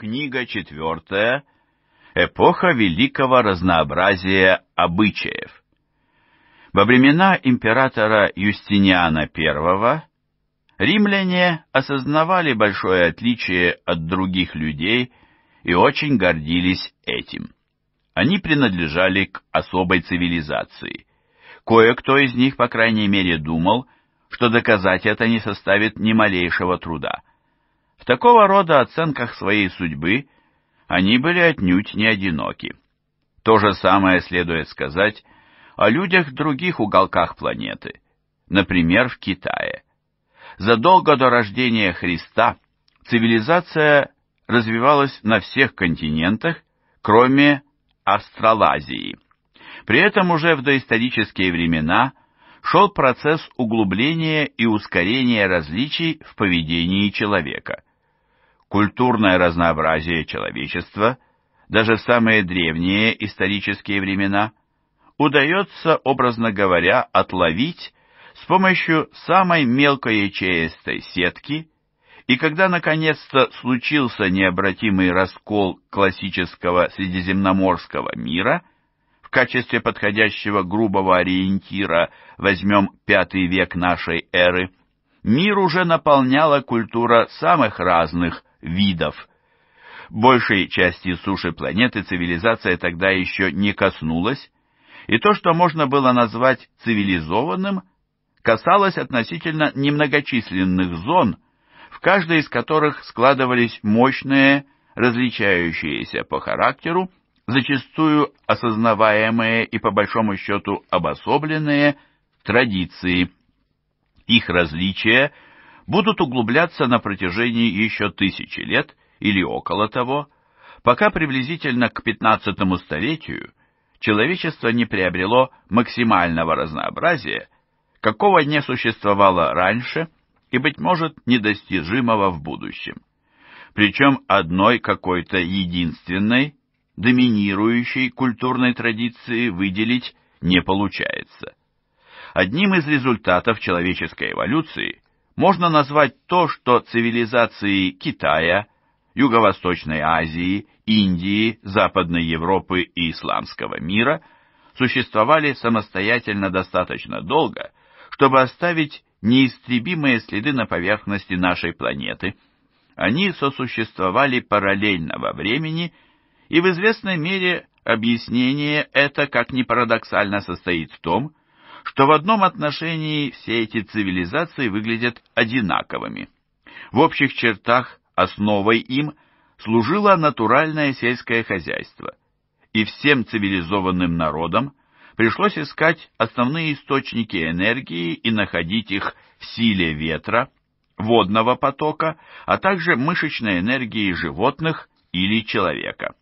Книга четвертая. Эпоха великого разнообразия обычаев. Во времена императора Юстиниана I римляне осознавали большое отличие от других людей и очень гордились этим. Они принадлежали к особой цивилизации. Кое-кто из них, по крайней мере, думал, что доказать это не составит ни малейшего труда – в такого рода оценках своей судьбы они были отнюдь не одиноки. То же самое следует сказать о людях в других уголках планеты, например, в Китае. Задолго до рождения Христа цивилизация развивалась на всех континентах, кроме Австралазии. При этом уже в доисторические времена шел процесс углубления и ускорения различий в поведении человека. Культурное разнообразие человечества, даже в самые древние исторические времена, удается, образно говоря, отловить с помощью самой мелкой ячеистой сетки, и когда наконец-то случился необратимый раскол классического средиземноморского мира, в качестве подходящего грубого ориентира возьмем пятый век нашей эры, мир уже наполняла культура самых разных видов. Большей части суши планеты цивилизация тогда еще не коснулась, и то, что можно было назвать цивилизованным, касалось относительно немногочисленных зон, в каждой из которых складывались мощные, различающиеся по характеру, зачастую осознаваемые и по большому счету обособленные традиции. Их различия – будут углубляться на протяжении еще тысячи лет или около того, пока приблизительно к 15 столетию человечество не приобрело максимального разнообразия, какого не существовало раньше и, быть может, недостижимого в будущем. Причем одной какой-то единственной, доминирующей культурной традиции выделить не получается. Одним из результатов человеческой эволюции – можно назвать то, что цивилизации Китая, Юго-Восточной Азии, Индии, Западной Европы и Исламского мира существовали самостоятельно достаточно долго, чтобы оставить неистребимые следы на поверхности нашей планеты. Они сосуществовали параллельно во времени, и в известной мере объяснение это, как ни парадоксально, состоит в том, что в одном отношении все эти цивилизации выглядят одинаковыми. В общих чертах основой им служило натуральное сельское хозяйство, и всем цивилизованным народам пришлось искать основные источники энергии и находить их в силе ветра, водного потока, а также мышечной энергии животных или человека.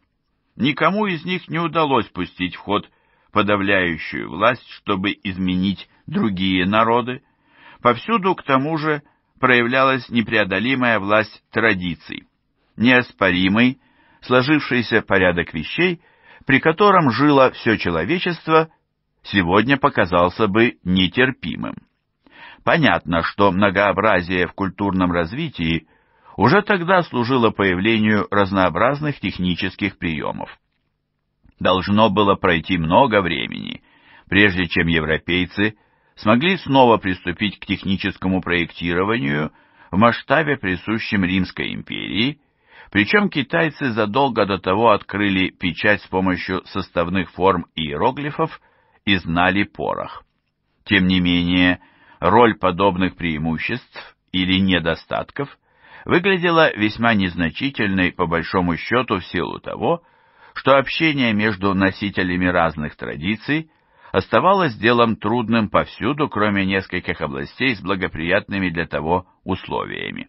Никому из них не удалось пустить в ход подавляющую власть, чтобы изменить другие народы. Повсюду, к тому же, проявлялась непреодолимая власть традиций, неоспоримый, сложившийся порядок вещей, при котором жило все человечество, сегодня показался бы нетерпимым. Понятно, что многообразие в культурном развитии уже тогда служило появлению разнообразных технических приемов должно было пройти много времени, прежде чем европейцы смогли снова приступить к техническому проектированию в масштабе, присущем Римской империи, причем китайцы задолго до того открыли печать с помощью составных форм иероглифов и знали порох. Тем не менее, роль подобных преимуществ или недостатков выглядела весьма незначительной по большому счету в силу того, что, что общение между носителями разных традиций оставалось делом трудным повсюду, кроме нескольких областей с благоприятными для того условиями.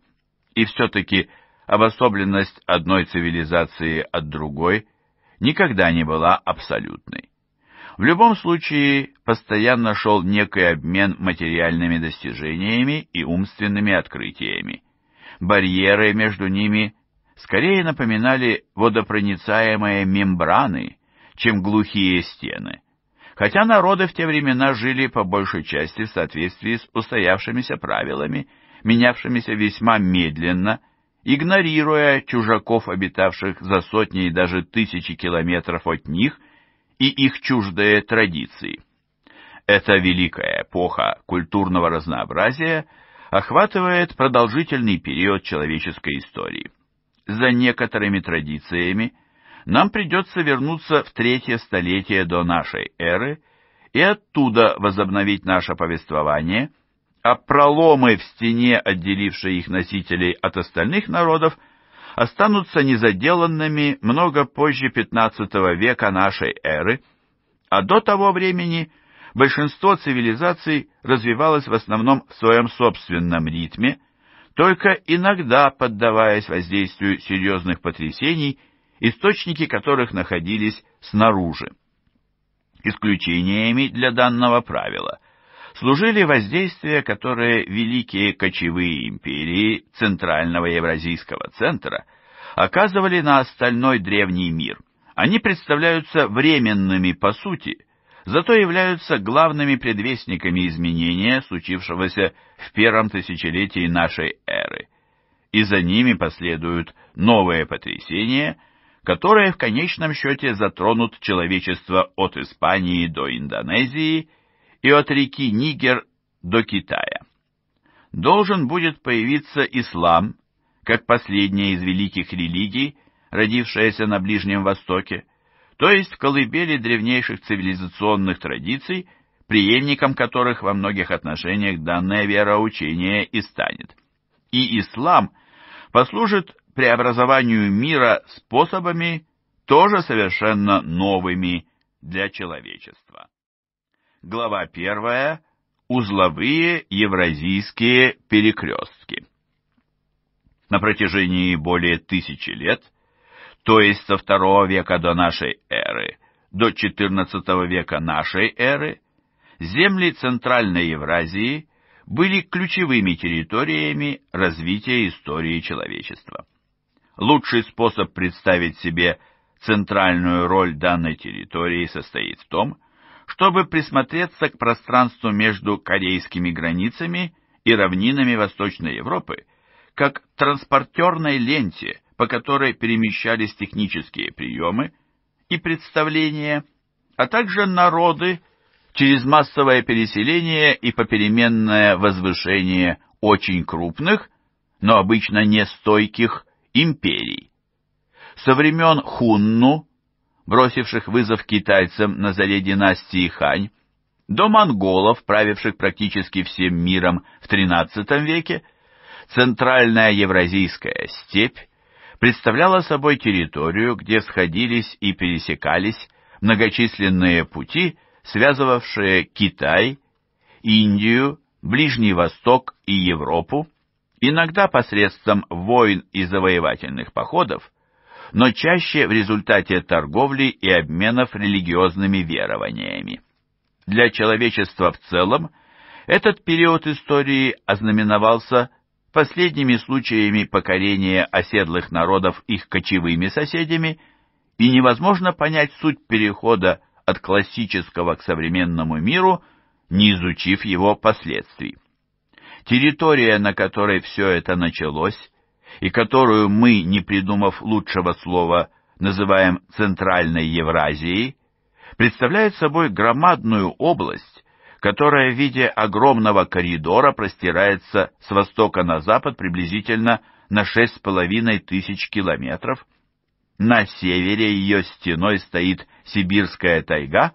И все-таки обособленность одной цивилизации от другой никогда не была абсолютной. В любом случае, постоянно шел некий обмен материальными достижениями и умственными открытиями. Барьеры между ними скорее напоминали водопроницаемые мембраны, чем глухие стены, хотя народы в те времена жили по большей части в соответствии с устоявшимися правилами, менявшимися весьма медленно, игнорируя чужаков, обитавших за сотни и даже тысячи километров от них, и их чуждые традиции. Эта великая эпоха культурного разнообразия охватывает продолжительный период человеческой истории за некоторыми традициями, нам придется вернуться в третье столетие до нашей эры и оттуда возобновить наше повествование, а проломы в стене, отделившие их носителей от остальных народов, останутся незаделанными много позже XV века нашей эры, а до того времени большинство цивилизаций развивалось в основном в своем собственном ритме – только иногда поддаваясь воздействию серьезных потрясений, источники которых находились снаружи. Исключениями для данного правила служили воздействия, которые великие кочевые империи Центрального Евразийского центра оказывали на остальной древний мир. Они представляются временными по сути – зато являются главными предвестниками изменения, случившегося в первом тысячелетии нашей эры. И за ними последуют новые потрясения, которые в конечном счете затронут человечество от Испании до Индонезии и от реки Нигер до Китая. Должен будет появиться ислам, как последняя из великих религий, родившаяся на Ближнем Востоке, то есть в колыбели древнейших цивилизационных традиций, преемником которых во многих отношениях данное вероучение и станет. И ислам послужит преобразованию мира способами, тоже совершенно новыми для человечества. Глава первая. Узловые евразийские перекрестки. На протяжении более тысячи лет – то есть со второго века до нашей эры до XIV века нашей эры, земли Центральной Евразии были ключевыми территориями развития истории человечества. Лучший способ представить себе центральную роль данной территории состоит в том, чтобы присмотреться к пространству между корейскими границами и равнинами Восточной Европы как транспортерной ленте – по которой перемещались технические приемы и представления, а также народы через массовое переселение и попеременное возвышение очень крупных, но обычно нестойких, империй. Со времен Хунну, бросивших вызов китайцам на заре династии Хань, до монголов, правивших практически всем миром в XIII веке, центральная евразийская степь представляла собой территорию, где сходились и пересекались многочисленные пути, связывавшие Китай, Индию, Ближний Восток и Европу, иногда посредством войн и завоевательных походов, но чаще в результате торговли и обменов религиозными верованиями. Для человечества в целом этот период истории ознаменовался последними случаями покорения оседлых народов их кочевыми соседями, и невозможно понять суть перехода от классического к современному миру, не изучив его последствий. Территория, на которой все это началось, и которую мы, не придумав лучшего слова, называем Центральной Евразией, представляет собой громадную область, которая в виде огромного коридора простирается с востока на запад приблизительно на шесть с половиной тысяч километров. На севере ее стеной стоит Сибирская тайга,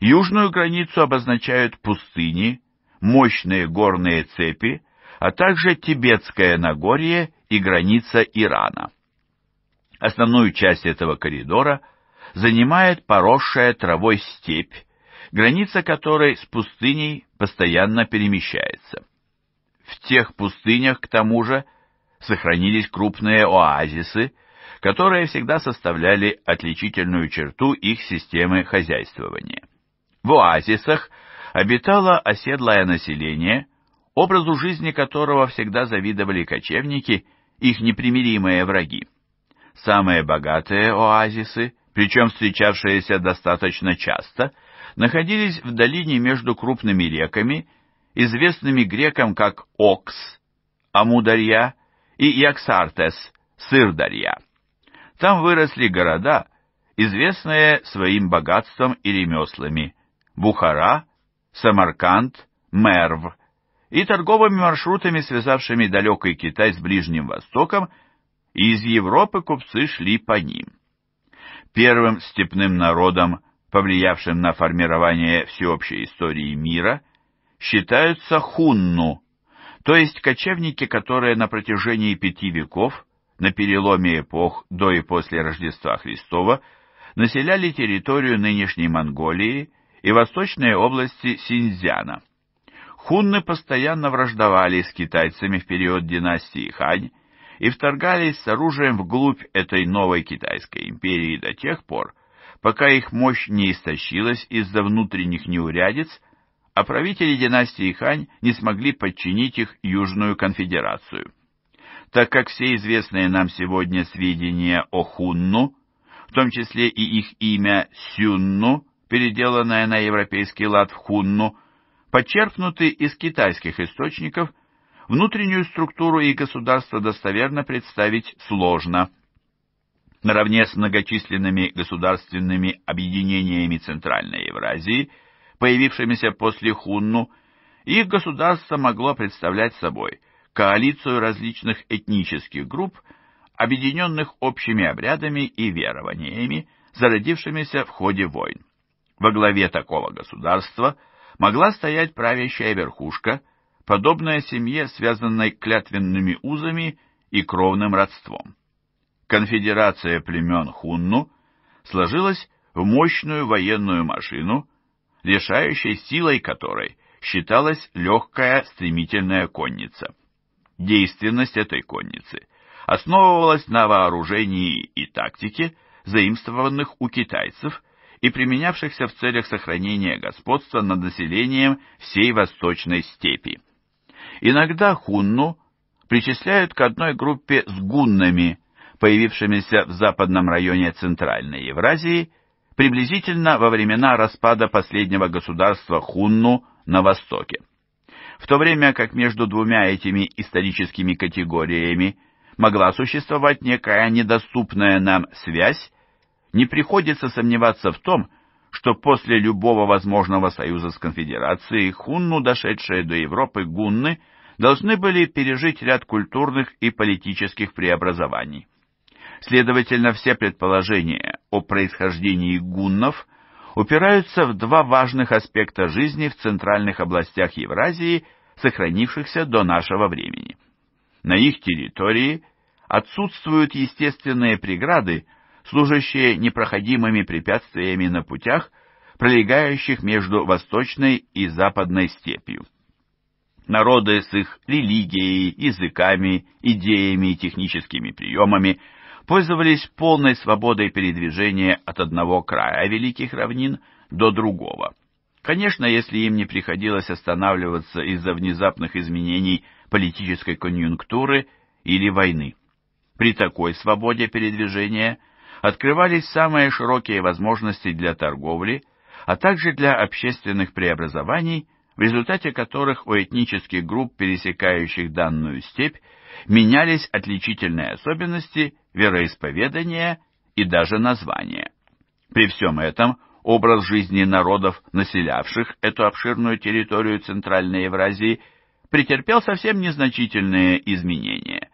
южную границу обозначают пустыни, мощные горные цепи, а также Тибетское Нагорье и граница Ирана. Основную часть этого коридора занимает поросшая травой степь, граница которой с пустыней постоянно перемещается. В тех пустынях, к тому же, сохранились крупные оазисы, которые всегда составляли отличительную черту их системы хозяйствования. В оазисах обитало оседлое население, образу жизни которого всегда завидовали кочевники, их непримиримые враги. Самые богатые оазисы, причем встречавшиеся достаточно часто – находились в долине между крупными реками, известными грекам как Окс, Амударья и Яксартес, Сырдарья. Там выросли города, известные своим богатством и ремеслами – Бухара, Самарканд, Мерв и торговыми маршрутами, связавшими далекий Китай с Ближним Востоком, и из Европы купцы шли по ним. Первым степным народом – повлиявшим на формирование всеобщей истории мира, считаются хунну, то есть кочевники, которые на протяжении пяти веков, на переломе эпох до и после Рождества Христова, населяли территорию нынешней Монголии и восточные области Синьцзяна. Хунны постоянно враждовали с китайцами в период династии Хань и вторгались с оружием вглубь этой новой китайской империи до тех пор, пока их мощь не истощилась из-за внутренних неурядиц, а правители династии Хань не смогли подчинить их Южную конфедерацию. Так как все известные нам сегодня сведения о Хунну, в том числе и их имя Сюнну, переделанное на европейский лад в Хунну, подчеркнуты из китайских источников, внутреннюю структуру и государство достоверно представить сложно – наравне с многочисленными государственными объединениями Центральной Евразии, появившимися после Хунну, их государство могло представлять собой коалицию различных этнических групп, объединенных общими обрядами и верованиями, зародившимися в ходе войн. Во главе такого государства могла стоять правящая верхушка, подобная семье, связанной клятвенными узами и кровным родством конфедерация племен Хунну сложилась в мощную военную машину, решающей силой которой считалась легкая стремительная конница. Действенность этой конницы основывалась на вооружении и тактике, заимствованных у китайцев и применявшихся в целях сохранения господства над населением всей Восточной степи. Иногда хунну причисляют к одной группе с гуннами – появившимися в западном районе Центральной Евразии, приблизительно во времена распада последнего государства Хунну на Востоке. В то время как между двумя этими историческими категориями могла существовать некая недоступная нам связь, не приходится сомневаться в том, что после любого возможного союза с конфедерацией хунну, дошедшие до Европы гунны, должны были пережить ряд культурных и политических преобразований. Следовательно, все предположения о происхождении гуннов упираются в два важных аспекта жизни в центральных областях Евразии, сохранившихся до нашего времени. На их территории отсутствуют естественные преграды, служащие непроходимыми препятствиями на путях, пролегающих между восточной и западной степью. Народы с их религией, языками, идеями и техническими приемами – пользовались полной свободой передвижения от одного края Великих равнин до другого. Конечно, если им не приходилось останавливаться из-за внезапных изменений политической конъюнктуры или войны. При такой свободе передвижения открывались самые широкие возможности для торговли, а также для общественных преобразований, в результате которых у этнических групп, пересекающих данную степь, менялись отличительные особенности вероисповедания и даже названия. При всем этом образ жизни народов, населявших эту обширную территорию Центральной Евразии, претерпел совсем незначительные изменения.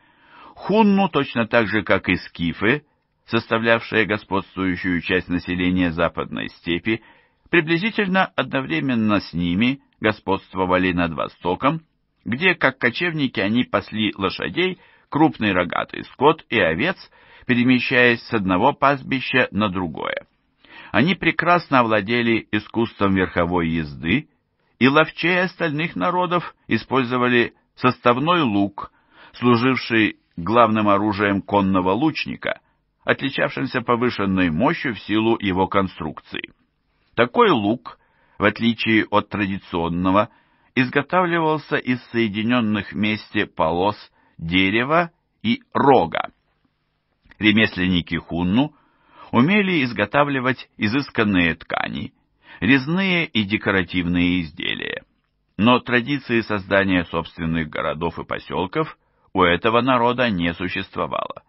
Хунну, точно так же, как и скифы, составлявшие господствующую часть населения Западной степи, приблизительно одновременно с ними господствовали над Востоком, где, как кочевники, они пасли лошадей крупный рогатый скот и овец, перемещаясь с одного пастбища на другое. Они прекрасно овладели искусством верховой езды, и ловчей остальных народов использовали составной лук, служивший главным оружием конного лучника, отличавшимся повышенной мощью в силу его конструкции. Такой лук, в отличие от традиционного, изготавливался из соединенных вместе полос дерева и рога. Ремесленники хунну умели изготавливать изысканные ткани, резные и декоративные изделия. Но традиции создания собственных городов и поселков у этого народа не существовало.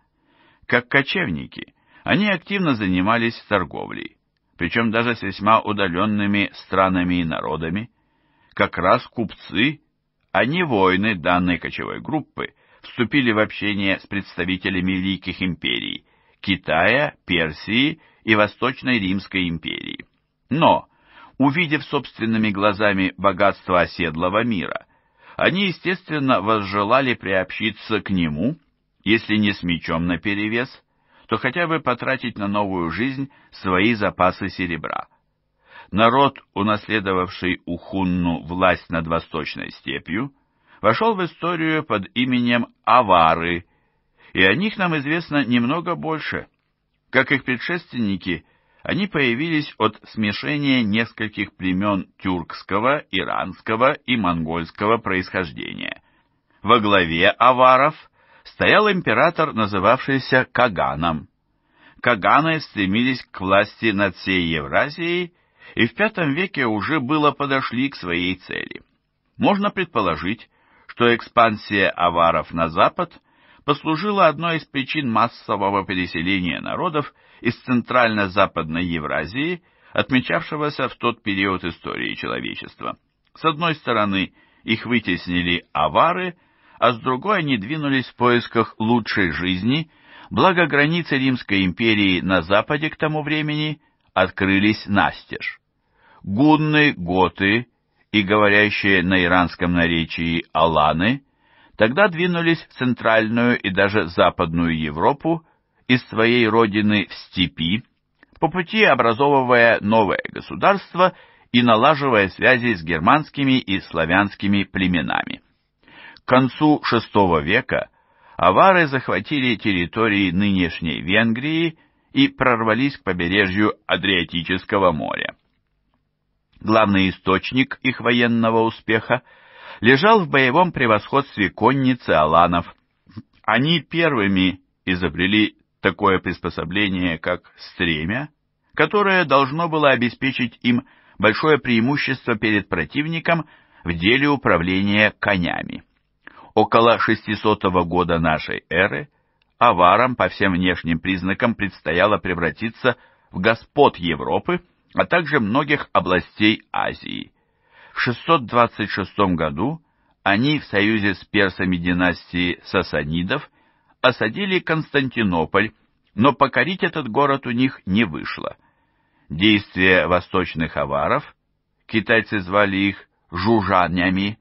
Как кочевники, они активно занимались торговлей, причем даже с весьма удаленными странами и народами. Как раз купцы, а не воины данной кочевой группы, вступили в общение с представителями великих империй – Китая, Персии и Восточной Римской империи. Но, увидев собственными глазами богатство оседлого мира, они, естественно, возжелали приобщиться к нему, если не с мечом наперевес, то хотя бы потратить на новую жизнь свои запасы серебра. Народ, унаследовавший у Хунну власть над восточной степью, вошел в историю под именем авары, и о них нам известно немного больше. Как их предшественники, они появились от смешения нескольких племен тюркского, иранского и монгольского происхождения. Во главе аваров стоял император, называвшийся Каганом. Каганы стремились к власти над всей Евразией, и в V веке уже было подошли к своей цели. Можно предположить, что экспансия аваров на запад послужила одной из причин массового переселения народов из Центрально-Западной Евразии, отмечавшегося в тот период истории человечества. С одной стороны, их вытеснили авары, а с другой они двинулись в поисках лучшей жизни, благо границы Римской империи на западе к тому времени открылись настежь. Гунны, готы и говорящие на иранском наречии «Аланы», тогда двинулись в Центральную и даже Западную Европу из своей родины в степи, по пути образовывая новое государство и налаживая связи с германскими и славянскими племенами. К концу VI века авары захватили территории нынешней Венгрии и прорвались к побережью Адриатического моря. Главный источник их военного успеха лежал в боевом превосходстве конницы аланов. Они первыми изобрели такое приспособление, как стремя, которое должно было обеспечить им большое преимущество перед противником в деле управления конями. Около 600 года нашей эры аварам по всем внешним признакам предстояло превратиться в господ Европы, а также многих областей Азии. В 626 году они в союзе с персами династии сасанидов осадили Константинополь, но покорить этот город у них не вышло. Действия восточных аваров, китайцы звали их жужанями,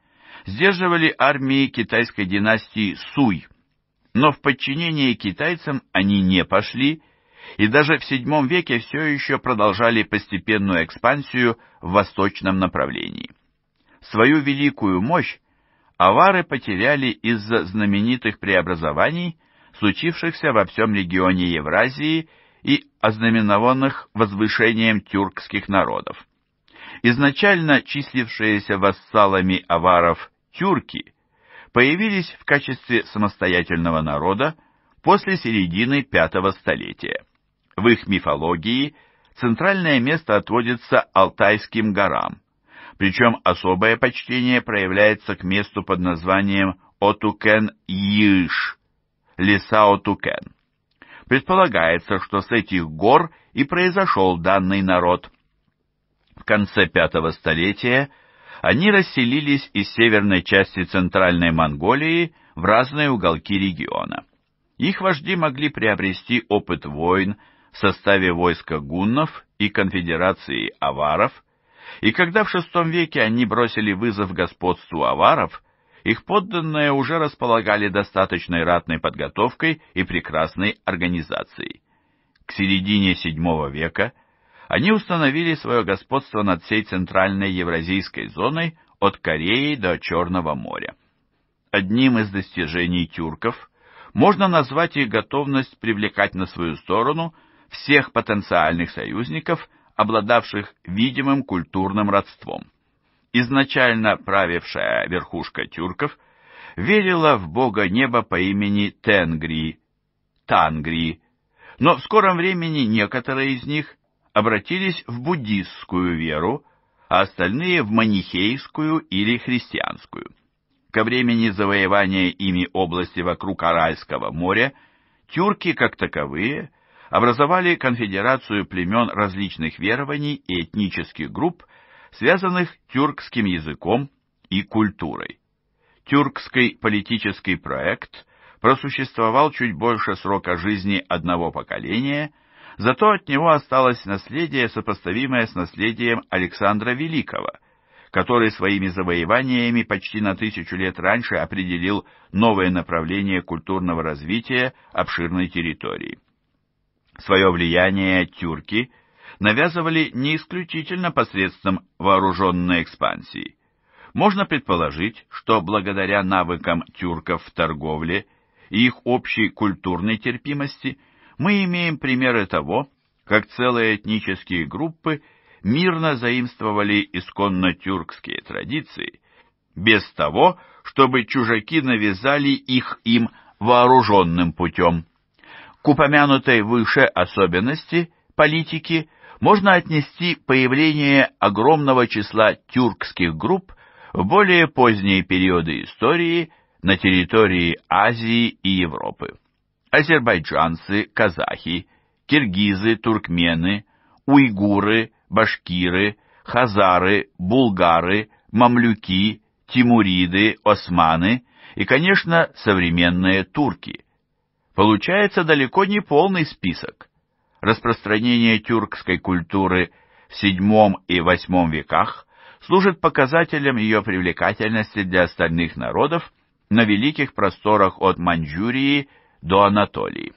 сдерживали армии китайской династии Суй, но в подчинение китайцам они не пошли и даже в VII веке все еще продолжали постепенную экспансию в восточном направлении. Свою великую мощь авары потеряли из-за знаменитых преобразований, случившихся во всем регионе Евразии и ознаменованных возвышением тюркских народов. Изначально числившиеся вассалами аваров тюрки появились в качестве самостоятельного народа после середины V столетия. В их мифологии центральное место отводится Алтайским горам, причем особое почтение проявляется к месту под названием Отукен-Йиш, леса Отукен. Предполагается, что с этих гор и произошел данный народ. В конце пятого столетия они расселились из северной части Центральной Монголии в разные уголки региона. Их вожди могли приобрести опыт войн, в составе войска гуннов и конфедерации аваров, и когда в VI веке они бросили вызов господству аваров, их подданные уже располагали достаточной ратной подготовкой и прекрасной организацией. К середине VII века они установили свое господство над всей центральной евразийской зоной от Кореи до Черного моря. Одним из достижений тюрков можно назвать их готовность привлекать на свою сторону – всех потенциальных союзников, обладавших видимым культурным родством. Изначально правившая верхушка тюрков верила в бога неба по имени Тенгри, Тангри, но в скором времени некоторые из них обратились в буддистскую веру, а остальные в манихейскую или христианскую. Ко времени завоевания ими области вокруг Аральского моря тюрки как таковые – образовали конфедерацию племен различных верований и этнических групп, связанных тюркским языком и культурой. Тюркский политический проект просуществовал чуть больше срока жизни одного поколения, зато от него осталось наследие, сопоставимое с наследием Александра Великого, который своими завоеваниями почти на тысячу лет раньше определил новое направление культурного развития обширной территории. Свое влияние тюрки навязывали не исключительно посредством вооруженной экспансии. Можно предположить, что благодаря навыкам тюрков в торговле и их общей культурной терпимости мы имеем примеры того, как целые этнические группы мирно заимствовали исконно тюркские традиции, без того, чтобы чужаки навязали их им вооруженным путем. К упомянутой выше особенности политики можно отнести появление огромного числа тюркских групп в более поздние периоды истории на территории Азии и Европы. Азербайджанцы, казахи, киргизы, туркмены, уйгуры, башкиры, хазары, булгары, мамлюки, тимуриды, османы и, конечно, современные турки – получается далеко не полный список. Распространение тюркской культуры в VII и VIII веках служит показателем ее привлекательности для остальных народов на великих просторах от Маньчжурии до Анатолии.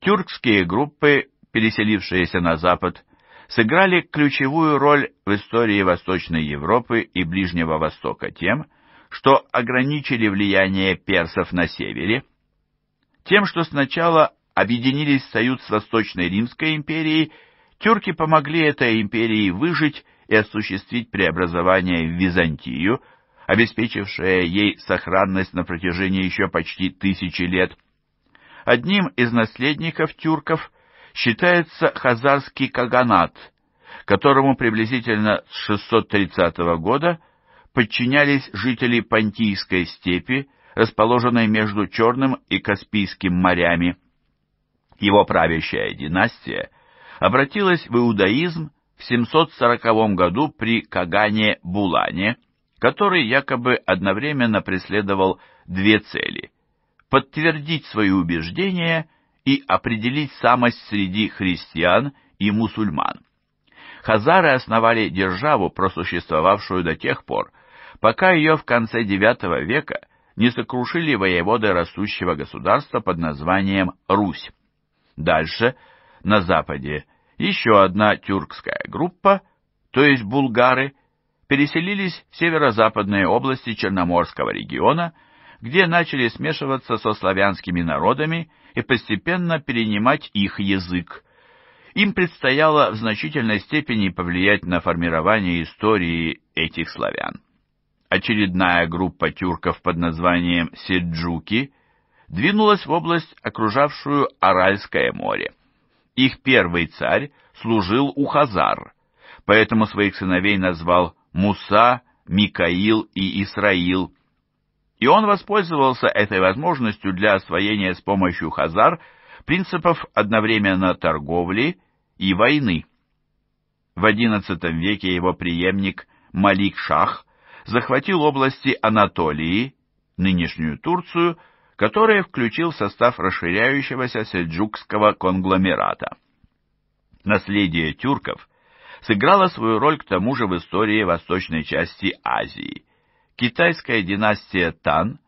Тюркские группы, переселившиеся на запад, сыграли ключевую роль в истории Восточной Европы и Ближнего Востока тем, что ограничили влияние персов на севере – тем, что сначала объединились в союз с Восточной Римской империей, тюрки помогли этой империи выжить и осуществить преобразование в Византию, обеспечившее ей сохранность на протяжении еще почти тысячи лет. Одним из наследников тюрков считается хазарский каганат, которому приблизительно с 630 года подчинялись жители Понтийской степи, расположенной между Черным и Каспийским морями. Его правящая династия обратилась в иудаизм в 740 году при Кагане Булане, который якобы одновременно преследовал две цели – подтвердить свои убеждения и определить самость среди христиан и мусульман. Хазары основали державу, просуществовавшую до тех пор, пока ее в конце IX века не сокрушили воеводы растущего государства под названием Русь. Дальше, на западе, еще одна тюркская группа, то есть булгары, переселились в северо-западные области Черноморского региона, где начали смешиваться со славянскими народами и постепенно перенимать их язык. Им предстояло в значительной степени повлиять на формирование истории этих славян очередная группа тюрков под названием Седжуки двинулась в область, окружавшую Аральское море. Их первый царь служил у Хазар, поэтому своих сыновей назвал Муса, Микаил и Исраил. И он воспользовался этой возможностью для освоения с помощью Хазар принципов одновременно торговли и войны. В XI веке его преемник Малик Шах захватил области Анатолии, нынешнюю Турцию, которая включил в состав расширяющегося сельджукского конгломерата. Наследие тюрков сыграло свою роль к тому же в истории восточной части Азии. Китайская династия Тан,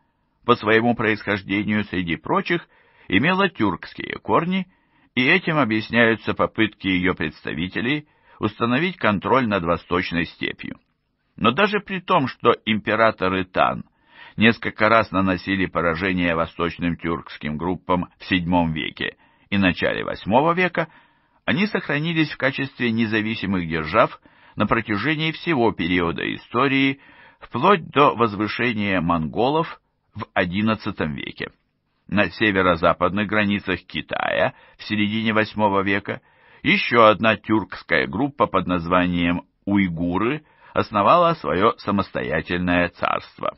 по своему происхождению среди прочих, имела тюркские корни, и этим объясняются попытки ее представителей установить контроль над восточной степью. Но даже при том, что императоры Тан несколько раз наносили поражение восточным тюркским группам в VII веке и начале VIII века, они сохранились в качестве независимых держав на протяжении всего периода истории, вплоть до возвышения монголов в XI веке. На северо-западных границах Китая в середине VIII века еще одна тюркская группа под названием «Уйгуры» основала свое самостоятельное царство.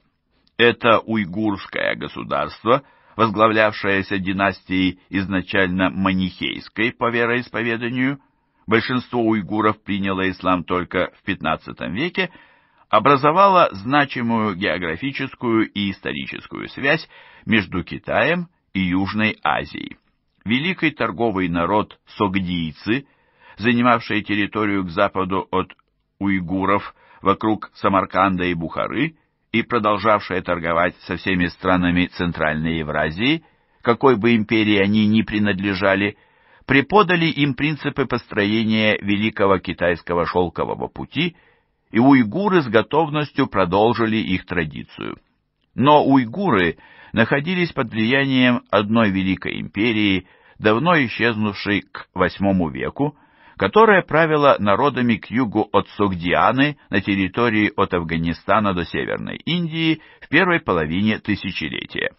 Это уйгурское государство, возглавлявшееся династией изначально манихейской по вероисповеданию, большинство уйгуров приняло ислам только в XV веке, образовало значимую географическую и историческую связь между Китаем и Южной Азией. Великий торговый народ согдийцы, занимавший территорию к западу от уйгуров, вокруг Самарканда и Бухары и продолжавшая торговать со всеми странами Центральной Евразии, какой бы империи они ни принадлежали, преподали им принципы построения Великого Китайского шелкового пути, и уйгуры с готовностью продолжили их традицию. Но уйгуры находились под влиянием одной великой империи, давно исчезнувшей к VIII веку, которая правила народами к югу от Сугдианы на территории от Афганистана до Северной Индии в первой половине тысячелетия.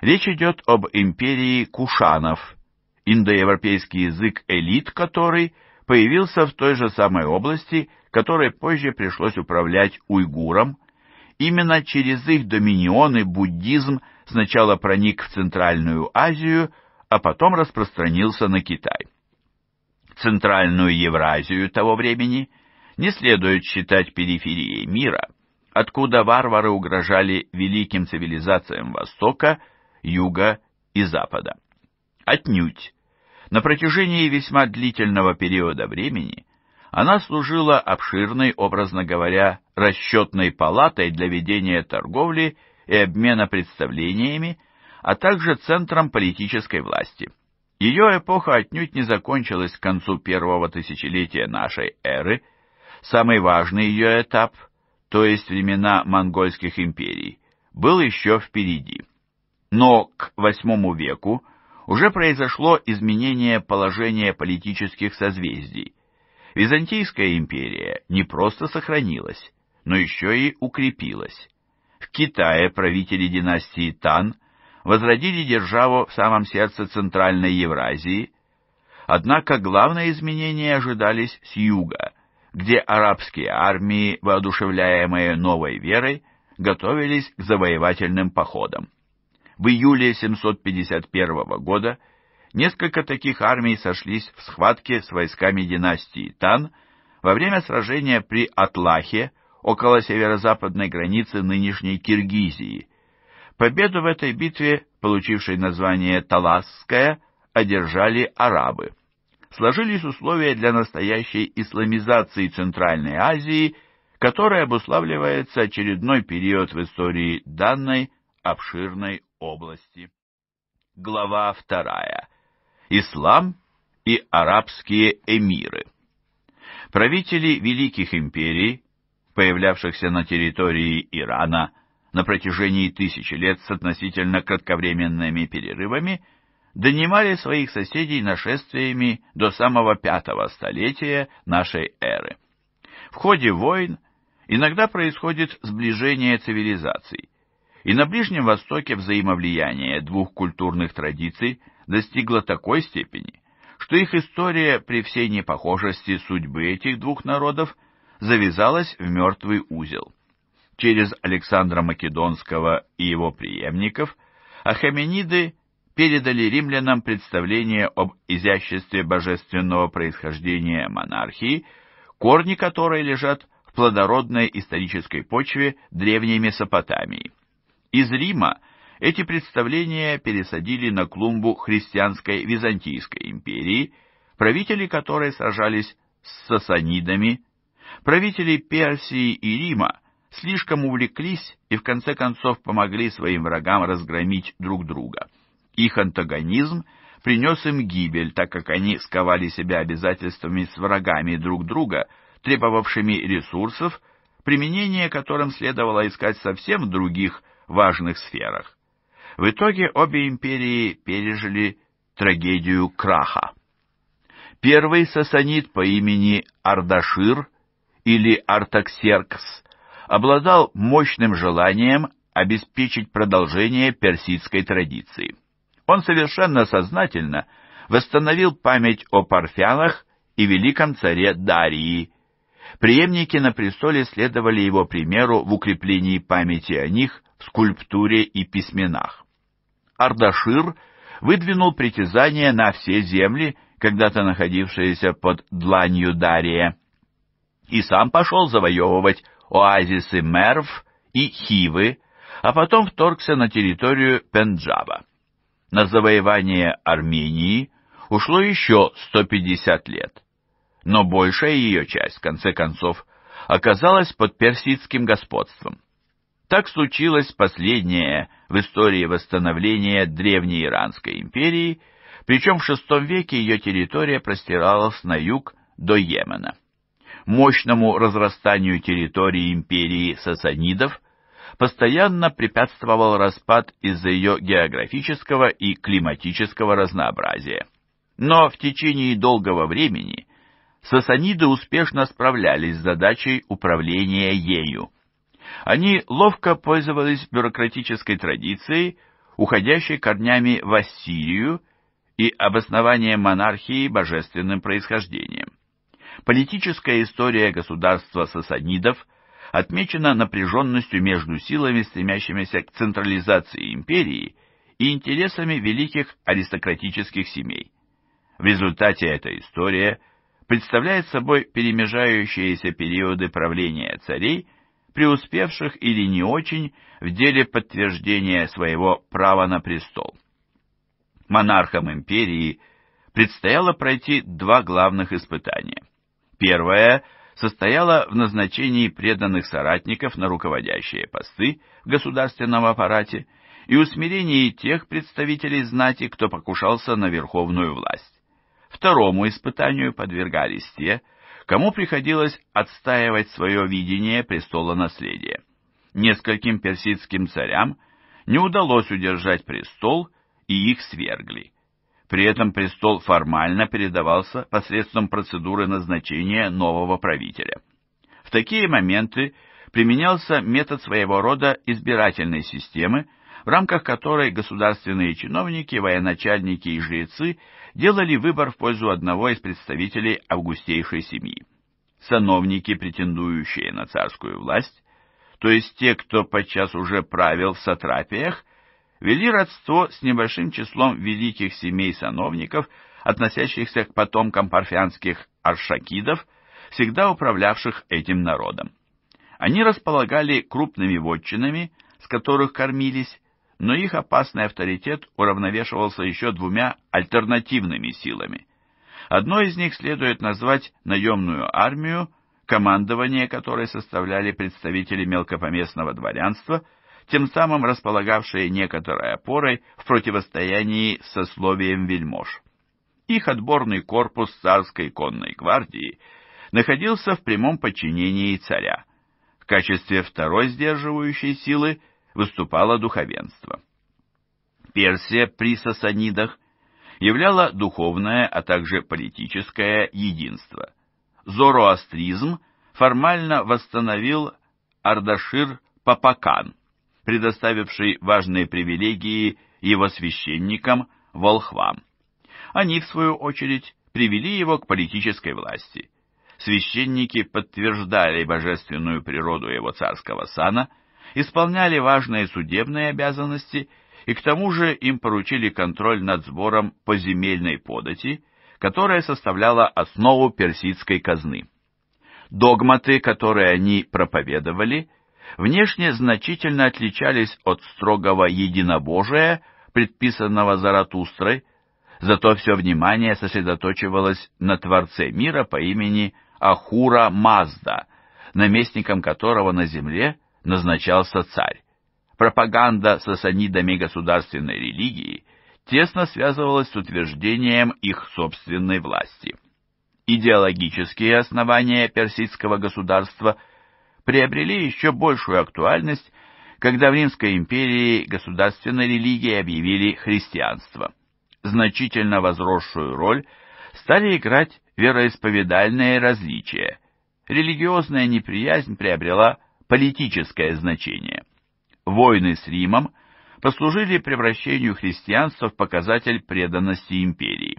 Речь идет об империи Кушанов, индоевропейский язык элит который появился в той же самой области, которой позже пришлось управлять уйгурам. Именно через их доминионы буддизм сначала проник в Центральную Азию, а потом распространился на Китай. Центральную Евразию того времени не следует считать периферией мира, откуда варвары угрожали великим цивилизациям Востока, Юга и Запада. Отнюдь. На протяжении весьма длительного периода времени она служила обширной, образно говоря, расчетной палатой для ведения торговли и обмена представлениями, а также центром политической власти. Ее эпоха отнюдь не закончилась к концу первого тысячелетия нашей эры, самый важный ее этап, то есть времена монгольских империй, был еще впереди. Но к восьмому веку уже произошло изменение положения политических созвездий. Византийская империя не просто сохранилась, но еще и укрепилась. В Китае правители династии Тан возродили державу в самом сердце Центральной Евразии, однако главные изменения ожидались с юга, где арабские армии, воодушевляемые новой верой, готовились к завоевательным походам. В июле 751 года несколько таких армий сошлись в схватке с войсками династии Тан во время сражения при Атлахе около северо-западной границы нынешней Киргизии, Победу в этой битве, получившей название Таласская, одержали арабы. Сложились условия для настоящей исламизации Центральной Азии, которая обуславливается очередной период в истории данной обширной области. Глава вторая. Ислам и арабские эмиры. Правители великих империй, появлявшихся на территории Ирана, на протяжении тысячи лет с относительно кратковременными перерывами донимали своих соседей нашествиями до самого пятого столетия нашей эры. В ходе войн иногда происходит сближение цивилизаций, и на Ближнем Востоке взаимовлияние двух культурных традиций достигло такой степени, что их история при всей непохожести судьбы этих двух народов завязалась в мертвый узел через Александра Македонского и его преемников, ахемениды передали римлянам представление об изяществе божественного происхождения монархии, корни которой лежат в плодородной исторической почве древней Месопотамии. Из Рима эти представления пересадили на клумбу христианской Византийской империи, правители которой сражались с сасанидами, правители Персии и Рима слишком увлеклись и в конце концов помогли своим врагам разгромить друг друга. Их антагонизм принес им гибель, так как они сковали себя обязательствами с врагами друг друга, требовавшими ресурсов, применение которым следовало искать совсем в других важных сферах. В итоге обе империи пережили трагедию краха. Первый сасанит по имени Ардашир или Артаксеркс обладал мощным желанием обеспечить продолжение персидской традиции. Он совершенно сознательно восстановил память о парфянах и великом царе Дарии. Преемники на престоле следовали его примеру в укреплении памяти о них в скульптуре и письменах. Ардашир выдвинул притязания на все земли, когда-то находившиеся под дланью Дария, и сам пошел завоевывать оазисы Мерв и Хивы, а потом вторгся на территорию Пенджаба. На завоевание Армении ушло еще 150 лет, но большая ее часть, в конце концов, оказалась под персидским господством. Так случилось последнее в истории восстановления Древней Иранской империи, причем в VI веке ее территория простиралась на юг до Йемена мощному разрастанию территории империи сасанидов, постоянно препятствовал распад из-за ее географического и климатического разнообразия. Но в течение долгого времени сасаниды успешно справлялись с задачей управления ею. Они ловко пользовались бюрократической традицией, уходящей корнями в Ассирию и обоснованием монархии божественным происхождением. Политическая история государства сасанидов отмечена напряженностью между силами, стремящимися к централизации империи, и интересами великих аристократических семей. В результате эта история представляет собой перемежающиеся периоды правления царей, преуспевших или не очень в деле подтверждения своего права на престол. Монархам империи предстояло пройти два главных испытания. Первое состояло в назначении преданных соратников на руководящие посты в государственном аппарате и усмирении тех представителей знати, кто покушался на верховную власть. Второму испытанию подвергались те, кому приходилось отстаивать свое видение престола наследия. Нескольким персидским царям не удалось удержать престол, и их свергли. При этом престол формально передавался посредством процедуры назначения нового правителя. В такие моменты применялся метод своего рода избирательной системы, в рамках которой государственные чиновники, военачальники и жрецы делали выбор в пользу одного из представителей августейшей семьи. Сановники, претендующие на царскую власть, то есть те, кто подчас уже правил в сатрапиях, вели родство с небольшим числом великих семей-сановников, относящихся к потомкам парфянских аршакидов, всегда управлявших этим народом. Они располагали крупными вотчинами, с которых кормились, но их опасный авторитет уравновешивался еще двумя альтернативными силами. Одной из них следует назвать наемную армию, командование которой составляли представители мелкопоместного дворянства – тем самым располагавшие некоторой опорой в противостоянии с сословием вельмож. Их отборный корпус царской конной гвардии находился в прямом подчинении царя. В качестве второй сдерживающей силы выступало духовенство. Персия при сасанидах являла духовное, а также политическое единство. Зороастризм формально восстановил Ардашир Папакан – предоставивший важные привилегии его священникам, волхвам. Они, в свою очередь, привели его к политической власти. Священники подтверждали божественную природу его царского сана, исполняли важные судебные обязанности и к тому же им поручили контроль над сбором поземельной подати, которая составляла основу персидской казны. Догматы, которые они проповедовали – внешне значительно отличались от строгого единобожия, предписанного Заратустрой, зато все внимание сосредоточивалось на Творце мира по имени Ахура Мазда, наместником которого на земле назначался царь. Пропаганда сасанидами государственной религии тесно связывалась с утверждением их собственной власти. Идеологические основания персидского государства – приобрели еще большую актуальность, когда в Римской империи государственной религией объявили христианство. Значительно возросшую роль стали играть вероисповедальные различия. Религиозная неприязнь приобрела политическое значение. Войны с Римом послужили превращению христианства в показатель преданности империи.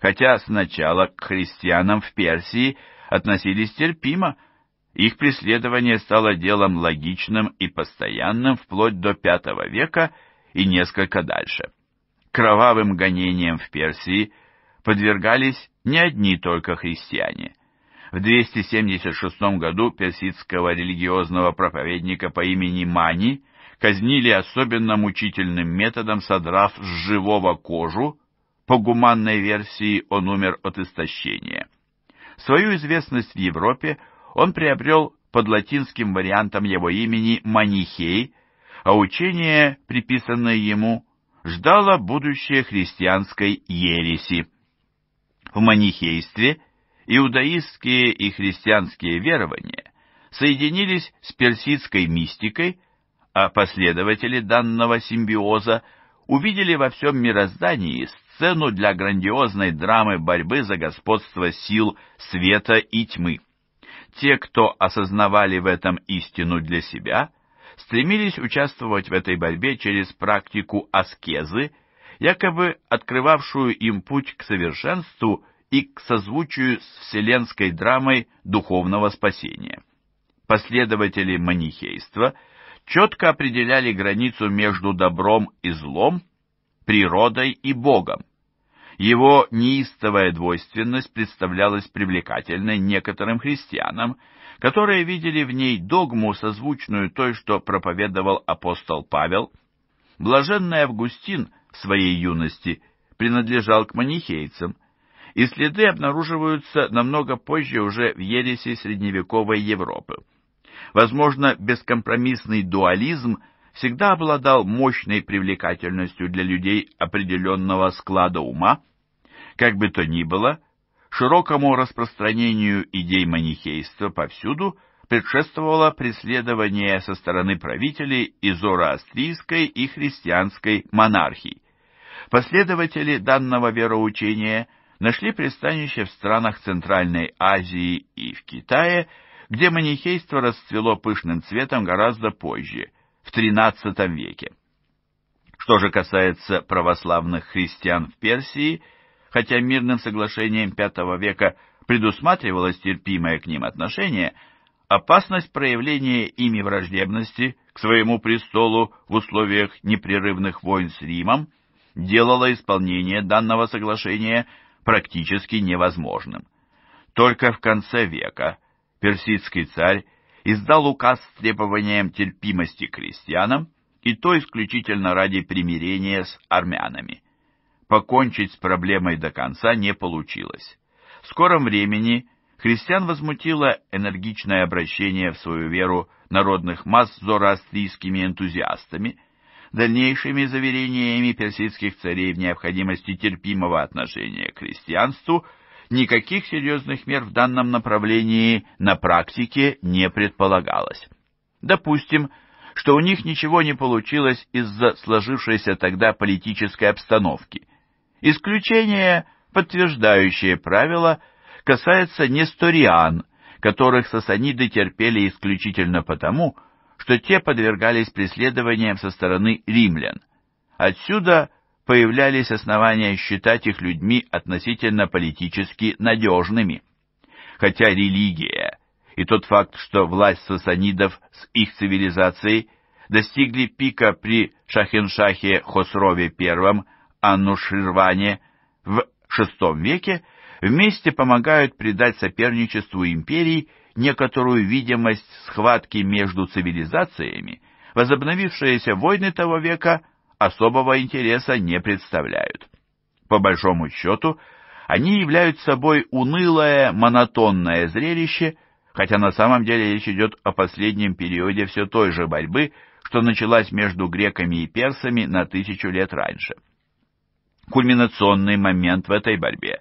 Хотя сначала к христианам в Персии относились терпимо – их преследование стало делом логичным и постоянным вплоть до V века и несколько дальше. Кровавым гонениям в Персии подвергались не одни только христиане. В 276 году персидского религиозного проповедника по имени Мани казнили особенно мучительным методом, содрав с живого кожу, по гуманной версии он умер от истощения. Свою известность в Европе он приобрел под латинским вариантом его имени Манихей, а учение, приписанное ему, ждало будущее христианской ереси. В манихействе иудаистские и христианские верования соединились с персидской мистикой, а последователи данного симбиоза увидели во всем мироздании сцену для грандиозной драмы борьбы за господство сил света и тьмы. Те, кто осознавали в этом истину для себя, стремились участвовать в этой борьбе через практику аскезы, якобы открывавшую им путь к совершенству и к созвучию с вселенской драмой духовного спасения. Последователи манихейства четко определяли границу между добром и злом, природой и Богом. Его неистовая двойственность представлялась привлекательной некоторым христианам, которые видели в ней догму, созвучную той, что проповедовал апостол Павел. Блаженный Августин в своей юности принадлежал к манихейцам, и следы обнаруживаются намного позже уже в ересе средневековой Европы. Возможно, бескомпромиссный дуализм всегда обладал мощной привлекательностью для людей определенного склада ума, как бы то ни было, широкому распространению идей манихейства повсюду предшествовало преследование со стороны правителей и зороастрийской, и христианской монархий. Последователи данного вероучения нашли пристанище в странах Центральной Азии и в Китае, где манихейство расцвело пышным цветом гораздо позже, в XIII веке. Что же касается православных христиан в Персии – хотя мирным соглашением V века предусматривалось терпимое к ним отношение, опасность проявления ими враждебности к своему престолу в условиях непрерывных войн с Римом делала исполнение данного соглашения практически невозможным. Только в конце века персидский царь издал указ с требованием терпимости крестьянам, и то исключительно ради примирения с армянами покончить с проблемой до конца не получилось. В скором времени христиан возмутило энергичное обращение в свою веру народных масс зороастрийскими энтузиастами, дальнейшими заверениями персидских царей в необходимости терпимого отношения к христианству, никаких серьезных мер в данном направлении на практике не предполагалось. Допустим, что у них ничего не получилось из-за сложившейся тогда политической обстановки – Исключение, подтверждающее правило, касается несториан, которых сасаниды терпели исключительно потому, что те подвергались преследованиям со стороны римлян. Отсюда появлялись основания считать их людьми относительно политически надежными. Хотя религия и тот факт, что власть сасанидов с их цивилизацией достигли пика при Шахеншахе Хосрове I – Ануширване в VI веке вместе помогают придать соперничеству империй некоторую видимость схватки между цивилизациями, возобновившиеся войны того века особого интереса не представляют. По большому счету, они являются собой унылое, монотонное зрелище, хотя на самом деле речь идет о последнем периоде все той же борьбы, что началась между греками и персами на тысячу лет раньше. Кульминационный момент в этой борьбе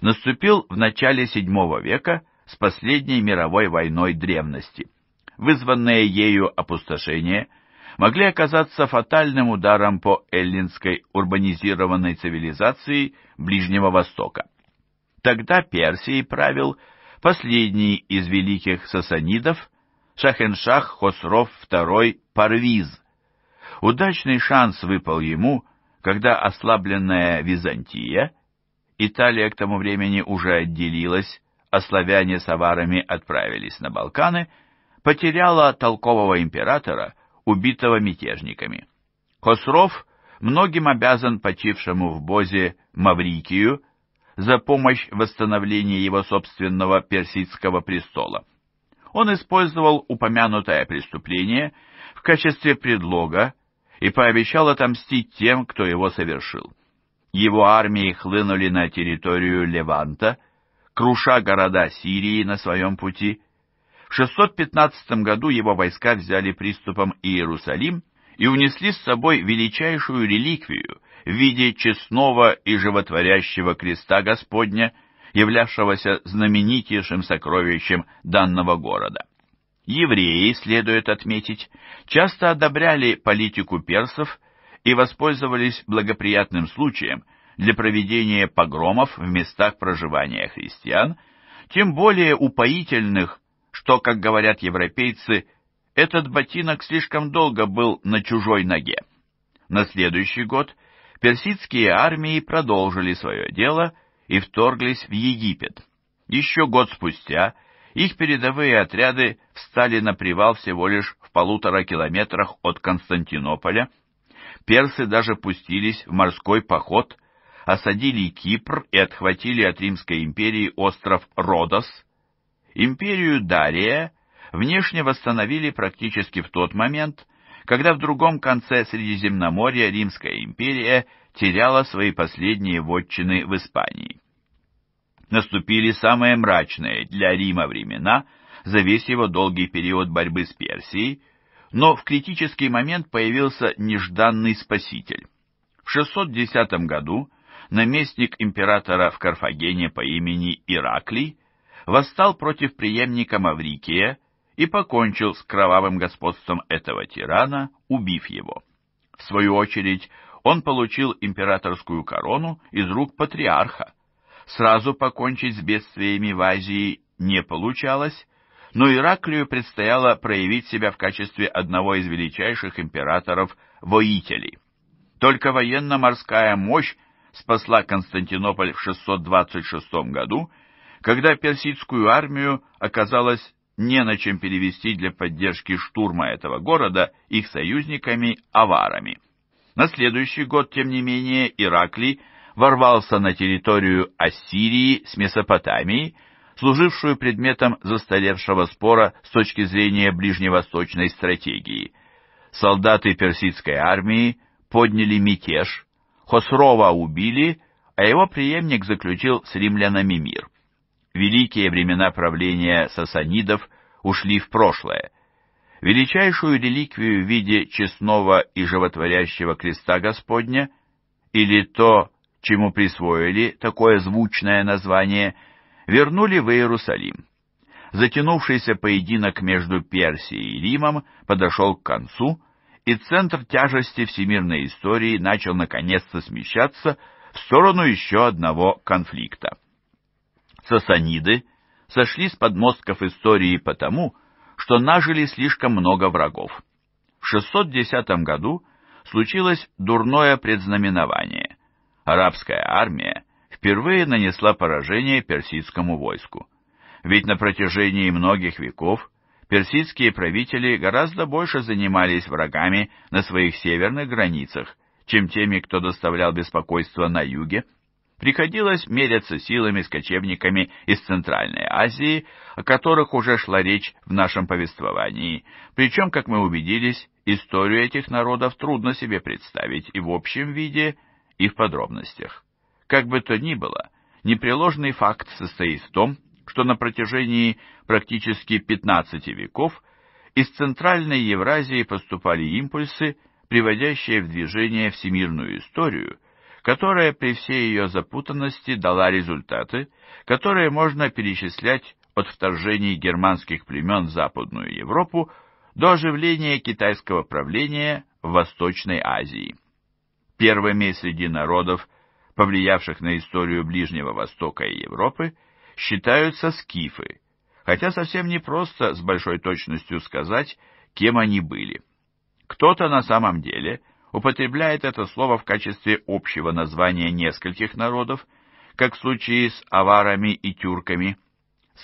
наступил в начале VII века с последней мировой войной древности. Вызванное ею опустошение могли оказаться фатальным ударом по эллинской урбанизированной цивилизации Ближнего Востока. Тогда Персией правил последний из великих сасанидов Шахеншах Хосров II Парвиз. Удачный шанс выпал ему когда ослабленная Византия, Италия к тому времени уже отделилась, а славяне с аварами отправились на Балканы, потеряла толкового императора, убитого мятежниками. Хосров многим обязан почившему в Бозе Маврикию за помощь в восстановлении его собственного персидского престола. Он использовал упомянутое преступление в качестве предлога, и пообещал отомстить тем, кто его совершил. Его армии хлынули на территорию Леванта, круша города Сирии на своем пути. В 615 году его войска взяли приступом Иерусалим и унесли с собой величайшую реликвию в виде честного и животворящего креста Господня, являвшегося знаменитейшим сокровищем данного города евреи, следует отметить, часто одобряли политику персов и воспользовались благоприятным случаем для проведения погромов в местах проживания христиан, тем более упоительных, что, как говорят европейцы, этот ботинок слишком долго был на чужой ноге. На следующий год персидские армии продолжили свое дело и вторглись в Египет. Еще год спустя – их передовые отряды встали на привал всего лишь в полутора километрах от Константинополя. Персы даже пустились в морской поход, осадили Кипр и отхватили от Римской империи остров Родос. Империю Дария внешне восстановили практически в тот момент, когда в другом конце Средиземноморья Римская империя теряла свои последние вотчины в Испании наступили самые мрачные для Рима времена за весь его долгий период борьбы с Персией, но в критический момент появился нежданный спаситель. В 610 году наместник императора в Карфагене по имени Ираклий восстал против преемника Маврикия и покончил с кровавым господством этого тирана, убив его. В свою очередь, он получил императорскую корону из рук патриарха. Сразу покончить с бедствиями в Азии не получалось, но Ираклию предстояло проявить себя в качестве одного из величайших императоров-воителей. Только военно-морская мощь спасла Константинополь в 626 году, когда персидскую армию оказалось не на чем перевести для поддержки штурма этого города их союзниками-аварами. На следующий год, тем не менее, Ираклий ворвался на территорию Ассирии с Месопотамией, служившую предметом застаревшего спора с точки зрения ближневосточной стратегии. Солдаты персидской армии подняли мятеж, Хосрова убили, а его преемник заключил с римлянами мир. Великие времена правления сасанидов ушли в прошлое. Величайшую реликвию в виде честного и животворящего креста Господня, или то, чему присвоили такое звучное название, вернули в Иерусалим. Затянувшийся поединок между Персией и Римом подошел к концу, и центр тяжести всемирной истории начал наконец-то смещаться в сторону еще одного конфликта. Сасаниды сошли с подмостков истории потому, что нажили слишком много врагов. В 610 году случилось дурное предзнаменование арабская армия впервые нанесла поражение персидскому войску. Ведь на протяжении многих веков персидские правители гораздо больше занимались врагами на своих северных границах, чем теми, кто доставлял беспокойство на юге. Приходилось меряться силами с кочевниками из Центральной Азии, о которых уже шла речь в нашем повествовании, причем, как мы убедились, историю этих народов трудно себе представить и в общем виде – и в подробностях. Как бы то ни было, непреложный факт состоит в том, что на протяжении практически 15 веков из Центральной Евразии поступали импульсы, приводящие в движение всемирную историю, которая при всей ее запутанности дала результаты, которые можно перечислять от вторжений германских племен в Западную Европу до оживления китайского правления в Восточной Азии. Первыми среди народов, повлиявших на историю Ближнего Востока и Европы, считаются скифы, хотя совсем не просто с большой точностью сказать, кем они были. Кто-то на самом деле употребляет это слово в качестве общего названия нескольких народов, как в случае с аварами и тюрками.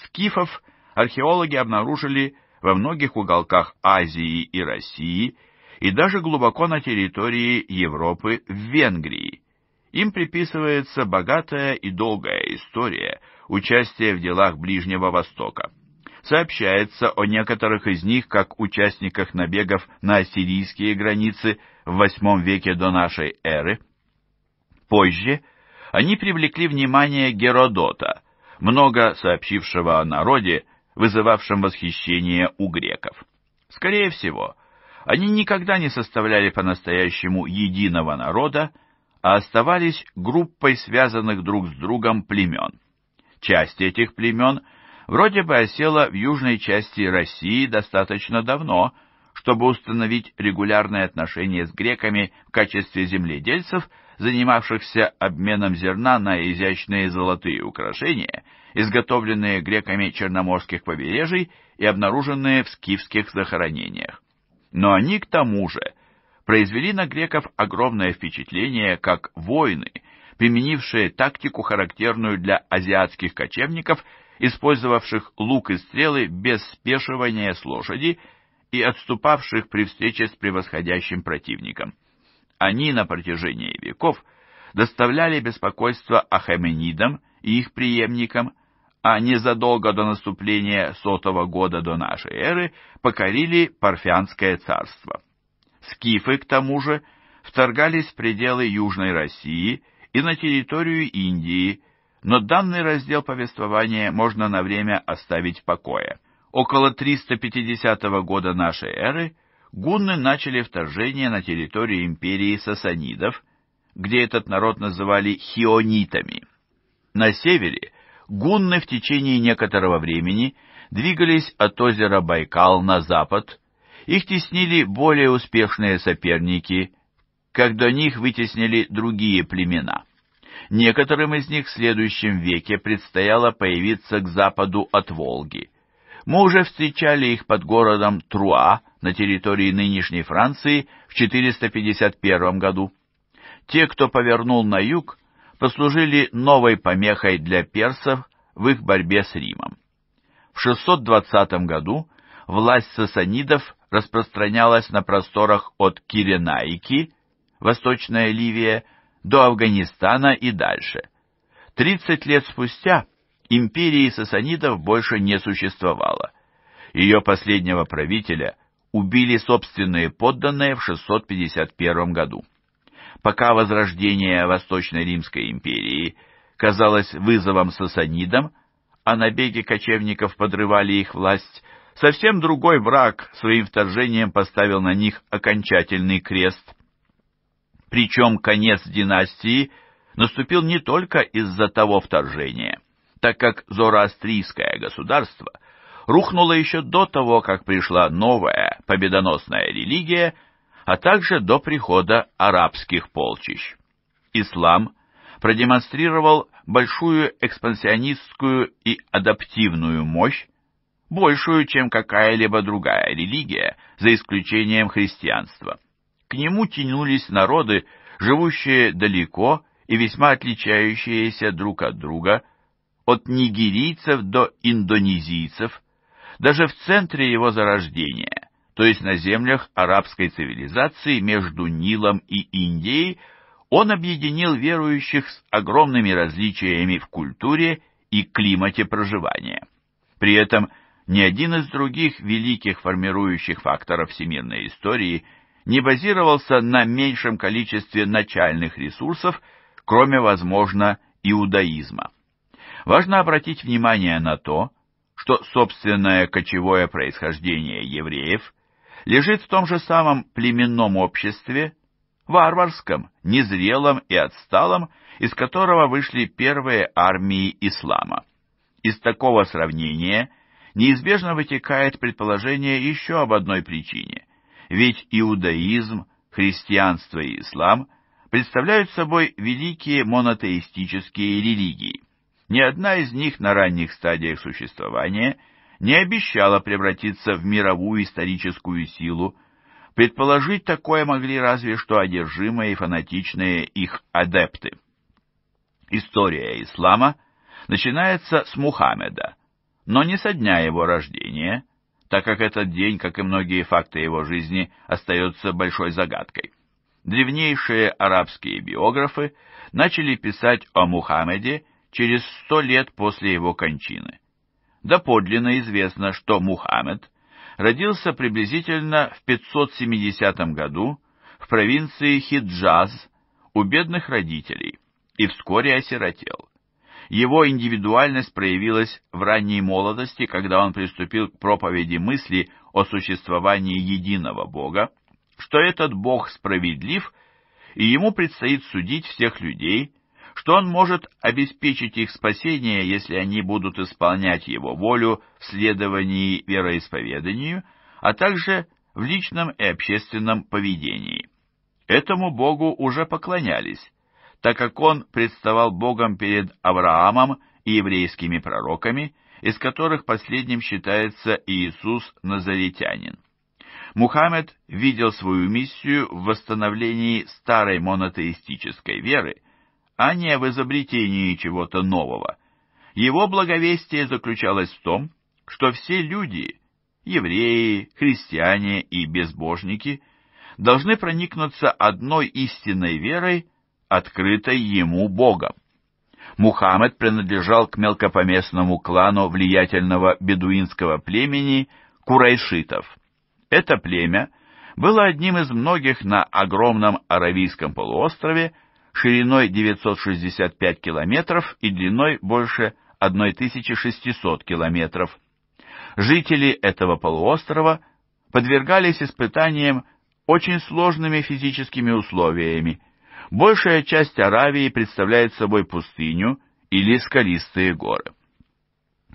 Скифов археологи обнаружили во многих уголках Азии и России – и даже глубоко на территории Европы в Венгрии. Им приписывается богатая и долгая история участия в делах Ближнего Востока. Сообщается о некоторых из них как участниках набегов на ассирийские границы в VIII веке до нашей эры. Позже они привлекли внимание Геродота, много сообщившего о народе, вызывавшем восхищение у греков. Скорее всего, они никогда не составляли по-настоящему единого народа, а оставались группой связанных друг с другом племен. Часть этих племен вроде бы осела в южной части России достаточно давно, чтобы установить регулярные отношения с греками в качестве земледельцев, занимавшихся обменом зерна на изящные золотые украшения, изготовленные греками черноморских побережий и обнаруженные в скифских захоронениях но они к тому же произвели на греков огромное впечатление как воины, применившие тактику, характерную для азиатских кочевников, использовавших лук и стрелы без спешивания с лошади и отступавших при встрече с превосходящим противником. Они на протяжении веков доставляли беспокойство ахеменидам и их преемникам, а незадолго до наступления сотого года до нашей эры покорили Парфянское царство. Скифы, к тому же, вторгались в пределы Южной России и на территорию Индии, но данный раздел повествования можно на время оставить в покое. Около 350 года нашей эры гунны начали вторжение на территорию империи сасанидов, где этот народ называли хионитами. На севере гунны в течение некоторого времени двигались от озера Байкал на запад, их теснили более успешные соперники, как до них вытеснили другие племена. Некоторым из них в следующем веке предстояло появиться к западу от Волги. Мы уже встречали их под городом Труа на территории нынешней Франции в 451 году. Те, кто повернул на юг, послужили новой помехой для персов в их борьбе с Римом. В 620 году власть сасанидов распространялась на просторах от Киренаики, Восточная Ливия, до Афганистана и дальше. Тридцать лет спустя империи сасанидов больше не существовало. Ее последнего правителя убили собственные подданные в 651 году. Пока возрождение Восточной Римской империи казалось вызовом сасанидам, а набеги кочевников подрывали их власть, совсем другой враг своим вторжением поставил на них окончательный крест. Причем конец династии наступил не только из-за того вторжения, так как зороастрийское государство рухнуло еще до того, как пришла новая победоносная религия – а также до прихода арабских полчищ. Ислам продемонстрировал большую экспансионистскую и адаптивную мощь, большую, чем какая-либо другая религия, за исключением христианства. К нему тянулись народы, живущие далеко и весьма отличающиеся друг от друга, от нигерийцев до индонезийцев, даже в центре его зарождения то есть на землях арабской цивилизации между Нилом и Индией, он объединил верующих с огромными различиями в культуре и климате проживания. При этом ни один из других великих формирующих факторов всемирной истории не базировался на меньшем количестве начальных ресурсов, кроме, возможно, иудаизма. Важно обратить внимание на то, что собственное кочевое происхождение евреев лежит в том же самом племенном обществе, варварском, незрелом и отсталом, из которого вышли первые армии ислама. Из такого сравнения неизбежно вытекает предположение еще об одной причине, ведь иудаизм, христианство и ислам представляют собой великие монотеистические религии. Ни одна из них на ранних стадиях существования – не обещала превратиться в мировую историческую силу. Предположить такое могли разве что одержимые и фанатичные их адепты. История ислама начинается с Мухаммеда, но не со дня его рождения, так как этот день, как и многие факты его жизни, остается большой загадкой. Древнейшие арабские биографы начали писать о Мухаммеде через сто лет после его кончины доподлинно известно, что Мухаммед родился приблизительно в 570 году в провинции Хиджаз у бедных родителей и вскоре осиротел. Его индивидуальность проявилась в ранней молодости, когда он приступил к проповеди мысли о существовании единого Бога, что этот Бог справедлив, и ему предстоит судить всех людей – что он может обеспечить их спасение, если они будут исполнять его волю в следовании вероисповеданию, а также в личном и общественном поведении. Этому Богу уже поклонялись, так как он представал Богом перед Авраамом и еврейскими пророками, из которых последним считается Иисус Назаретянин. Мухаммед видел свою миссию в восстановлении старой монотеистической веры – а не в изобретении чего-то нового. Его благовестие заключалось в том, что все люди, евреи, христиане и безбожники, должны проникнуться одной истинной верой, открытой ему Богом. Мухаммед принадлежал к мелкопоместному клану влиятельного бедуинского племени курайшитов. Это племя было одним из многих на огромном Аравийском полуострове, шириной 965 километров и длиной больше 1600 километров. Жители этого полуострова подвергались испытаниям очень сложными физическими условиями. Большая часть Аравии представляет собой пустыню или скалистые горы.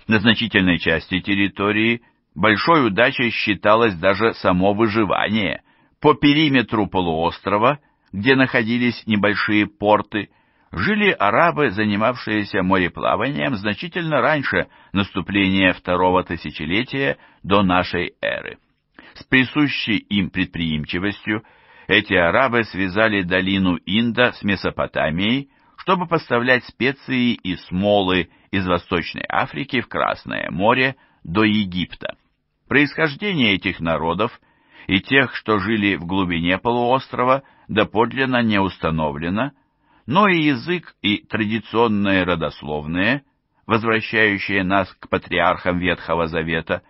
На значительной части территории большой удачей считалось даже само выживание. По периметру полуострова – где находились небольшие порты, жили арабы, занимавшиеся мореплаванием значительно раньше наступления второго тысячелетия до нашей эры. С присущей им предприимчивостью эти арабы связали долину Инда с Месопотамией, чтобы поставлять специи и смолы из Восточной Африки в Красное море до Египта. Происхождение этих народов – и тех, что жили в глубине полуострова, доподлинно не установлено, но и язык и традиционные родословные, возвращающие нас к патриархам Ветхого Завета,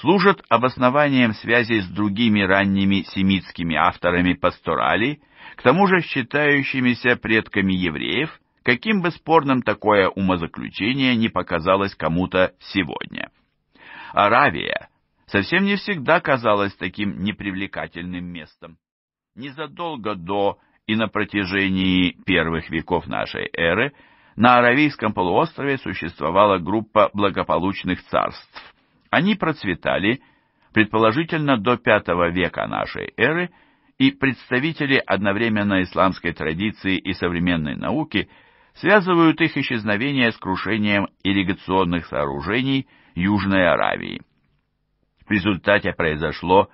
служат обоснованием связи с другими ранними семитскими авторами пасторалей, к тому же считающимися предками евреев, каким бы спорным такое умозаключение не показалось кому-то сегодня. Аравия – совсем не всегда казалось таким непривлекательным местом. Незадолго до и на протяжении первых веков нашей эры на Аравийском полуострове существовала группа благополучных царств. Они процветали, предположительно, до V века нашей эры, и представители одновременно исламской традиции и современной науки связывают их исчезновение с крушением ирригационных сооружений Южной Аравии. В результате произошло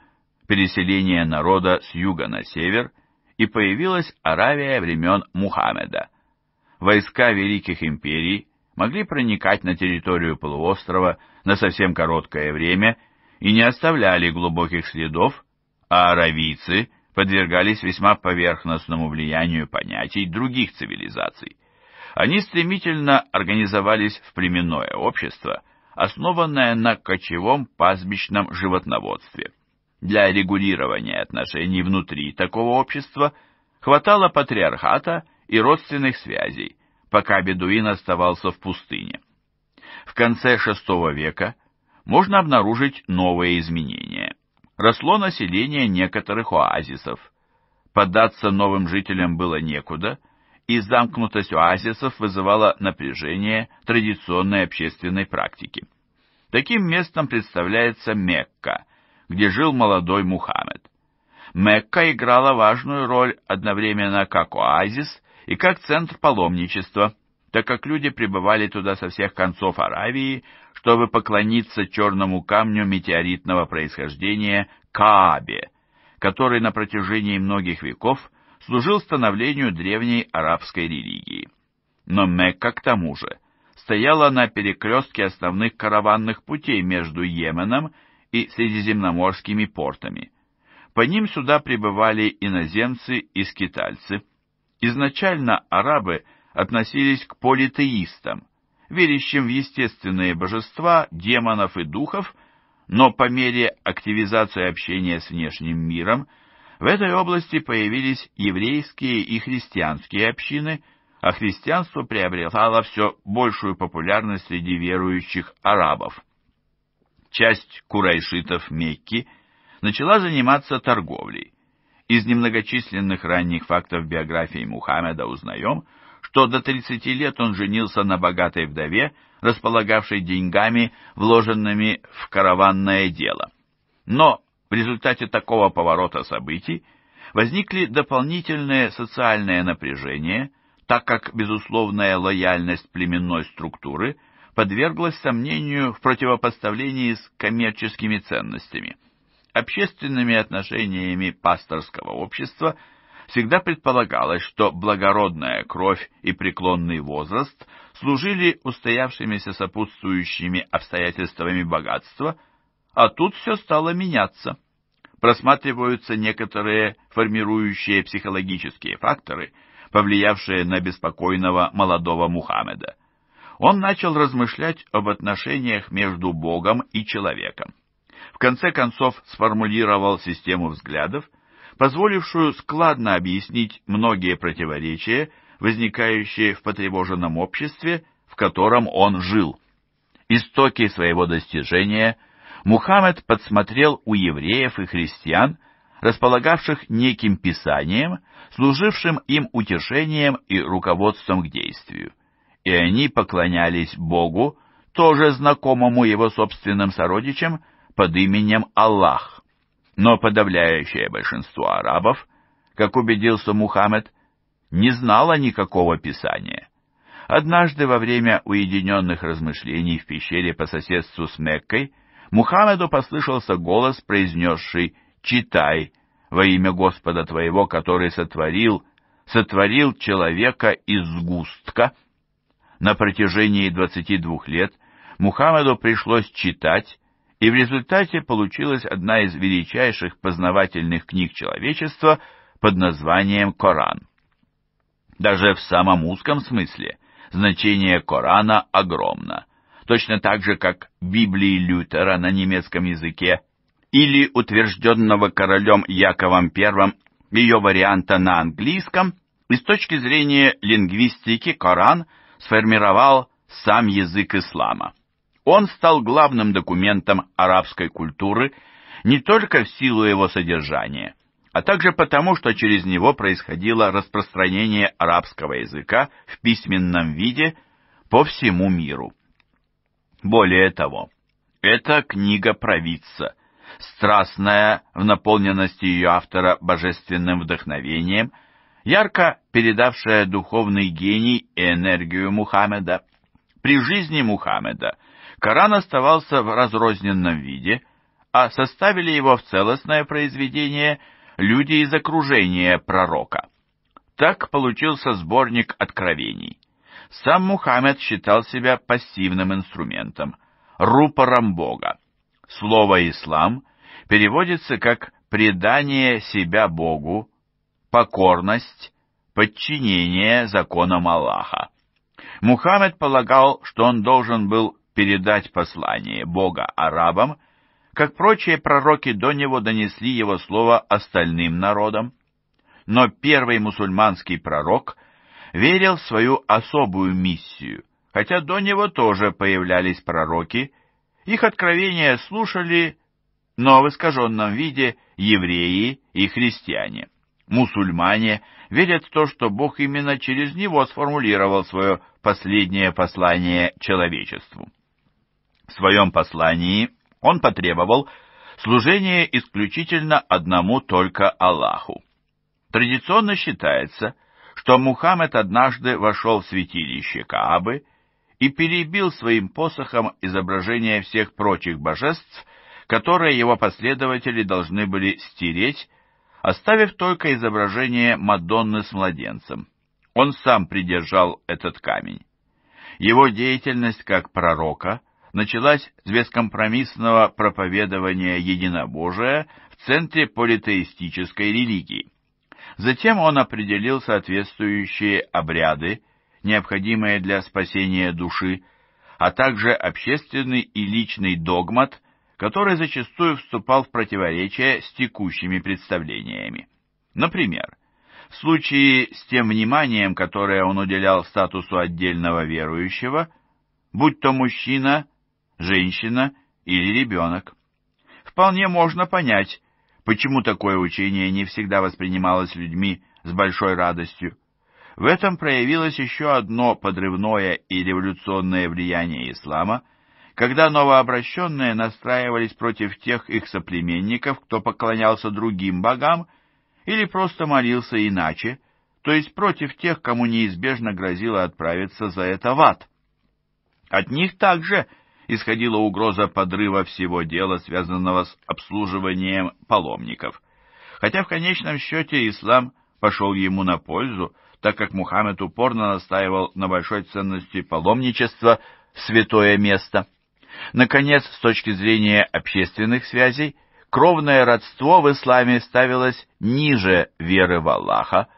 переселение народа с юга на север, и появилась Аравия времен Мухаммеда. Войска великих империй могли проникать на территорию полуострова на совсем короткое время и не оставляли глубоких следов, а аравийцы подвергались весьма поверхностному влиянию понятий других цивилизаций. Они стремительно организовались в племенное общество – основанная на кочевом пастбищном животноводстве. Для регулирования отношений внутри такого общества хватало патриархата и родственных связей, пока бедуин оставался в пустыне. В конце VI века можно обнаружить новые изменения. Росло население некоторых оазисов. Податься новым жителям было некуда – и замкнутость оазисов вызывала напряжение традиционной общественной практики. Таким местом представляется Мекка, где жил молодой Мухаммед. Мекка играла важную роль одновременно как оазис и как центр паломничества, так как люди прибывали туда со всех концов Аравии, чтобы поклониться черному камню метеоритного происхождения Каабе, который на протяжении многих веков – служил становлению древней арабской религии. Но Мекка к тому же стояла на перекрестке основных караванных путей между Йеменом и средиземноморскими портами. По ним сюда прибывали иноземцы и скитальцы. Изначально арабы относились к политеистам, верящим в естественные божества, демонов и духов, но по мере активизации общения с внешним миром – в этой области появились еврейские и христианские общины, а христианство приобретало все большую популярность среди верующих арабов. Часть курайшитов Мекки начала заниматься торговлей. Из немногочисленных ранних фактов биографии Мухаммеда узнаем, что до 30 лет он женился на богатой вдове, располагавшей деньгами, вложенными в караванное дело. Но в результате такого поворота событий возникли дополнительные социальные напряжения, так как безусловная лояльность племенной структуры подверглась сомнению в противопоставлении с коммерческими ценностями. Общественными отношениями пасторского общества – всегда предполагалось, что благородная кровь и преклонный возраст служили устоявшимися сопутствующими обстоятельствами богатства – а тут все стало меняться. Просматриваются некоторые формирующие психологические факторы, повлиявшие на беспокойного молодого Мухаммеда. Он начал размышлять об отношениях между Богом и человеком. В конце концов сформулировал систему взглядов, позволившую складно объяснить многие противоречия, возникающие в потревоженном обществе, в котором он жил. Истоки своего достижения – Мухаммед подсмотрел у евреев и христиан, располагавших неким писанием, служившим им утешением и руководством к действию. И они поклонялись Богу, тоже знакомому его собственным сородичам под именем Аллах. Но подавляющее большинство арабов, как убедился Мухаммед, не знало никакого писания. Однажды во время уединенных размышлений в пещере по соседству с Меккой Мухаммеду послышался голос, произнесший «Читай во имя Господа твоего, который сотворил, сотворил человека из густка». На протяжении 22 лет Мухаммеду пришлось читать, и в результате получилась одна из величайших познавательных книг человечества под названием «Коран». Даже в самом узком смысле значение Корана огромно точно так же, как Библии Лютера на немецком языке или утвержденного королем Яковом I ее варианта на английском, и с точки зрения лингвистики Коран сформировал сам язык ислама. Он стал главным документом арабской культуры не только в силу его содержания, а также потому, что через него происходило распространение арабского языка в письменном виде по всему миру. Более того, это книга провидца, страстная в наполненности ее автора божественным вдохновением, ярко передавшая духовный гений и энергию Мухаммеда. При жизни Мухаммеда Коран оставался в разрозненном виде, а составили его в целостное произведение люди из окружения пророка. Так получился сборник откровений – сам Мухаммед считал себя пассивным инструментом, рупором Бога. Слово «ислам» переводится как «предание себя Богу», «покорность», «подчинение законам Аллаха». Мухаммед полагал, что он должен был передать послание Бога арабам, как прочие пророки до него донесли его слово остальным народам. Но первый мусульманский пророк верил в свою особую миссию, хотя до него тоже появлялись пророки, их откровения слушали, но в искаженном виде евреи и христиане. Мусульмане верят в то, что Бог именно через него сформулировал свое последнее послание человечеству. В своем послании он потребовал служения исключительно одному только Аллаху. Традиционно считается – что Мухаммед однажды вошел в святилище Каабы и перебил своим посохом изображение всех прочих божеств, которые его последователи должны были стереть, оставив только изображение Мадонны с младенцем. Он сам придержал этот камень. Его деятельность как пророка началась с бескомпромиссного проповедования единобожия в центре политеистической религии. Затем он определил соответствующие обряды, необходимые для спасения души, а также общественный и личный догмат, который зачастую вступал в противоречие с текущими представлениями. Например, в случае с тем вниманием, которое он уделял статусу отдельного верующего, будь то мужчина, женщина или ребенок. Вполне можно понять, Почему такое учение не всегда воспринималось людьми с большой радостью? В этом проявилось еще одно подрывное и революционное влияние ислама, когда новообращенные настраивались против тех их соплеменников, кто поклонялся другим богам или просто молился иначе, то есть против тех, кому неизбежно грозило отправиться за это в ад. От них также – исходила угроза подрыва всего дела, связанного с обслуживанием паломников. Хотя в конечном счете ислам пошел ему на пользу, так как Мухаммед упорно настаивал на большой ценности паломничества в святое место. Наконец, с точки зрения общественных связей, кровное родство в исламе ставилось ниже веры в Аллаха,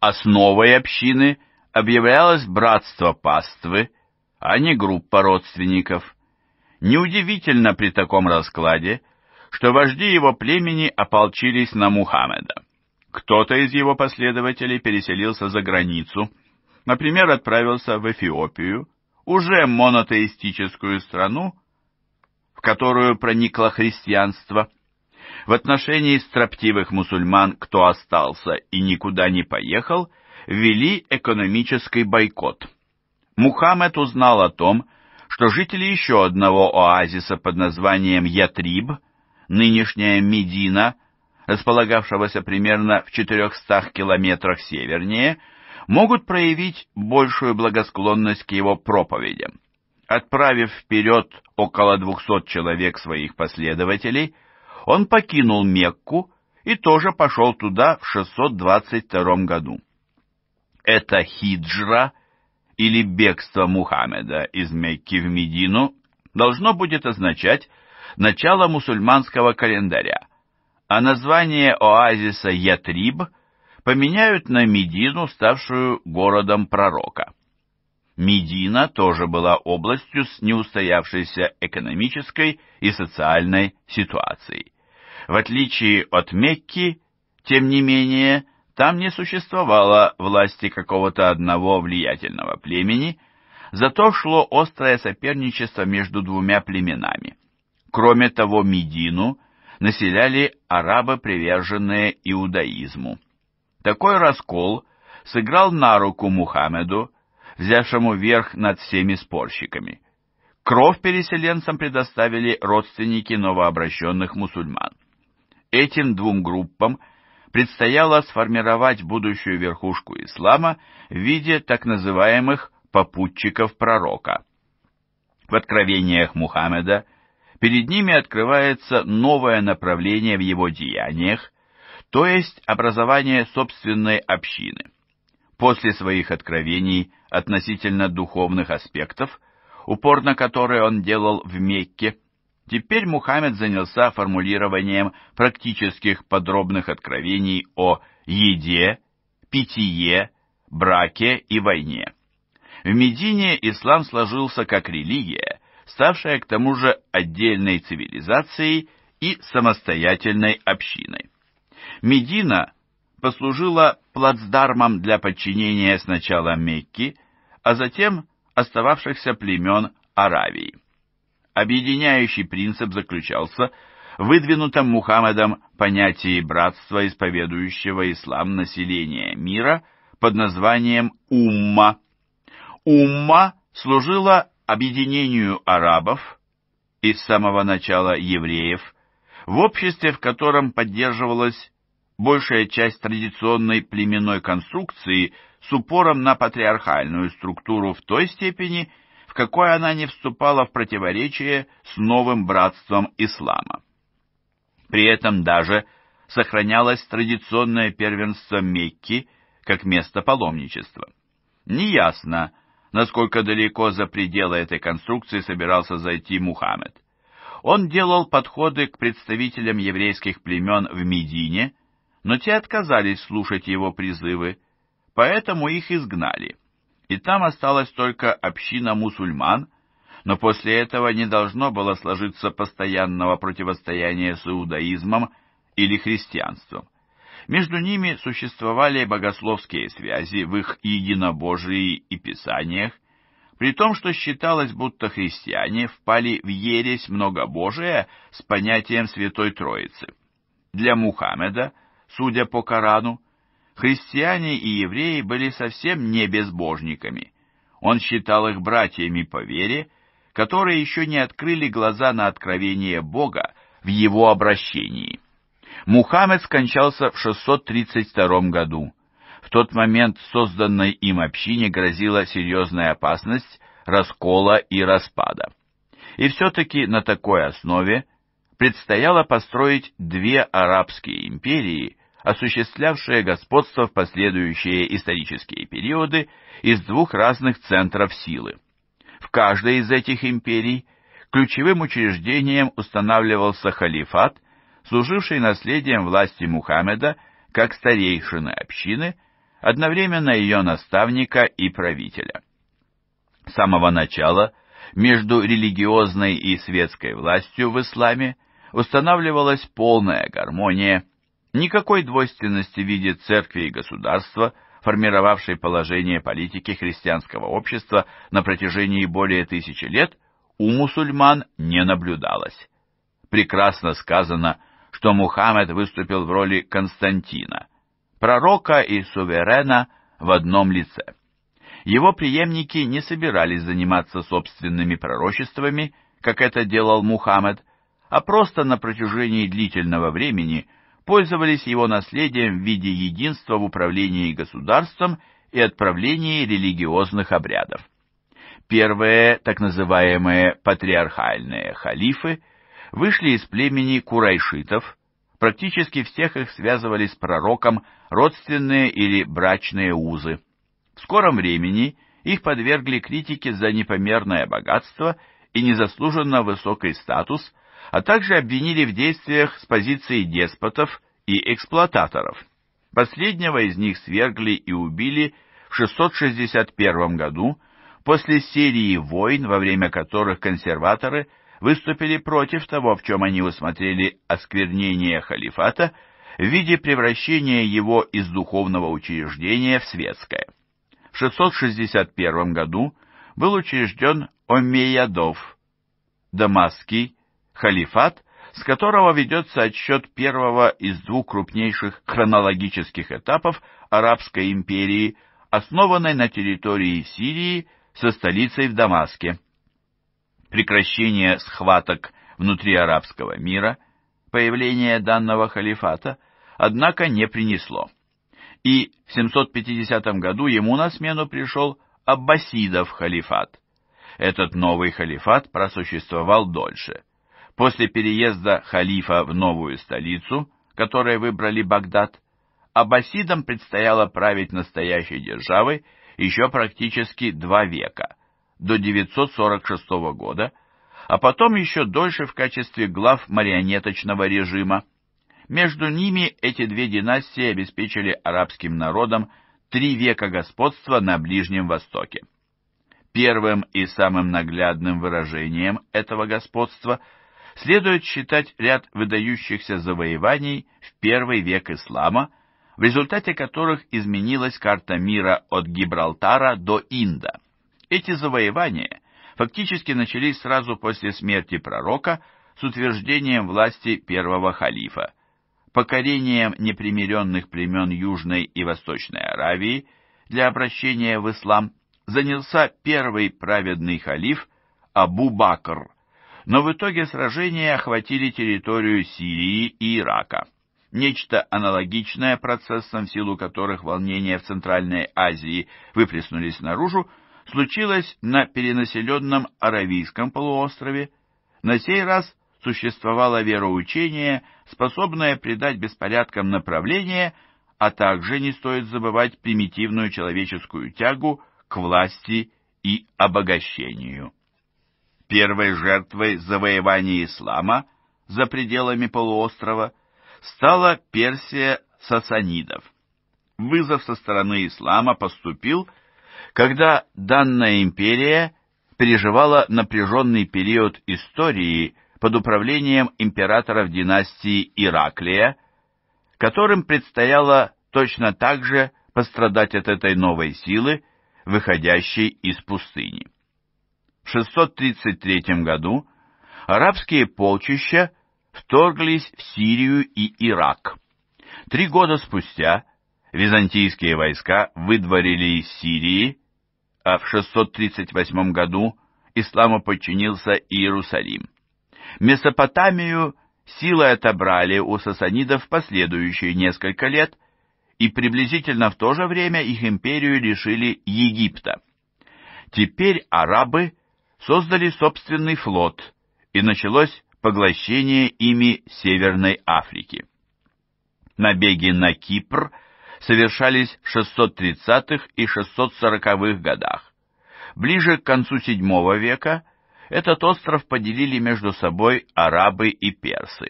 основой а общины объявлялось братство паствы, а не группа родственников. Неудивительно при таком раскладе, что вожди его племени ополчились на Мухаммеда. Кто-то из его последователей переселился за границу, например, отправился в Эфиопию, уже монотеистическую страну, в которую проникло христианство. В отношении строптивых мусульман, кто остался и никуда не поехал, ввели экономический бойкот. Мухаммед узнал о том, что жители еще одного оазиса под названием Ятриб, нынешняя Медина, располагавшегося примерно в 400 километрах севернее, могут проявить большую благосклонность к его проповедям. Отправив вперед около 200 человек своих последователей, он покинул Мекку и тоже пошел туда в 622 году. Это хиджра – или бегство Мухаммеда из Мекки в Медину должно будет означать начало мусульманского календаря, а название оазиса Ятриб поменяют на Медину, ставшую городом пророка. Медина тоже была областью с неустоявшейся экономической и социальной ситуацией. В отличие от Мекки, тем не менее, там не существовало власти какого-то одного влиятельного племени, зато шло острое соперничество между двумя племенами. Кроме того, Медину населяли арабы, приверженные иудаизму. Такой раскол сыграл на руку Мухаммеду, взявшему верх над всеми спорщиками. Кровь переселенцам предоставили родственники новообращенных мусульман. Этим двум группам – предстояло сформировать будущую верхушку ислама в виде так называемых попутчиков пророка. В откровениях Мухаммеда перед ними открывается новое направление в его деяниях, то есть образование собственной общины. После своих откровений относительно духовных аспектов, упор на которые он делал в Мекке, Теперь Мухаммед занялся формулированием практических подробных откровений о еде, питье, браке и войне. В Медине ислам сложился как религия, ставшая к тому же отдельной цивилизацией и самостоятельной общиной. Медина послужила плацдармом для подчинения сначала Мекки, а затем остававшихся племен Аравии. Объединяющий принцип заключался в выдвинутом Мухаммедом понятии братства, исповедующего ислам населения мира под названием «умма». «Умма» служила объединению арабов и с самого начала евреев в обществе, в котором поддерживалась большая часть традиционной племенной конструкции с упором на патриархальную структуру в той степени, какой она не вступала в противоречие с новым братством ислама. При этом даже сохранялось традиционное первенство Мекки как место паломничества. Неясно, насколько далеко за пределы этой конструкции собирался зайти Мухаммед. Он делал подходы к представителям еврейских племен в Медине, но те отказались слушать его призывы, поэтому их изгнали и там осталась только община мусульман, но после этого не должно было сложиться постоянного противостояния с иудаизмом или христианством. Между ними существовали богословские связи в их единобожии и писаниях, при том, что считалось, будто христиане впали в ересь многобожия с понятием Святой Троицы. Для Мухаммеда, судя по Корану, христиане и евреи были совсем не безбожниками. Он считал их братьями по вере, которые еще не открыли глаза на откровение Бога в его обращении. Мухаммед скончался в 632 году. В тот момент созданной им общине грозила серьезная опасность раскола и распада. И все-таки на такой основе предстояло построить две арабские империи – осуществлявшее господство в последующие исторические периоды из двух разных центров силы. В каждой из этих империй ключевым учреждением устанавливался халифат, служивший наследием власти Мухаммеда как старейшины общины, одновременно ее наставника и правителя. С самого начала между религиозной и светской властью в исламе устанавливалась полная гармония Никакой двойственности в виде церкви и государства, формировавшей положение политики христианского общества на протяжении более тысячи лет, у мусульман не наблюдалось. Прекрасно сказано, что Мухаммед выступил в роли Константина, пророка и суверена в одном лице. Его преемники не собирались заниматься собственными пророчествами, как это делал Мухаммед, а просто на протяжении длительного времени – пользовались его наследием в виде единства в управлении государством и отправлении религиозных обрядов. Первые, так называемые патриархальные халифы, вышли из племени курайшитов, практически всех их связывали с пророком родственные или брачные узы. В скором времени их подвергли критике за непомерное богатство и незаслуженно высокий статус – а также обвинили в действиях с позиции деспотов и эксплуататоров. Последнего из них свергли и убили в 661 году после серии войн, во время которых консерваторы выступили против того, в чем они усмотрели осквернение халифата в виде превращения его из духовного учреждения в светское. В 661 году был учрежден Омейядов, Дамасский, халифат, с которого ведется отсчет первого из двух крупнейших хронологических этапов Арабской империи, основанной на территории Сирии со столицей в Дамаске. Прекращение схваток внутри арабского мира, появление данного халифата, однако не принесло. И в 750 году ему на смену пришел Аббасидов халифат. Этот новый халифат просуществовал дольше – После переезда халифа в новую столицу, которой выбрали Багдад, аббасидам предстояло править настоящей державой еще практически два века, до 946 года, а потом еще дольше в качестве глав марионеточного режима. Между ними эти две династии обеспечили арабским народам три века господства на Ближнем Востоке. Первым и самым наглядным выражением этого господства – следует считать ряд выдающихся завоеваний в первый век ислама, в результате которых изменилась карта мира от Гибралтара до Инда. Эти завоевания фактически начались сразу после смерти пророка с утверждением власти первого халифа, покорением непримиренных племен Южной и Восточной Аравии для обращения в ислам занялся первый праведный халиф Абу-Бакр, но в итоге сражения охватили территорию Сирии и Ирака. Нечто аналогичное процессам, в силу которых волнения в Центральной Азии выплеснулись наружу, случилось на перенаселенном Аравийском полуострове. На сей раз существовало вероучение, способное придать беспорядкам направление, а также не стоит забывать примитивную человеческую тягу к власти и обогащению. Первой жертвой завоевания ислама за пределами полуострова стала Персия сасанидов. Вызов со стороны ислама поступил, когда данная империя переживала напряженный период истории под управлением императоров династии Ираклия, которым предстояло точно так же пострадать от этой новой силы, выходящей из пустыни. В 633 году арабские полчища вторглись в Сирию и Ирак. Три года спустя византийские войска выдворили из Сирии, а в 638 году исламу подчинился Иерусалим. Месопотамию силы отобрали у сасанидов в последующие несколько лет, и приблизительно в то же время их империю лишили Египта. Теперь арабы – создали собственный флот, и началось поглощение ими Северной Африки. Набеги на Кипр совершались в 630-х и 640-х годах. Ближе к концу VII века этот остров поделили между собой арабы и персы.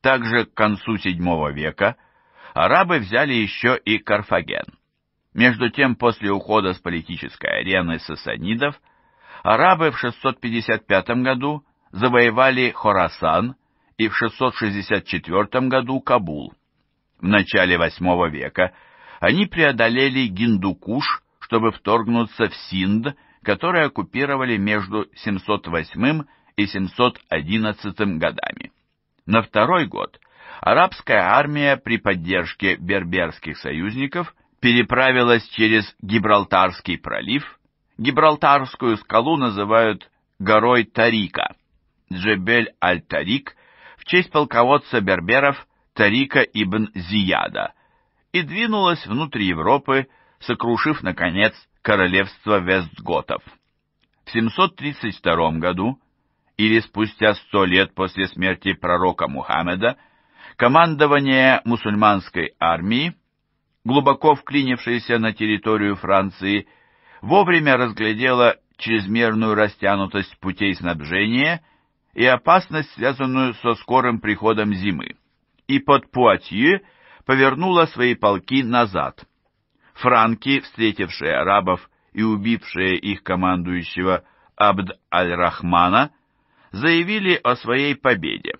Также к концу VII века арабы взяли еще и Карфаген. Между тем, после ухода с политической арены сасанидов – арабы в 655 году завоевали Хорасан и в 664 году Кабул. В начале VIII века они преодолели Гиндукуш, чтобы вторгнуться в Синд, который оккупировали между 708 и 711 годами. На второй год арабская армия при поддержке берберских союзников переправилась через Гибралтарский пролив – Гибралтарскую скалу называют горой Тарика, Джебель-аль-Тарик, в честь полководца берберов Тарика ибн Зияда, и двинулась внутрь Европы, сокрушив, наконец, королевство Вестготов. В 732 году, или спустя сто лет после смерти пророка Мухаммеда, командование мусульманской армии, глубоко вклинившееся на территорию Франции, вовремя разглядела чрезмерную растянутость путей снабжения и опасность, связанную со скорым приходом зимы, и под Пуатье повернула свои полки назад. Франки, встретившие арабов и убившие их командующего Абд-аль-Рахмана, заявили о своей победе.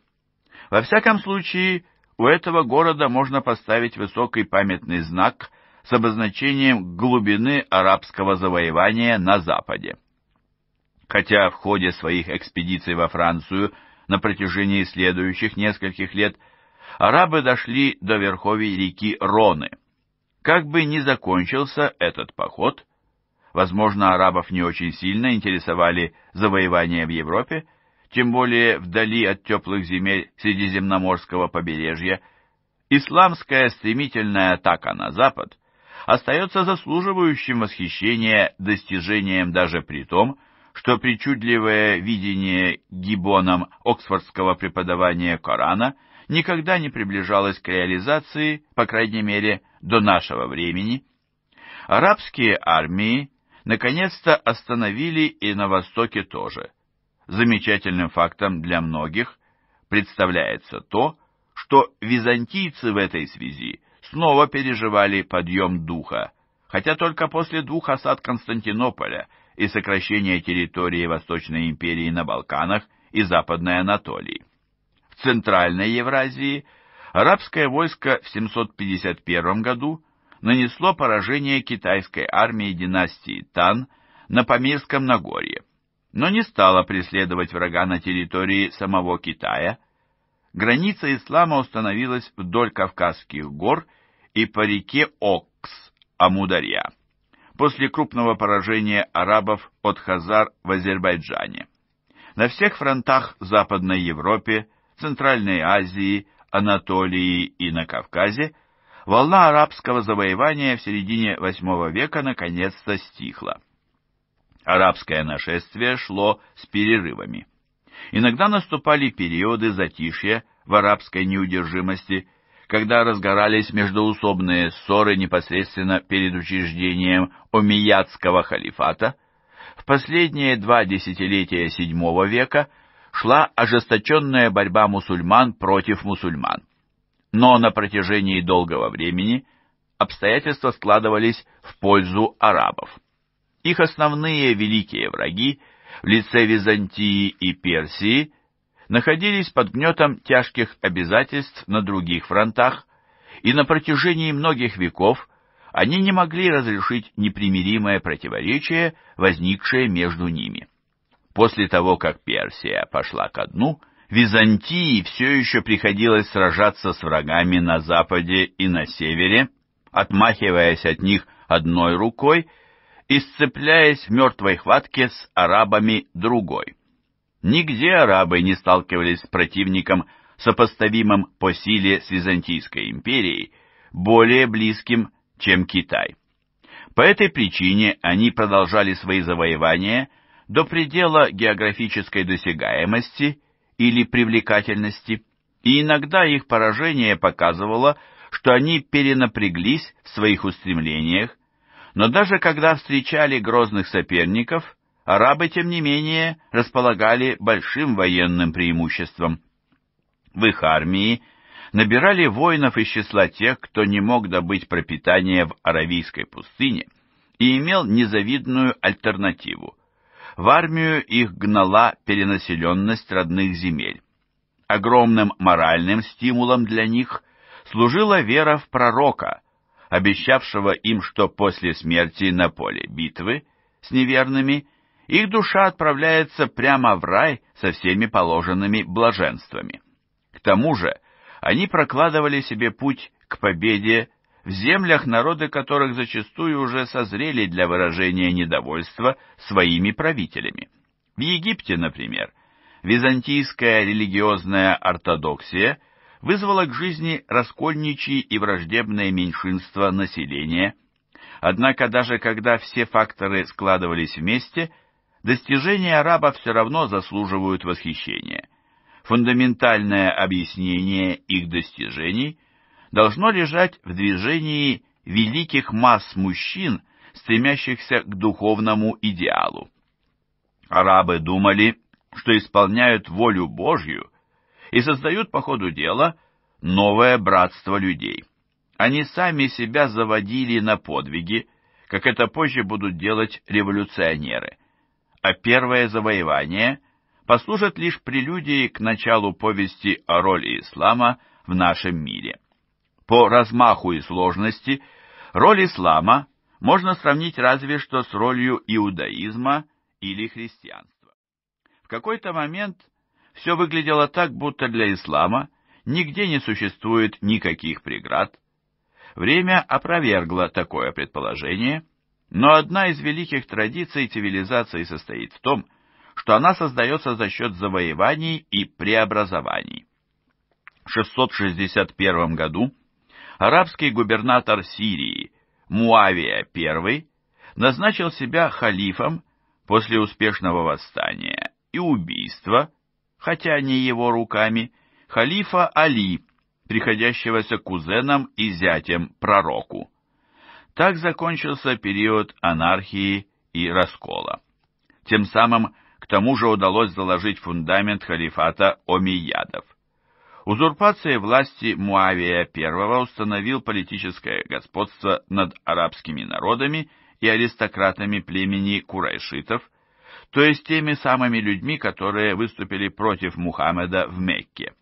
Во всяком случае, у этого города можно поставить высокий памятный знак с обозначением глубины арабского завоевания на Западе. Хотя в ходе своих экспедиций во Францию на протяжении следующих нескольких лет арабы дошли до верховий реки Роны. Как бы ни закончился этот поход, возможно, арабов не очень сильно интересовали завоевания в Европе, тем более вдали от теплых земель Средиземноморского побережья, исламская стремительная атака на запад – остается заслуживающим восхищения достижением даже при том, что причудливое видение гибоном оксфордского преподавания Корана никогда не приближалось к реализации, по крайней мере, до нашего времени. Арабские армии наконец-то остановили и на Востоке тоже. Замечательным фактом для многих представляется то, что византийцы в этой связи – снова переживали подъем духа, хотя только после двух осад Константинополя и сокращения территории Восточной империи на Балканах и Западной Анатолии. В Центральной Евразии арабское войско в 751 году нанесло поражение китайской армии династии Тан на Памирском Нагорье, но не стало преследовать врага на территории самого Китая. Граница ислама установилась вдоль Кавказских гор и по реке Окс Амударья после крупного поражения арабов от Хазар в Азербайджане. На всех фронтах Западной Европе, Центральной Азии, Анатолии и на Кавказе волна арабского завоевания в середине VIII века наконец-то стихла. Арабское нашествие шло с перерывами. Иногда наступали периоды затишья в арабской неудержимости – когда разгорались междоусобные ссоры непосредственно перед учреждением Омиядского халифата, в последние два десятилетия VII века шла ожесточенная борьба мусульман против мусульман. Но на протяжении долгого времени обстоятельства складывались в пользу арабов. Их основные великие враги в лице Византии и Персии – находились под гнетом тяжких обязательств на других фронтах, и на протяжении многих веков они не могли разрешить непримиримое противоречие, возникшее между ними. После того, как Персия пошла ко дну, Византии все еще приходилось сражаться с врагами на западе и на севере, отмахиваясь от них одной рукой и сцепляясь в мертвой хватке с арабами другой. Нигде арабы не сталкивались с противником, сопоставимым по силе с Византийской империей, более близким, чем Китай. По этой причине они продолжали свои завоевания до предела географической досягаемости или привлекательности, и иногда их поражение показывало, что они перенапряглись в своих устремлениях, но даже когда встречали грозных соперников, арабы, тем не менее, располагали большим военным преимуществом. В их армии набирали воинов из числа тех, кто не мог добыть пропитание в Аравийской пустыне и имел незавидную альтернативу. В армию их гнала перенаселенность родных земель. Огромным моральным стимулом для них служила вера в пророка, обещавшего им, что после смерти на поле битвы с неверными – их душа отправляется прямо в рай со всеми положенными блаженствами. К тому же они прокладывали себе путь к победе в землях, народы которых зачастую уже созрели для выражения недовольства своими правителями. В Египте, например, византийская религиозная ортодоксия вызвала к жизни раскольничьи и враждебное меньшинство населения, однако даже когда все факторы складывались вместе – достижения араба все равно заслуживают восхищения. Фундаментальное объяснение их достижений должно лежать в движении великих масс мужчин, стремящихся к духовному идеалу. Арабы думали, что исполняют волю Божью и создают по ходу дела новое братство людей. Они сами себя заводили на подвиги, как это позже будут делать революционеры – а первое завоевание послужит лишь прелюдией к началу повести о роли ислама в нашем мире. По размаху и сложности роль ислама можно сравнить разве что с ролью иудаизма или христианства. В какой-то момент все выглядело так, будто для ислама нигде не существует никаких преград. Время опровергло такое предположение – но одна из великих традиций цивилизации состоит в том, что она создается за счет завоеваний и преобразований. В 661 году арабский губернатор Сирии Муавия I назначил себя халифом после успешного восстания и убийства, хотя не его руками, халифа Али, приходящегося кузеном и зятем пророку. Так закончился период анархии и раскола. Тем самым к тому же удалось заложить фундамент халифата омиядов. Узурпация власти Муавия I установил политическое господство над арабскими народами и аристократами племени курайшитов, то есть теми самыми людьми, которые выступили против Мухаммеда в Мекке.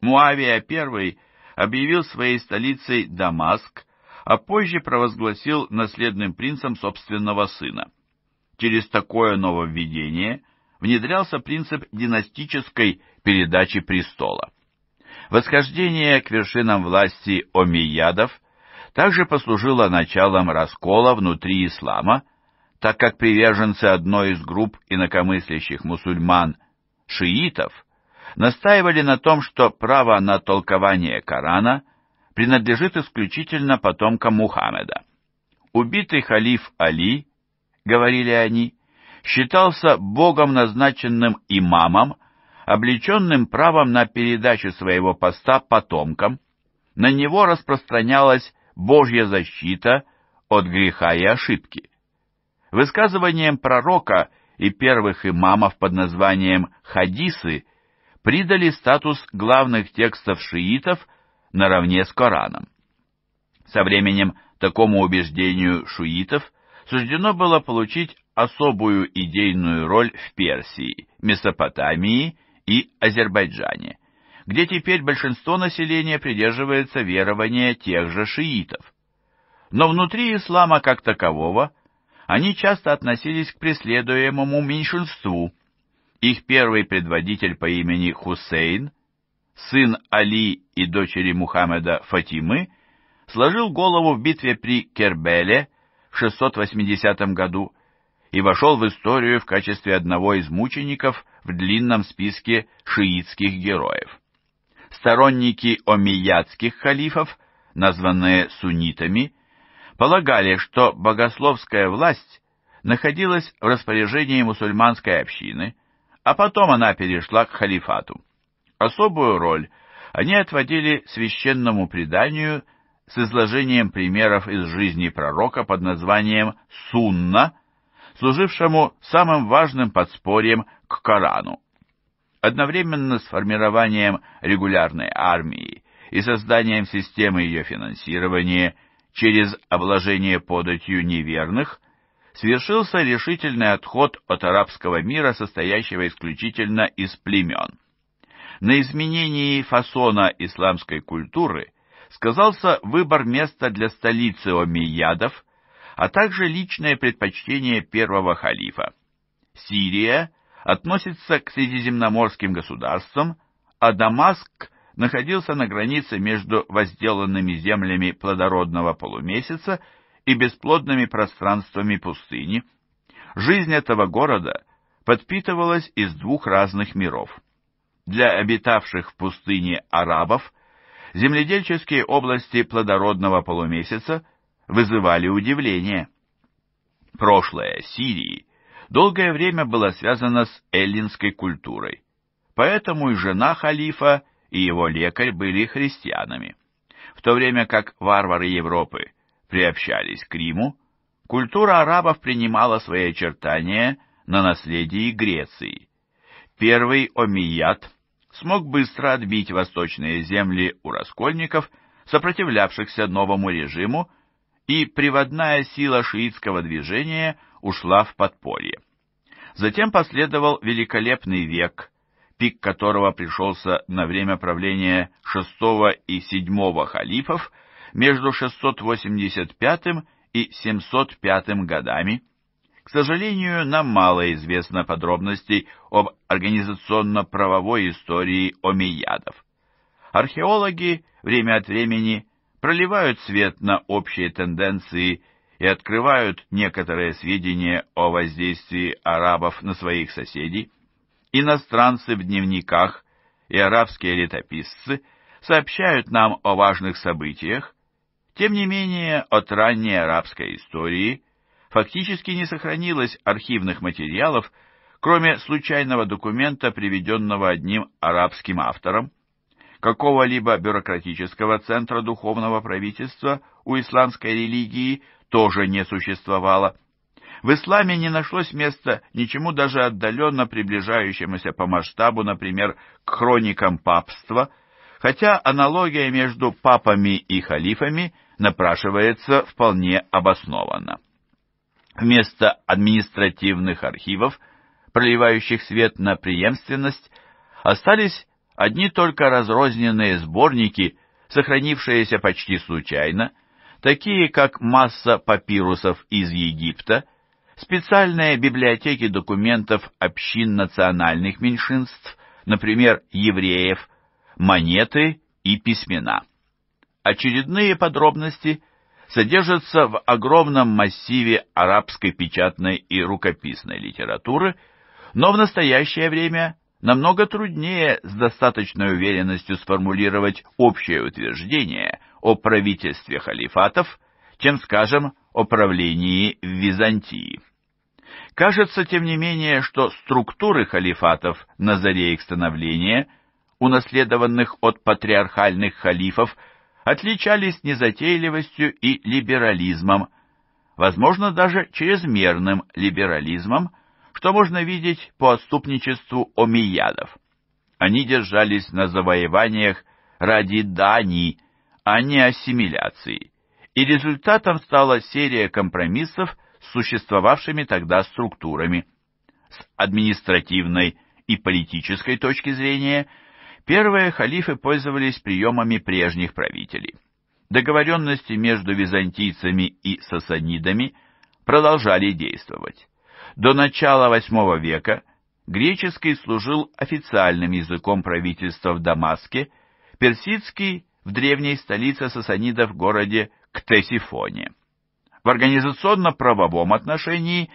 Муавия I объявил своей столицей Дамаск, а позже провозгласил наследным принцем собственного сына. Через такое нововведение внедрялся принцип династической передачи престола. Восхождение к вершинам власти омейядов также послужило началом раскола внутри ислама, так как приверженцы одной из групп инакомыслящих мусульман, шиитов, настаивали на том, что право на толкование Корана – принадлежит исключительно потомкам Мухаммеда. Убитый халиф Али, говорили они, считался богом назначенным имамом, облеченным правом на передачу своего поста потомкам, на него распространялась Божья защита от греха и ошибки. Высказыванием пророка и первых имамов под названием «хадисы» придали статус главных текстов шиитов наравне с Кораном. Со временем такому убеждению шуитов суждено было получить особую идейную роль в Персии, Месопотамии и Азербайджане, где теперь большинство населения придерживается верования тех же шиитов. Но внутри ислама как такового они часто относились к преследуемому меньшинству. Их первый предводитель по имени Хусейн – сын Али и дочери Мухаммеда Фатимы, сложил голову в битве при Кербеле в 680 году и вошел в историю в качестве одного из мучеников в длинном списке шиитских героев. Сторонники омейядских халифов, названные суннитами, полагали, что богословская власть находилась в распоряжении мусульманской общины, а потом она перешла к халифату. Особую роль они отводили священному преданию с изложением примеров из жизни пророка под названием «Сунна», служившему самым важным подспорьем к Корану. Одновременно с формированием регулярной армии и созданием системы ее финансирования через обложение податью неверных, свершился решительный отход от арабского мира, состоящего исключительно из племен. На изменении фасона исламской культуры сказался выбор места для столицы омейядов, а также личное предпочтение первого халифа. Сирия относится к средиземноморским государствам, а Дамаск находился на границе между возделанными землями плодородного полумесяца и бесплодными пространствами пустыни. Жизнь этого города подпитывалась из двух разных миров для обитавших в пустыне арабов земледельческие области плодородного полумесяца вызывали удивление. Прошлое Сирии долгое время было связано с эллинской культурой, поэтому и жена халифа, и его лекарь были христианами. В то время как варвары Европы приобщались к Риму, культура арабов принимала свои очертания на наследии Греции. Первый омияд смог быстро отбить восточные земли у раскольников, сопротивлявшихся новому режиму, и приводная сила шиитского движения ушла в подполье. Затем последовал великолепный век, пик которого пришелся на время правления шестого и седьмого халифов между 685 и 705 годами, к сожалению, нам мало известно подробностей об организационно-правовой истории омейядов. Археологи время от времени проливают свет на общие тенденции и открывают некоторые сведения о воздействии арабов на своих соседей. Иностранцы в дневниках и арабские летописцы сообщают нам о важных событиях. Тем не менее, от ранней арабской истории – фактически не сохранилось архивных материалов, кроме случайного документа, приведенного одним арабским автором. Какого-либо бюрократического центра духовного правительства у исламской религии тоже не существовало. В исламе не нашлось места ничему даже отдаленно приближающемуся по масштабу, например, к хроникам папства, хотя аналогия между папами и халифами напрашивается вполне обоснованно. Вместо административных архивов, проливающих свет на преемственность, остались одни только разрозненные сборники, сохранившиеся почти случайно, такие как масса папирусов из Египта, специальные библиотеки документов общин национальных меньшинств, например, евреев, монеты и письмена. Очередные подробности – содержится в огромном массиве арабской печатной и рукописной литературы, но в настоящее время намного труднее с достаточной уверенностью сформулировать общее утверждение о правительстве халифатов, чем, скажем, о правлении в Византии. Кажется, тем не менее, что структуры халифатов на заре их становления, унаследованных от патриархальных халифов, отличались незатейливостью и либерализмом, возможно, даже чрезмерным либерализмом, что можно видеть по отступничеству омиядов. Они держались на завоеваниях ради дани, а не ассимиляции, и результатом стала серия компромиссов с существовавшими тогда структурами. С административной и политической точки зрения – Первые халифы пользовались приемами прежних правителей. Договоренности между византийцами и сасанидами продолжали действовать. До начала VIII века греческий служил официальным языком правительства в Дамаске, персидский – в древней столице сасанидов городе Ктесифоне. В организационно-правовом отношении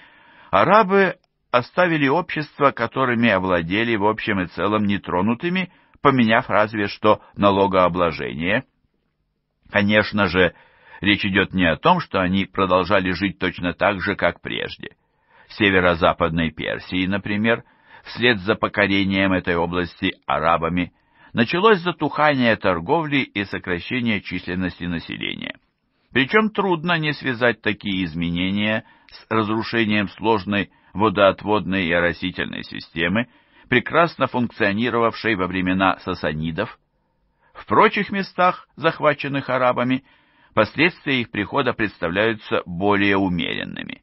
арабы оставили общества, которыми овладели в общем и целом нетронутыми – поменяв разве что налогообложение. Конечно же, речь идет не о том, что они продолжали жить точно так же, как прежде. В северо-западной Персии, например, вслед за покорением этой области арабами, началось затухание торговли и сокращение численности населения. Причем трудно не связать такие изменения с разрушением сложной водоотводной и оросительной системы, прекрасно функционировавшей во времена сасанидов. В прочих местах, захваченных арабами, последствия их прихода представляются более умеренными.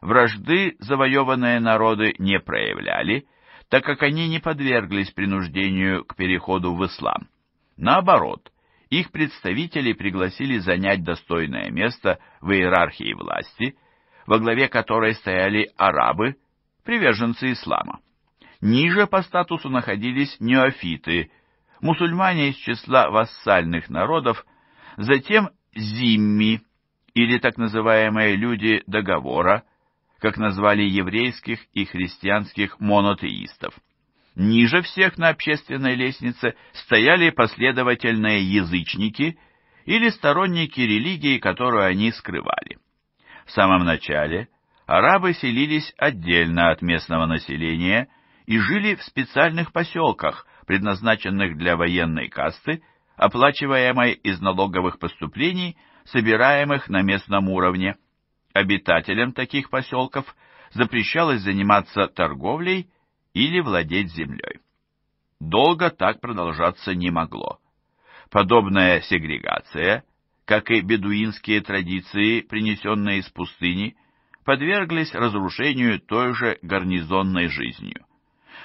Вражды завоеванные народы не проявляли, так как они не подверглись принуждению к переходу в ислам. Наоборот, их представители пригласили занять достойное место в иерархии власти, во главе которой стояли арабы, приверженцы ислама. Ниже по статусу находились неофиты, мусульмане из числа вассальных народов, затем зимми, или так называемые люди договора, как назвали еврейских и христианских монотеистов. Ниже всех на общественной лестнице стояли последовательные язычники или сторонники религии, которую они скрывали. В самом начале арабы селились отдельно от местного населения – и жили в специальных поселках, предназначенных для военной касты, оплачиваемой из налоговых поступлений, собираемых на местном уровне. Обитателям таких поселков запрещалось заниматься торговлей или владеть землей. Долго так продолжаться не могло. Подобная сегрегация, как и бедуинские традиции, принесенные из пустыни, подверглись разрушению той же гарнизонной жизнью.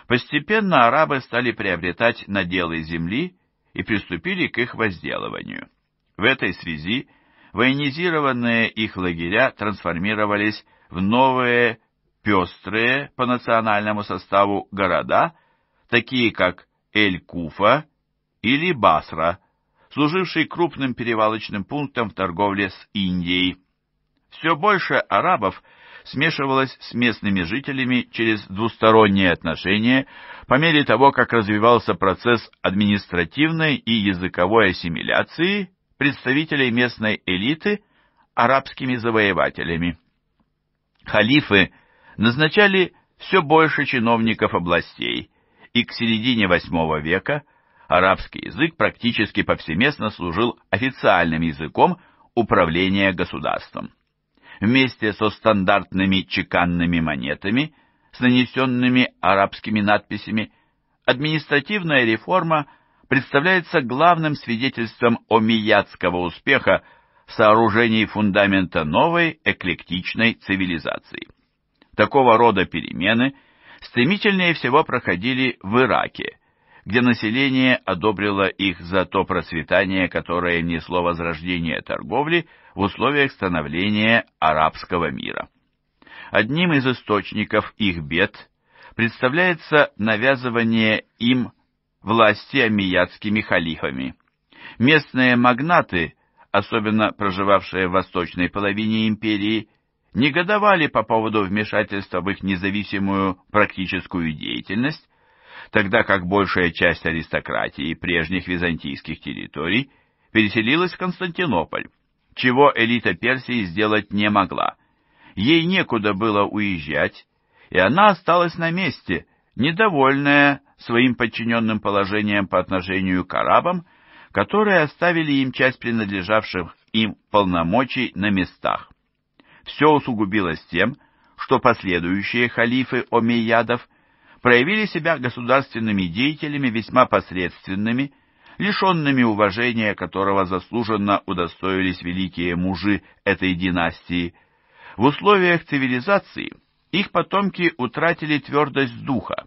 Постепенно арабы стали приобретать наделы земли и приступили к их возделыванию. В этой связи военизированные их лагеря трансформировались в новые пестрые по национальному составу города, такие как Эль-Куфа или Басра, служивший крупным перевалочным пунктом в торговле с Индией. Все больше арабов смешивалась с местными жителями через двусторонние отношения по мере того, как развивался процесс административной и языковой ассимиляции представителей местной элиты арабскими завоевателями. Халифы назначали все больше чиновников областей, и к середине VIII века арабский язык практически повсеместно служил официальным языком управления государством вместе со стандартными чеканными монетами с нанесенными арабскими надписями, административная реформа представляется главным свидетельством омиядского успеха в сооружении фундамента новой эклектичной цивилизации. Такого рода перемены стремительнее всего проходили в Ираке, где население одобрило их за то процветание, которое несло возрождение торговли в условиях становления арабского мира. Одним из источников их бед представляется навязывание им власти амиятскими халифами. Местные магнаты, особенно проживавшие в восточной половине империи, негодовали по поводу вмешательства в их независимую практическую деятельность, тогда как большая часть аристократии прежних византийских территорий переселилась в Константинополь, чего элита Персии сделать не могла. Ей некуда было уезжать, и она осталась на месте, недовольная своим подчиненным положением по отношению к арабам, которые оставили им часть принадлежавших им полномочий на местах. Все усугубилось тем, что последующие халифы Омейядов проявили себя государственными деятелями весьма посредственными, лишенными уважения которого заслуженно удостоились великие мужи этой династии. В условиях цивилизации их потомки утратили твердость духа.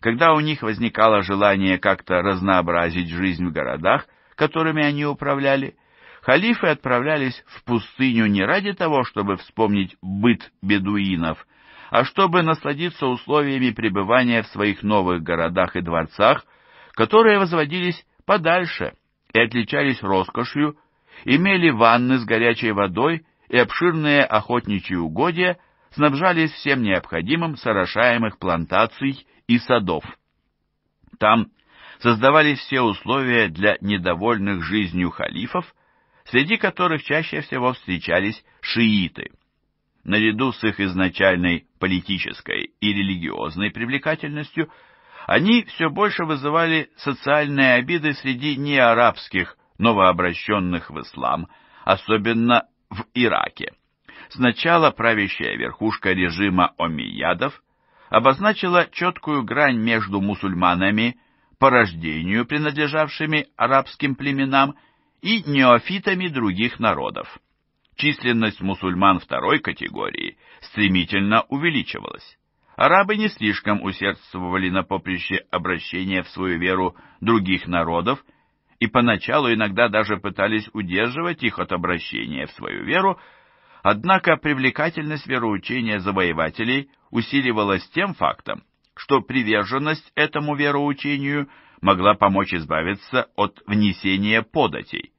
Когда у них возникало желание как-то разнообразить жизнь в городах, которыми они управляли, халифы отправлялись в пустыню не ради того, чтобы вспомнить быт бедуинов, а чтобы насладиться условиями пребывания в своих новых городах и дворцах, которые возводились подальше и отличались роскошью, имели ванны с горячей водой и обширные охотничьи угодья, снабжались всем необходимым с орошаемых плантаций и садов. Там создавались все условия для недовольных жизнью халифов, среди которых чаще всего встречались шииты. Наряду с их изначальной политической и религиозной привлекательностью, они все больше вызывали социальные обиды среди неарабских, новообращенных в ислам, особенно в Ираке. Сначала правящая верхушка режима омиядов обозначила четкую грань между мусульманами, по рождению принадлежавшими арабским племенам, и неофитами других народов численность мусульман второй категории стремительно увеличивалась. Арабы не слишком усердствовали на поприще обращения в свою веру других народов и поначалу иногда даже пытались удерживать их от обращения в свою веру, однако привлекательность вероучения завоевателей усиливалась тем фактом, что приверженность этому вероучению могла помочь избавиться от внесения податей.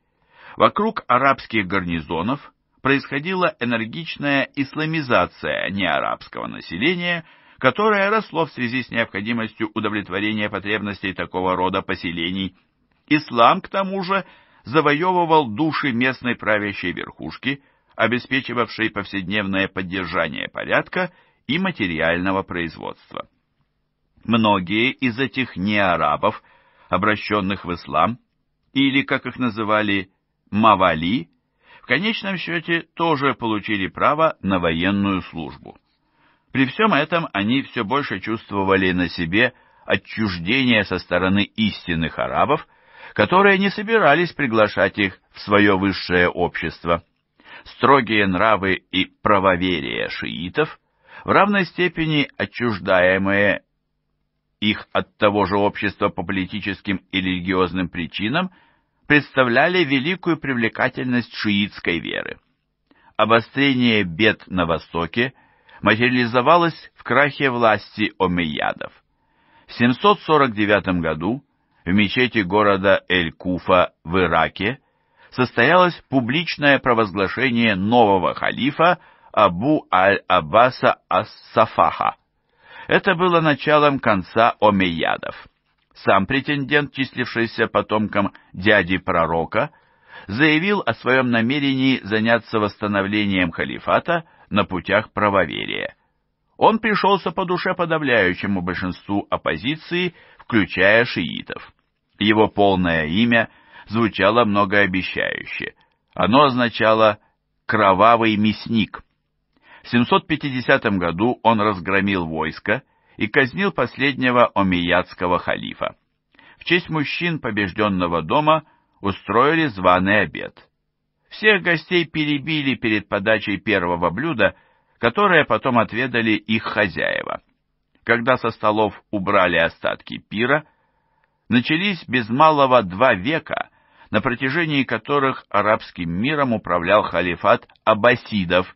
Вокруг арабских гарнизонов происходила энергичная исламизация неарабского населения, которое росло в связи с необходимостью удовлетворения потребностей такого рода поселений. Ислам, к тому же, завоевывал души местной правящей верхушки, обеспечивавшей повседневное поддержание порядка и материального производства. Многие из этих неарабов, обращенных в ислам, или, как их называли, мавали, конечном счете тоже получили право на военную службу. При всем этом они все больше чувствовали на себе отчуждение со стороны истинных арабов, которые не собирались приглашать их в свое высшее общество. Строгие нравы и правоверие шиитов, в равной степени отчуждаемые их от того же общества по политическим и религиозным причинам – представляли великую привлекательность шиитской веры. Обострение бед на Востоке материализовалось в крахе власти омейядов. В 749 году в мечети города Эль-Куфа в Ираке состоялось публичное провозглашение нового халифа Абу Аль-Аббаса Ас-Сафаха. Это было началом конца омейядов. Сам претендент, числившийся потомком дяди пророка, заявил о своем намерении заняться восстановлением халифата на путях правоверия. Он пришелся по душе подавляющему большинству оппозиции, включая шиитов. Его полное имя звучало многообещающе. Оно означало «кровавый мясник». В 750 году он разгромил войско, и казнил последнего омиядского халифа. В честь мужчин побежденного дома устроили званый обед. Всех гостей перебили перед подачей первого блюда, которое потом отведали их хозяева. Когда со столов убрали остатки пира, начались без малого два века, на протяжении которых арабским миром управлял халифат аббасидов,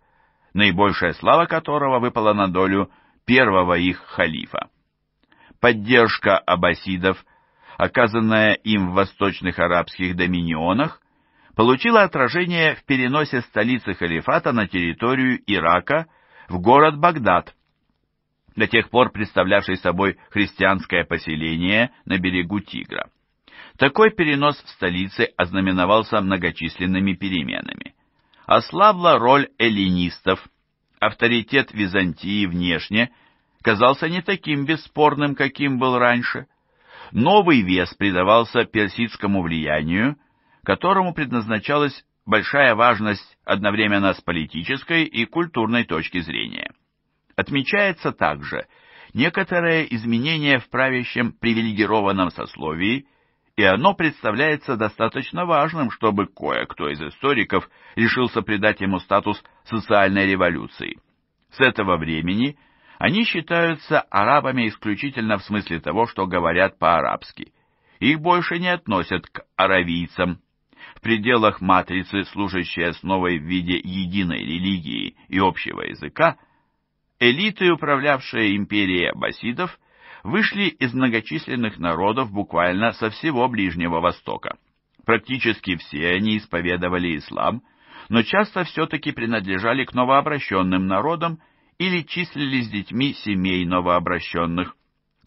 наибольшая слава которого выпала на долю – первого их халифа. Поддержка аббасидов, оказанная им в восточных арабских доминионах, получила отражение в переносе столицы халифата на территорию Ирака в город Багдад, до тех пор представлявший собой христианское поселение на берегу Тигра. Такой перенос в столице ознаменовался многочисленными переменами. Ослабла роль эллинистов – Авторитет Византии внешне казался не таким бесспорным, каким был раньше. Новый вес придавался персидскому влиянию, которому предназначалась большая важность одновременно с политической и культурной точки зрения. Отмечается также некоторое изменение в правящем привилегированном сословии, и оно представляется достаточно важным, чтобы кое-кто из историков решился придать ему статус социальной революции. С этого времени они считаются арабами исключительно в смысле того, что говорят по-арабски. Их больше не относят к аравийцам. В пределах матрицы, служащей основой в виде единой религии и общего языка, элиты, управлявшие империей аббасидов, вышли из многочисленных народов буквально со всего Ближнего Востока. Практически все они исповедовали ислам, но часто все-таки принадлежали к новообращенным народам или числились детьми семей новообращенных.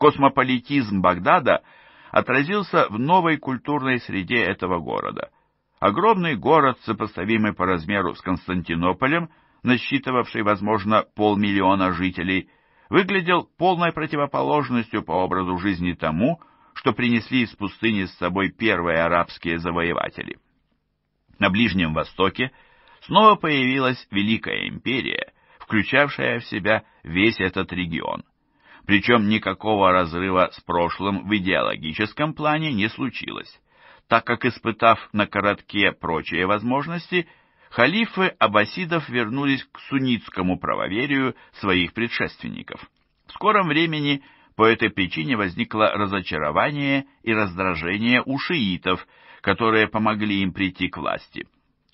Космополитизм Багдада отразился в новой культурной среде этого города. Огромный город, сопоставимый по размеру с Константинополем, насчитывавший, возможно, полмиллиона жителей, выглядел полной противоположностью по образу жизни тому, что принесли из пустыни с собой первые арабские завоеватели. На Ближнем Востоке снова появилась Великая империя, включавшая в себя весь этот регион. Причем никакого разрыва с прошлым в идеологическом плане не случилось, так как, испытав на коротке прочие возможности, халифы аббасидов вернулись к суннитскому правоверию своих предшественников. В скором времени по этой причине возникло разочарование и раздражение у шиитов, которые помогли им прийти к власти.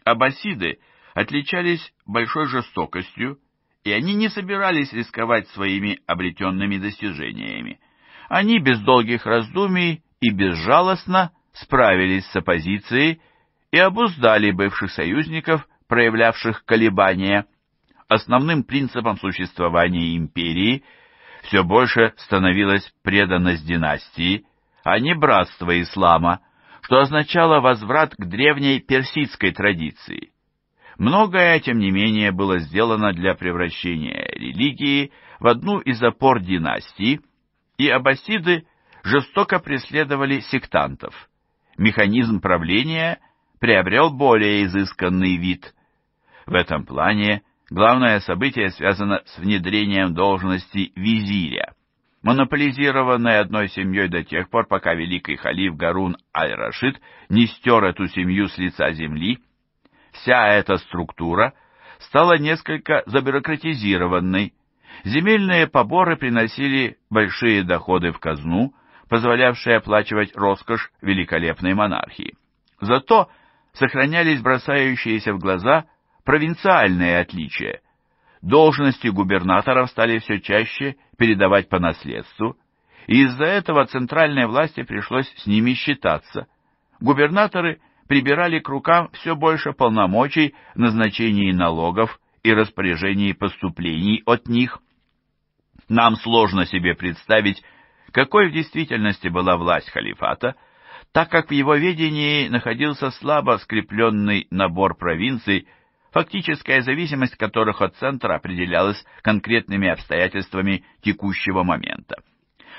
Аббасиды отличались большой жестокостью, и они не собирались рисковать своими обретенными достижениями. Они без долгих раздумий и безжалостно справились с оппозицией, и обуздали бывших союзников, проявлявших колебания. Основным принципом существования империи все больше становилась преданность династии, а не братство ислама, что означало возврат к древней персидской традиции. Многое, тем не менее, было сделано для превращения религии в одну из опор династии, и аббасиды жестоко преследовали сектантов. Механизм правления – приобрел более изысканный вид. В этом плане главное событие связано с внедрением должности визиря, монополизированной одной семьей до тех пор, пока великий халиф Гарун Аль-Рашид не стер эту семью с лица земли. Вся эта структура стала несколько забюрократизированной. Земельные поборы приносили большие доходы в казну, позволявшие оплачивать роскошь великолепной монархии. Зато сохранялись бросающиеся в глаза провинциальные отличия. Должности губернаторов стали все чаще передавать по наследству, и из-за этого центральной власти пришлось с ними считаться. Губернаторы прибирали к рукам все больше полномочий в назначении налогов и распоряжении поступлений от них. Нам сложно себе представить, какой в действительности была власть халифата, так как в его ведении находился слабо скрепленный набор провинций, фактическая зависимость которых от центра определялась конкретными обстоятельствами текущего момента.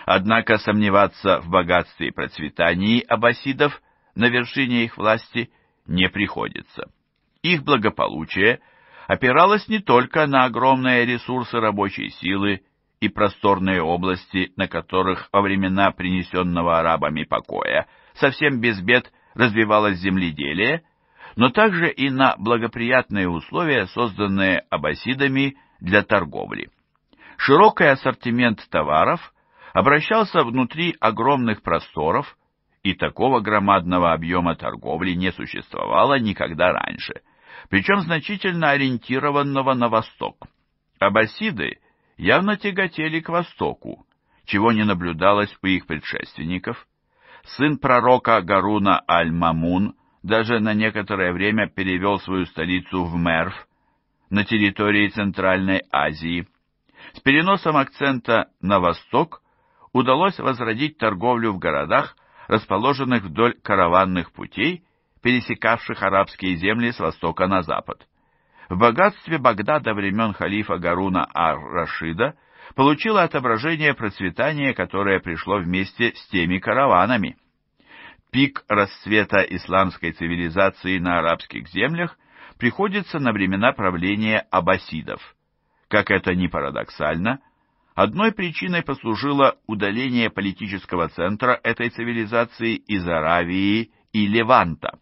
Однако сомневаться в богатстве и процветании аббасидов на вершине их власти не приходится. Их благополучие опиралось не только на огромные ресурсы рабочей силы и просторные области, на которых во времена принесенного арабами покоя – совсем без бед развивалось земледелие, но также и на благоприятные условия, созданные аббасидами для торговли. Широкий ассортимент товаров обращался внутри огромных просторов, и такого громадного объема торговли не существовало никогда раньше, причем значительно ориентированного на восток. Аббасиды явно тяготели к востоку, чего не наблюдалось у их предшественников. Сын пророка Гаруна Аль-Мамун даже на некоторое время перевел свою столицу в Мерв, на территории Центральной Азии. С переносом акцента на восток удалось возродить торговлю в городах, расположенных вдоль караванных путей, пересекавших арабские земли с востока на запад. В богатстве Багдада времен халифа Гаруна Ар-Рашида получила отображение процветания, которое пришло вместе с теми караванами. Пик расцвета исламской цивилизации на арабских землях приходится на времена правления аббасидов. Как это ни парадоксально, одной причиной послужило удаление политического центра этой цивилизации из Аравии и Леванта.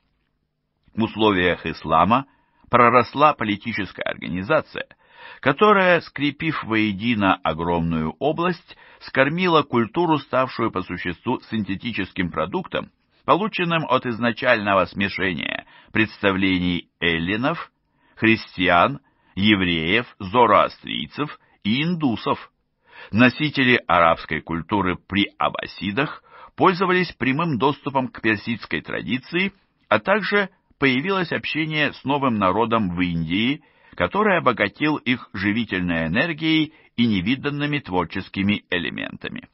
В условиях ислама проросла политическая организация – которая, скрепив воедино огромную область, скормила культуру, ставшую по существу синтетическим продуктом, полученным от изначального смешения представлений эллинов, христиан, евреев, зороастрийцев и индусов. Носители арабской культуры при аббасидах пользовались прямым доступом к персидской традиции, а также появилось общение с новым народом в Индии который обогатил их живительной энергией и невиданными творческими элементами.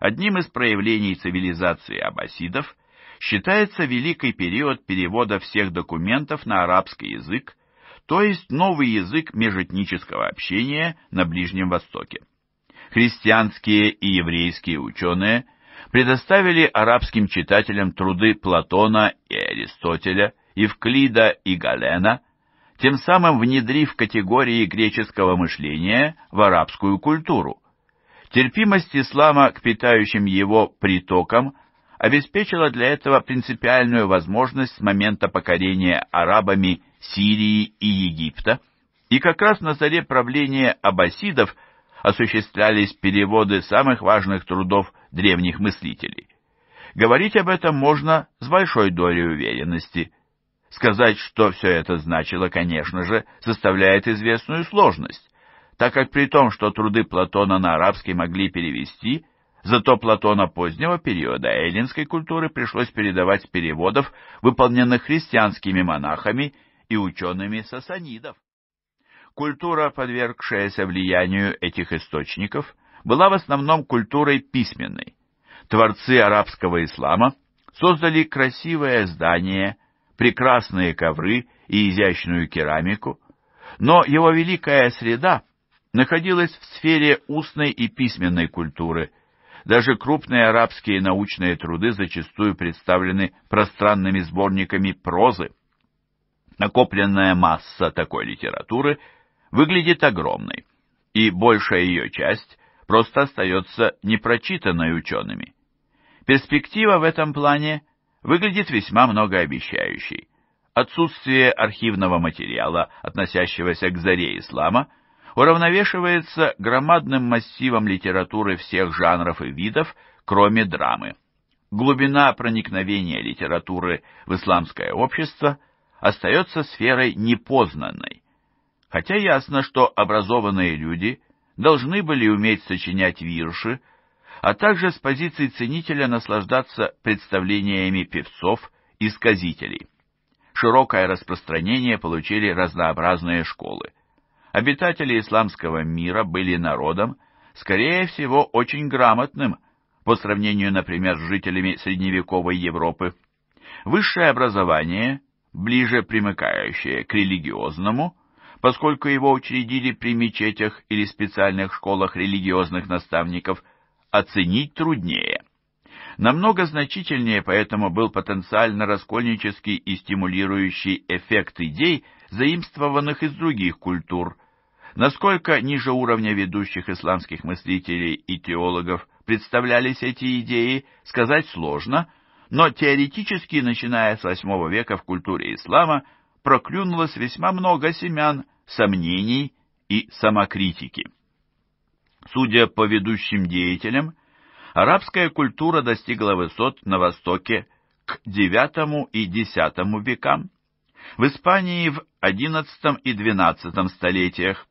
Одним из проявлений цивилизации аббасидов считается великий период перевода всех документов на арабский язык, то есть новый язык межэтнического общения на Ближнем Востоке. Христианские и еврейские ученые предоставили арабским читателям труды Платона и Аристотеля, Евклида и Галена – тем самым внедрив категории греческого мышления в арабскую культуру. Терпимость ислама к питающим его притокам обеспечила для этого принципиальную возможность с момента покорения арабами Сирии и Египта, и как раз на заре правления аббасидов осуществлялись переводы самых важных трудов древних мыслителей. Говорить об этом можно с большой долей уверенности – Сказать, что все это значило, конечно же, составляет известную сложность, так как при том, что труды Платона на арабский могли перевести, зато Платона позднего периода эллинской культуры пришлось передавать с переводов, выполненных христианскими монахами и учеными сасанидов. Культура, подвергшаяся влиянию этих источников, была в основном культурой письменной. Творцы арабского ислама создали красивое здание – прекрасные ковры и изящную керамику, но его великая среда находилась в сфере устной и письменной культуры. Даже крупные арабские научные труды зачастую представлены пространными сборниками прозы. Накопленная масса такой литературы выглядит огромной, и большая ее часть просто остается непрочитанной учеными. Перспектива в этом плане – выглядит весьма многообещающей. Отсутствие архивного материала, относящегося к заре ислама, уравновешивается громадным массивом литературы всех жанров и видов, кроме драмы. Глубина проникновения литературы в исламское общество остается сферой непознанной. Хотя ясно, что образованные люди должны были уметь сочинять вирши, а также с позиции ценителя наслаждаться представлениями певцов и сказителей. Широкое распространение получили разнообразные школы. Обитатели исламского мира были народом, скорее всего, очень грамотным, по сравнению, например, с жителями средневековой Европы. Высшее образование, ближе примыкающее к религиозному, поскольку его учредили при мечетях или специальных школах религиозных наставников – оценить труднее. Намного значительнее поэтому был потенциально раскольнический и стимулирующий эффект идей, заимствованных из других культур. Насколько ниже уровня ведущих исламских мыслителей и теологов представлялись эти идеи, сказать сложно, но теоретически, начиная с VIII века в культуре ислама, проклюнулось весьма много семян сомнений и самокритики. Судя по ведущим деятелям, арабская культура достигла высот на Востоке к IX и X векам, в Испании в XI и XII столетиях.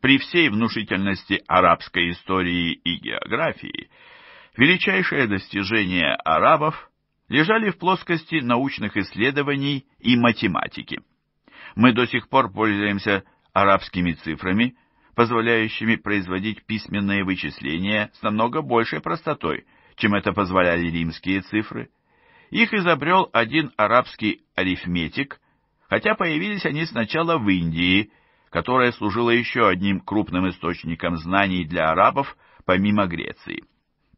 При всей внушительности арабской истории и географии величайшие достижения арабов лежали в плоскости научных исследований и математики. Мы до сих пор пользуемся арабскими цифрами позволяющими производить письменные вычисления с намного большей простотой, чем это позволяли римские цифры. Их изобрел один арабский арифметик, хотя появились они сначала в Индии, которая служила еще одним крупным источником знаний для арабов помимо Греции.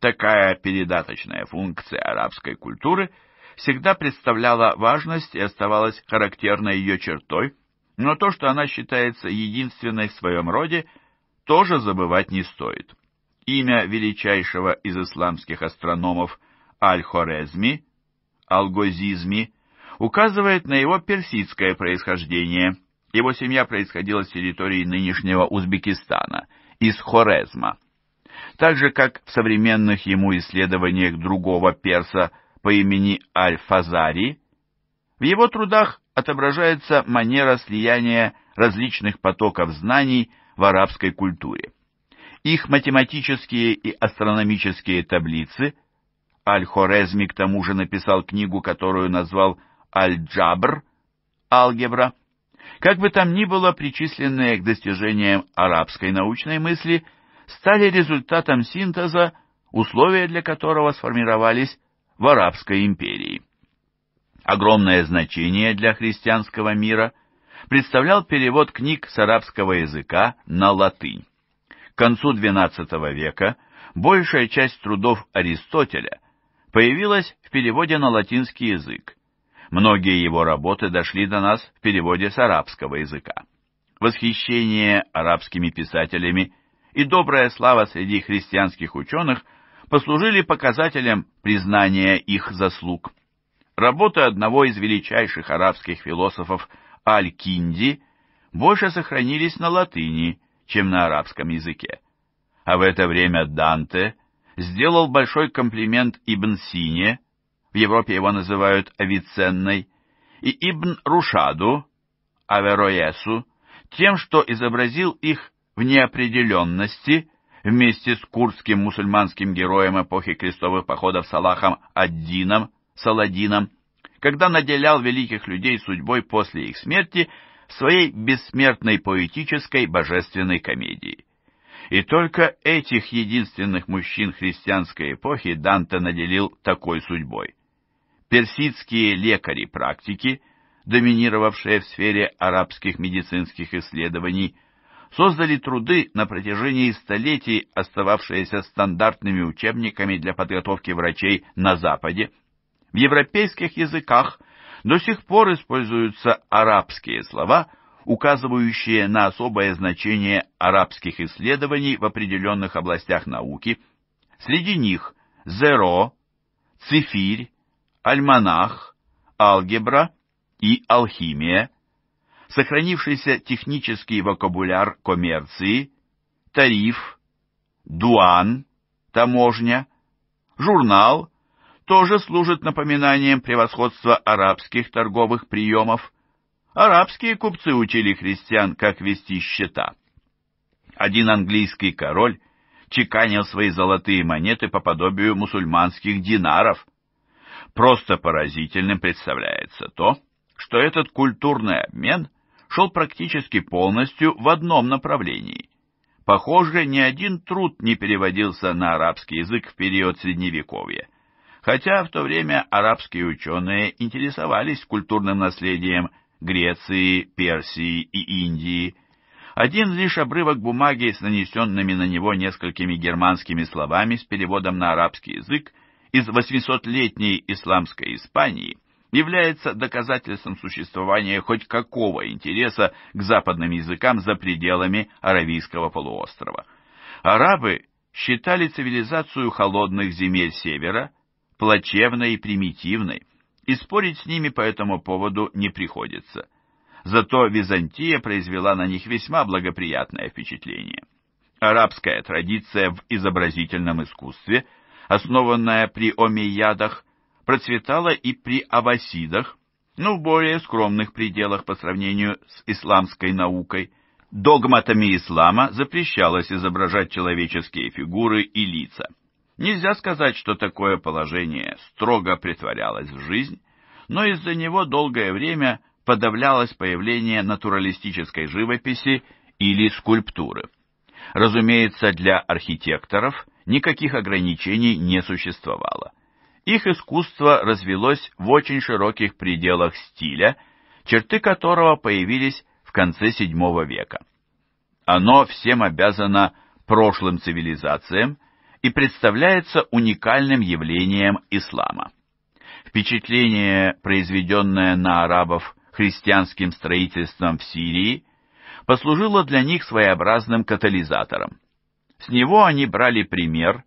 Такая передаточная функция арабской культуры всегда представляла важность и оставалась характерной ее чертой – но то, что она считается единственной в своем роде, тоже забывать не стоит. Имя величайшего из исламских астрономов Аль-Хорезми, Алгозизми, указывает на его персидское происхождение. Его семья происходила с территории нынешнего Узбекистана, из Хорезма. Так же, как в современных ему исследованиях другого перса по имени Аль-Фазари, в его трудах отображается манера слияния различных потоков знаний в арабской культуре. Их математические и астрономические таблицы Аль-Хорезми к тому же написал книгу, которую назвал Аль-Джабр, алгебра. Как бы там ни было, причисленные к достижениям арабской научной мысли стали результатом синтеза, условия для которого сформировались в Арабской империи. Огромное значение для христианского мира представлял перевод книг с арабского языка на латынь. К концу XII века большая часть трудов Аристотеля появилась в переводе на латинский язык. Многие его работы дошли до нас в переводе с арабского языка. Восхищение арабскими писателями и добрая слава среди христианских ученых послужили показателем признания их заслуг. Работы одного из величайших арабских философов Аль-Кинди больше сохранились на латыни, чем на арабском языке. А в это время Данте сделал большой комплимент Ибн Сине, в Европе его называют Авиценной, и Ибн Рушаду, Авероесу, тем, что изобразил их в неопределенности вместе с курдским мусульманским героем эпохи крестовых походов Салахом Аддином, Саладином, когда наделял великих людей судьбой после их смерти в своей бессмертной поэтической божественной комедии. И только этих единственных мужчин христианской эпохи Данте наделил такой судьбой. Персидские лекари-практики, доминировавшие в сфере арабских медицинских исследований, создали труды на протяжении столетий, остававшиеся стандартными учебниками для подготовки врачей на Западе, в европейских языках до сих пор используются арабские слова, указывающие на особое значение арабских исследований в определенных областях науки. Среди них зеро, цифирь, альманах, алгебра и алхимия, сохранившийся технический вокабуляр коммерции, тариф, дуан, таможня, журнал тоже служит напоминанием превосходства арабских торговых приемов. Арабские купцы учили христиан, как вести счета. Один английский король чеканил свои золотые монеты по подобию мусульманских динаров. Просто поразительным представляется то, что этот культурный обмен шел практически полностью в одном направлении. Похоже, ни один труд не переводился на арабский язык в период Средневековья. Хотя в то время арабские ученые интересовались культурным наследием Греции, Персии и Индии. Один лишь обрывок бумаги с нанесенными на него несколькими германскими словами с переводом на арабский язык из 800-летней исламской Испании является доказательством существования хоть какого интереса к западным языкам за пределами Аравийского полуострова. Арабы считали цивилизацию холодных земель севера – плачевной и примитивной, и спорить с ними по этому поводу не приходится. Зато Византия произвела на них весьма благоприятное впечатление. Арабская традиция в изобразительном искусстве, основанная при омейядах, процветала и при аббасидах, но ну, в более скромных пределах по сравнению с исламской наукой. Догматами ислама запрещалось изображать человеческие фигуры и лица. Нельзя сказать, что такое положение строго притворялось в жизнь, но из-за него долгое время подавлялось появление натуралистической живописи или скульптуры. Разумеется, для архитекторов никаких ограничений не существовало. Их искусство развелось в очень широких пределах стиля, черты которого появились в конце VII века. Оно всем обязано прошлым цивилизациям, и представляется уникальным явлением ислама. Впечатление, произведенное на арабов христианским строительством в Сирии, послужило для них своеобразным катализатором. С него они брали пример,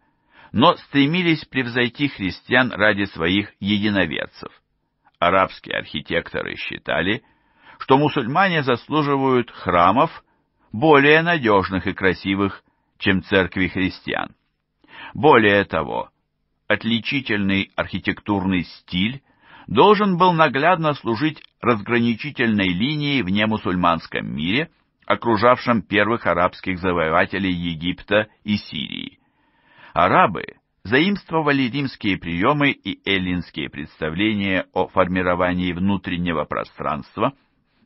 но стремились превзойти христиан ради своих единоверцев. Арабские архитекторы считали, что мусульмане заслуживают храмов более надежных и красивых, чем церкви христиан. Более того, отличительный архитектурный стиль должен был наглядно служить разграничительной линией в немусульманском мире, окружавшем первых арабских завоевателей Египта и Сирии. Арабы заимствовали римские приемы и эллинские представления о формировании внутреннего пространства,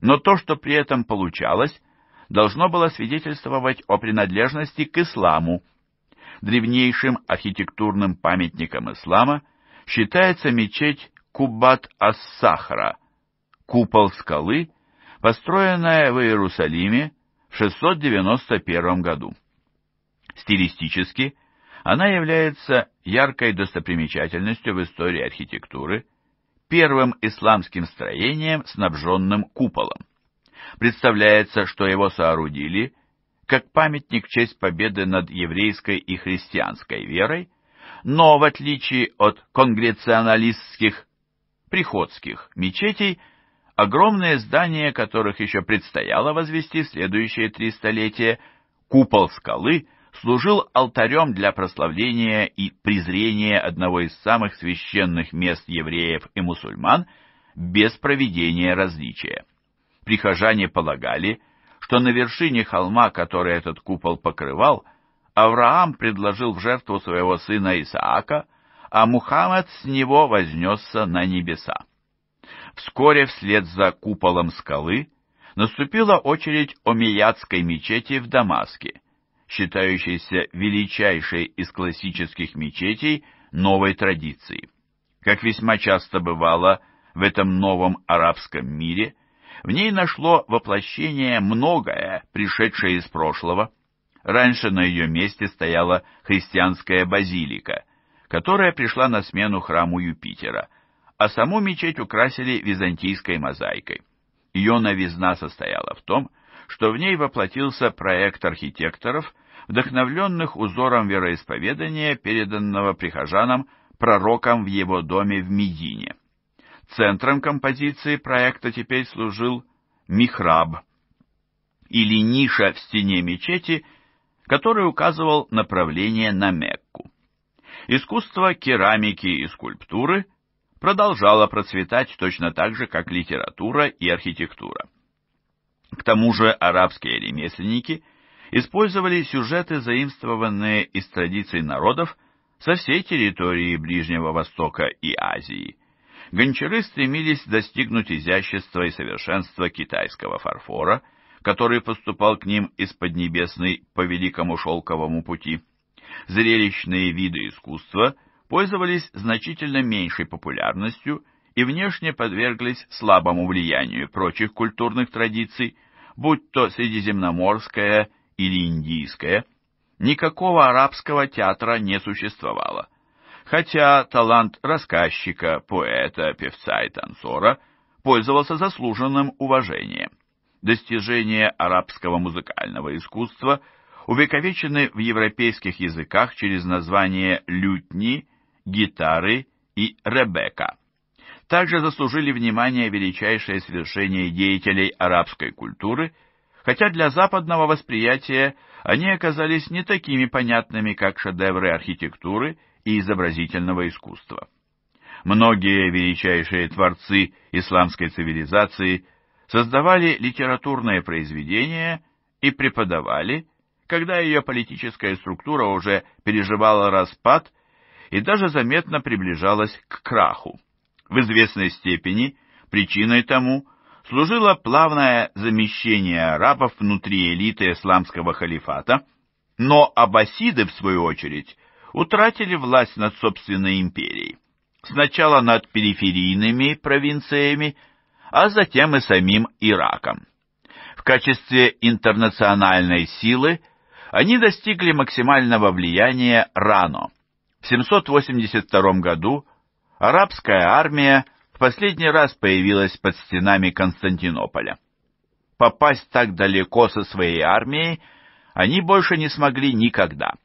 но то, что при этом получалось, должно было свидетельствовать о принадлежности к исламу, древнейшим архитектурным памятником ислама считается мечеть Кубат ас сахра купол скалы, построенная в Иерусалиме в 691 году. Стилистически она является яркой достопримечательностью в истории архитектуры, первым исламским строением, снабженным куполом. Представляется, что его соорудили как памятник в честь победы над еврейской и христианской верой, но в отличие от конгрессионалистских приходских мечетей, огромные здания, которых еще предстояло возвести в следующие три столетия, купол скалы служил алтарем для прославления и презрения одного из самых священных мест евреев и мусульман без проведения различия. Прихожане полагали, что на вершине холма, который этот купол покрывал, Авраам предложил в жертву своего сына Исаака, а Мухаммад с него вознесся на небеса. Вскоре вслед за куполом скалы наступила очередь Омейядской мечети в Дамаске, считающейся величайшей из классических мечетей новой традиции. Как весьма часто бывало в этом новом арабском мире, в ней нашло воплощение многое, пришедшее из прошлого. Раньше на ее месте стояла христианская базилика, которая пришла на смену храму Юпитера, а саму мечеть украсили византийской мозаикой. Ее новизна состояла в том, что в ней воплотился проект архитекторов, вдохновленных узором вероисповедания, переданного прихожанам пророком в его доме в Медине. Центром композиции проекта теперь служил михраб или ниша в стене мечети, который указывал направление на Мекку. Искусство керамики и скульптуры продолжало процветать точно так же, как литература и архитектура. К тому же арабские ремесленники использовали сюжеты, заимствованные из традиций народов со всей территории Ближнего Востока и Азии гончары стремились достигнуть изящества и совершенства китайского фарфора, который поступал к ним из Поднебесной по Великому Шелковому пути. Зрелищные виды искусства пользовались значительно меньшей популярностью и внешне подверглись слабому влиянию прочих культурных традиций, будь то средиземноморская или индийская. Никакого арабского театра не существовало хотя талант рассказчика, поэта, певца и танцора пользовался заслуженным уважением. Достижения арабского музыкального искусства увековечены в европейских языках через название лютни, гитары и ребека. Также заслужили внимание величайшие свершения деятелей арабской культуры, хотя для западного восприятия они оказались не такими понятными, как шедевры архитектуры – и изобразительного искусства. Многие величайшие творцы исламской цивилизации создавали литературные произведения и преподавали, когда ее политическая структура уже переживала распад и даже заметно приближалась к краху. В известной степени причиной тому служило плавное замещение арабов внутри элиты исламского халифата, но аббасиды, в свою очередь, утратили власть над собственной империей. Сначала над периферийными провинциями, а затем и самим Ираком. В качестве интернациональной силы они достигли максимального влияния рано. В 782 году арабская армия в последний раз появилась под стенами Константинополя. Попасть так далеко со своей армией они больше не смогли никогда –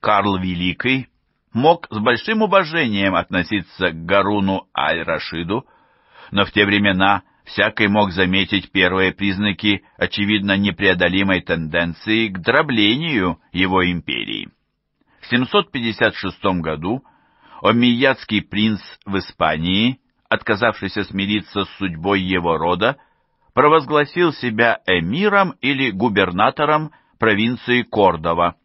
Карл Великий мог с большим уважением относиться к Гаруну Аль-Рашиду, но в те времена всякий мог заметить первые признаки очевидно непреодолимой тенденции к дроблению его империи. В 756 году Омейядский принц в Испании, отказавшийся смириться с судьбой его рода, провозгласил себя эмиром или губернатором провинции Кордова.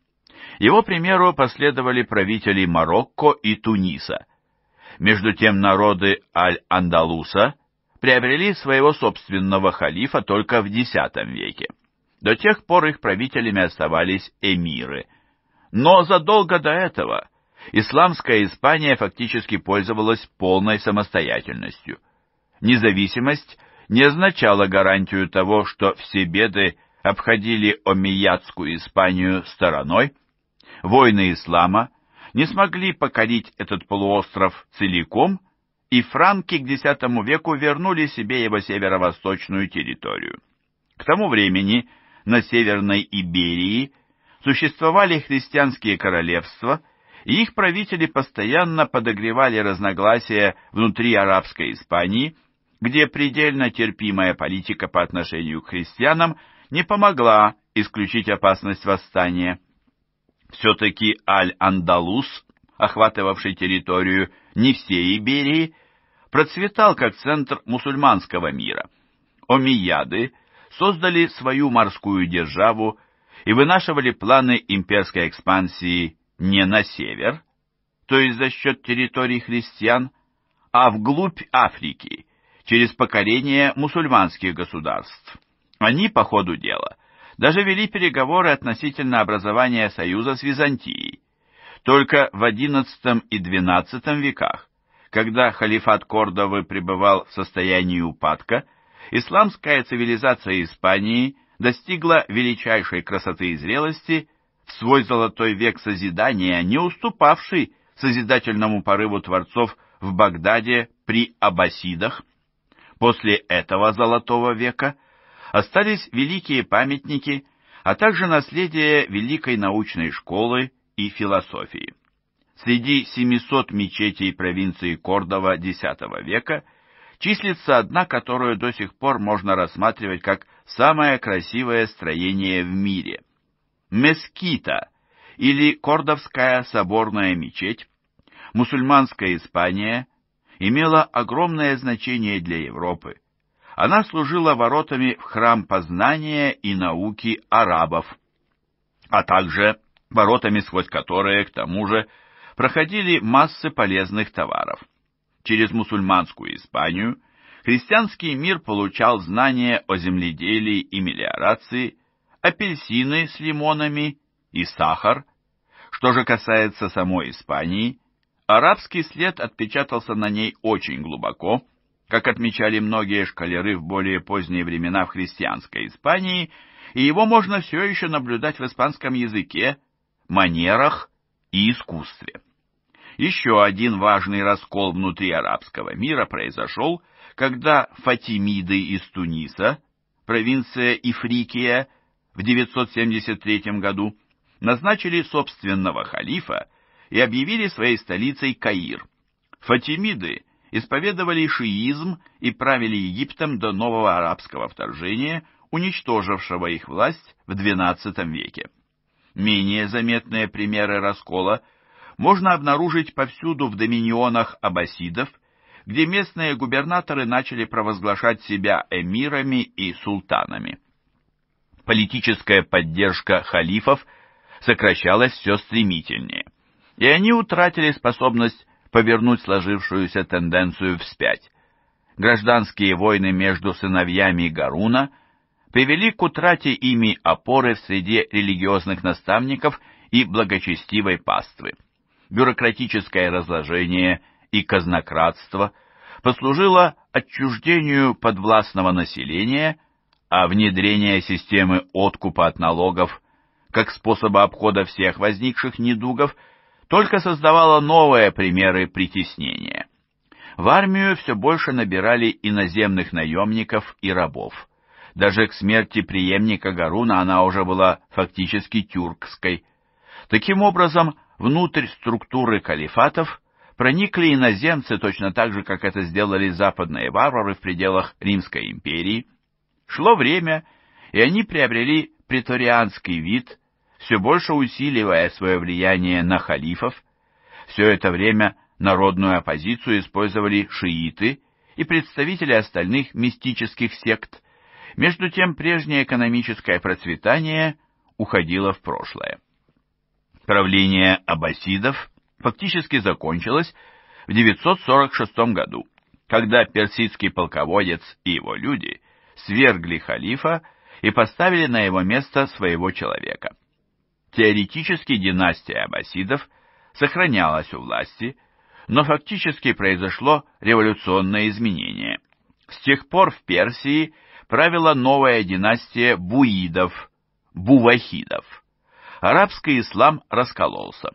Его примеру последовали правители Марокко и Туниса. Между тем народы Аль-Андалуса приобрели своего собственного халифа только в X веке. До тех пор их правителями оставались эмиры. Но задолго до этого исламская Испания фактически пользовалась полной самостоятельностью. Независимость не означала гарантию того, что все беды обходили Омиядскую Испанию стороной, войны ислама не смогли покорить этот полуостров целиком, и франки к X веку вернули себе его северо-восточную территорию. К тому времени на Северной Иберии существовали христианские королевства, и их правители постоянно подогревали разногласия внутри арабской Испании, где предельно терпимая политика по отношению к христианам не помогла исключить опасность восстания. Все-таки Аль-Андалус, охватывавший территорию не всей Иберии, процветал как центр мусульманского мира. Омияды создали свою морскую державу и вынашивали планы имперской экспансии не на север, то есть за счет территорий христиан, а вглубь Африки, через покорение мусульманских государств. Они, по ходу дела, даже вели переговоры относительно образования союза с Византией. Только в XI и XII веках, когда халифат Кордовы пребывал в состоянии упадка, исламская цивилизация Испании достигла величайшей красоты и зрелости в свой золотой век созидания, не уступавший созидательному порыву творцов в Багдаде при Аббасидах. После этого золотого века остались великие памятники, а также наследие великой научной школы и философии. Среди 700 мечетей провинции Кордова X века числится одна, которую до сих пор можно рассматривать как самое красивое строение в мире. Мескита, или Кордовская соборная мечеть, мусульманская Испания, имела огромное значение для Европы, она служила воротами в храм познания и науки арабов, а также воротами, сквозь которые, к тому же, проходили массы полезных товаров. Через мусульманскую Испанию христианский мир получал знания о земледелии и мелиорации, апельсины с лимонами и сахар. Что же касается самой Испании, арабский след отпечатался на ней очень глубоко – как отмечали многие шкалеры в более поздние времена в христианской Испании, и его можно все еще наблюдать в испанском языке, манерах и искусстве. Еще один важный раскол внутри арабского мира произошел, когда фатимиды из Туниса, провинция Ифрикия, в 973 году назначили собственного халифа и объявили своей столицей Каир. Фатимиды исповедовали шиизм и правили Египтом до нового арабского вторжения, уничтожившего их власть в XII веке. Менее заметные примеры раскола можно обнаружить повсюду в доминионах аббасидов, где местные губернаторы начали провозглашать себя эмирами и султанами. Политическая поддержка халифов сокращалась все стремительнее, и они утратили способность повернуть сложившуюся тенденцию вспять. Гражданские войны между сыновьями Гаруна привели к утрате ими опоры в среде религиозных наставников и благочестивой паствы. Бюрократическое разложение и казнократство послужило отчуждению подвластного населения, а внедрение системы откупа от налогов как способа обхода всех возникших недугов – только создавало новые примеры притеснения. В армию все больше набирали иноземных наемников и рабов. Даже к смерти преемника Гаруна она уже была фактически тюркской. Таким образом, внутрь структуры калифатов проникли иноземцы точно так же, как это сделали западные варвары в пределах Римской империи. Шло время, и они приобрели преторианский вид, все больше усиливая свое влияние на халифов. Все это время народную оппозицию использовали шииты и представители остальных мистических сект. Между тем, прежнее экономическое процветание уходило в прошлое. Правление аббасидов фактически закончилось в 946 году, когда персидский полководец и его люди свергли халифа и поставили на его место своего человека. Теоретически династия аббасидов сохранялась у власти, но фактически произошло революционное изменение. С тех пор в Персии правила новая династия буидов, бувахидов. Арабский ислам раскололся.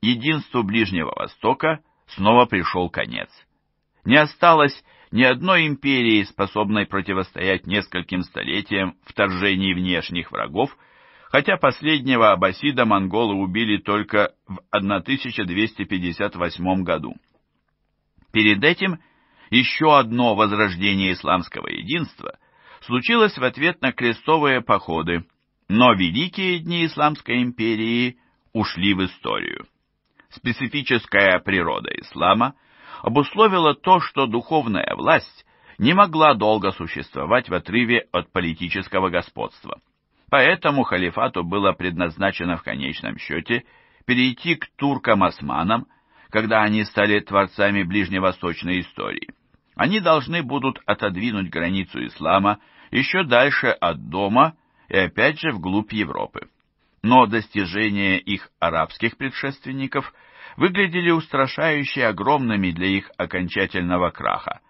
Единству Ближнего Востока снова пришел конец. Не осталось ни одной империи, способной противостоять нескольким столетиям вторжений внешних врагов – хотя последнего аббасида монголы убили только в 1258 году. Перед этим еще одно возрождение исламского единства случилось в ответ на крестовые походы, но великие дни Исламской империи ушли в историю. Специфическая природа ислама обусловила то, что духовная власть не могла долго существовать в отрыве от политического господства. Поэтому халифату было предназначено в конечном счете перейти к туркам-османам, когда они стали творцами ближневосточной истории. Они должны будут отодвинуть границу ислама еще дальше от дома и опять же вглубь Европы. Но достижения их арабских предшественников выглядели устрашающе огромными для их окончательного краха.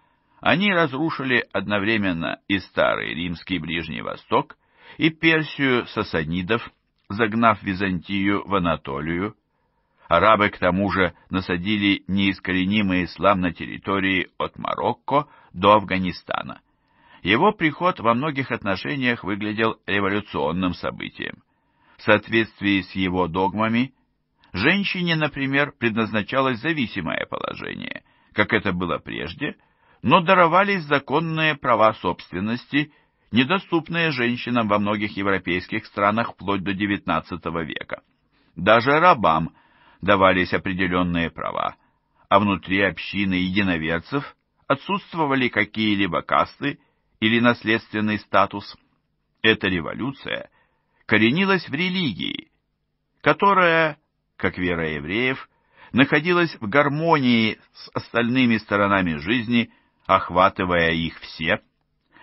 Они разрушили одновременно и старый римский Ближний Восток, и Персию сасанидов, загнав Византию в Анатолию. Арабы, к тому же, насадили неискоренимый ислам на территории от Марокко до Афганистана. Его приход во многих отношениях выглядел революционным событием. В соответствии с его догмами, женщине, например, предназначалось зависимое положение, как это было прежде, но даровались законные права собственности – недоступные женщинам во многих европейских странах вплоть до XIX века. Даже рабам давались определенные права, а внутри общины единоверцев отсутствовали какие-либо касты или наследственный статус. Эта революция коренилась в религии, которая, как вера евреев, находилась в гармонии с остальными сторонами жизни, охватывая их все.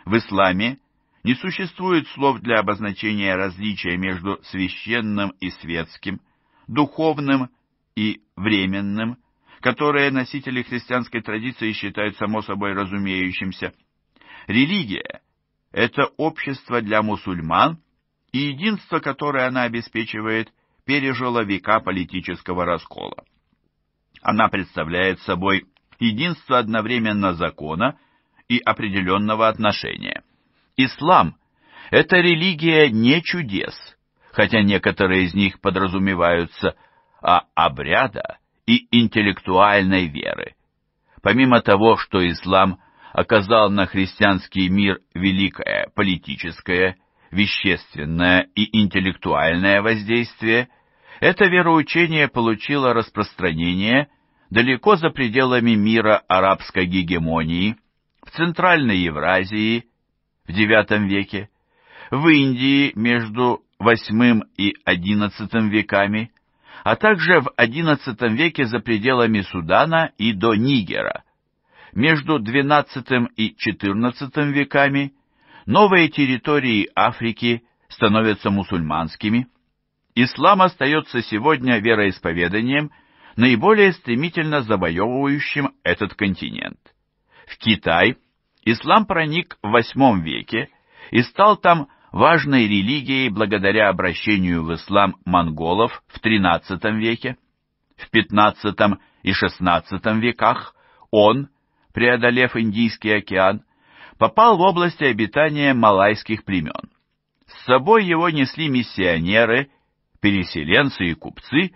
В исламе – не существует слов для обозначения различия между священным и светским, духовным и временным, которые носители христианской традиции считают само собой разумеющимся. Религия – это общество для мусульман, и единство, которое она обеспечивает, пережило века политического раскола. Она представляет собой единство одновременно закона и определенного отношения – Ислам – это религия не чудес, хотя некоторые из них подразумеваются, а обряда и интеллектуальной веры. Помимо того, что ислам оказал на христианский мир великое политическое, вещественное и интеллектуальное воздействие, это вероучение получило распространение далеко за пределами мира арабской гегемонии, в Центральной Евразии, IX веке, в Индии между VIII и XI веками, а также в XI веке за пределами Судана и до Нигера. Между XII и XIV веками новые территории Африки становятся мусульманскими. Ислам остается сегодня вероисповеданием, наиболее стремительно завоевывающим этот континент. В Китай – Ислам проник в VIII веке и стал там важной религией благодаря обращению в ислам монголов в XIII веке. В XV и XVI веках он, преодолев Индийский океан, попал в области обитания малайских племен. С собой его несли миссионеры, переселенцы и купцы,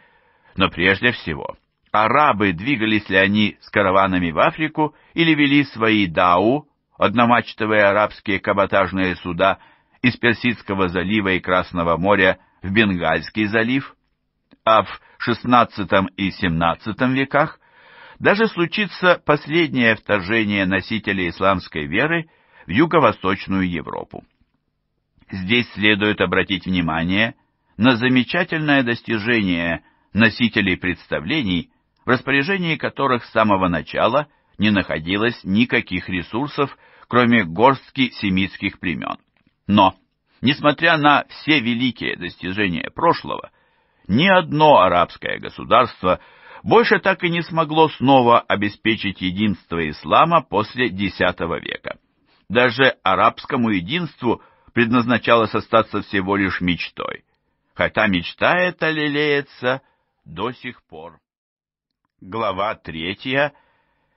но прежде всего арабы, двигались ли они с караванами в Африку или вели свои дау, одномачтовые арабские каботажные суда из Персидского залива и Красного моря в Бенгальский залив, а в XVI и XVII веках даже случится последнее вторжение носителей исламской веры в юго-восточную Европу. Здесь следует обратить внимание на замечательное достижение носителей представлений, в распоряжении которых с самого начала не находилось никаких ресурсов, кроме горстки семитских племен. Но, несмотря на все великие достижения прошлого, ни одно арабское государство больше так и не смогло снова обеспечить единство ислама после X века. Даже арабскому единству предназначалось остаться всего лишь мечтой, хотя мечта эта лелеется до сих пор. Глава третья –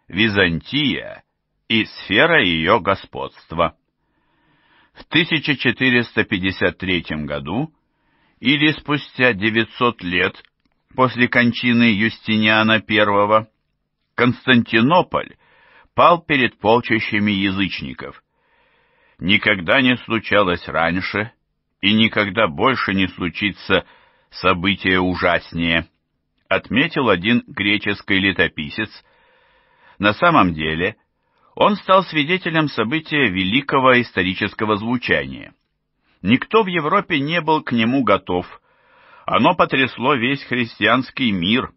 Византия и сфера ее господства. В 1453 году или спустя 900 лет после кончины Юстиниана I Константинополь пал перед полчищами язычников. Никогда не случалось раньше и никогда больше не случится событие ужаснее, отметил один греческий летописец – на самом деле, он стал свидетелем события великого исторического звучания. Никто в Европе не был к нему готов. Оно потрясло весь христианский мир.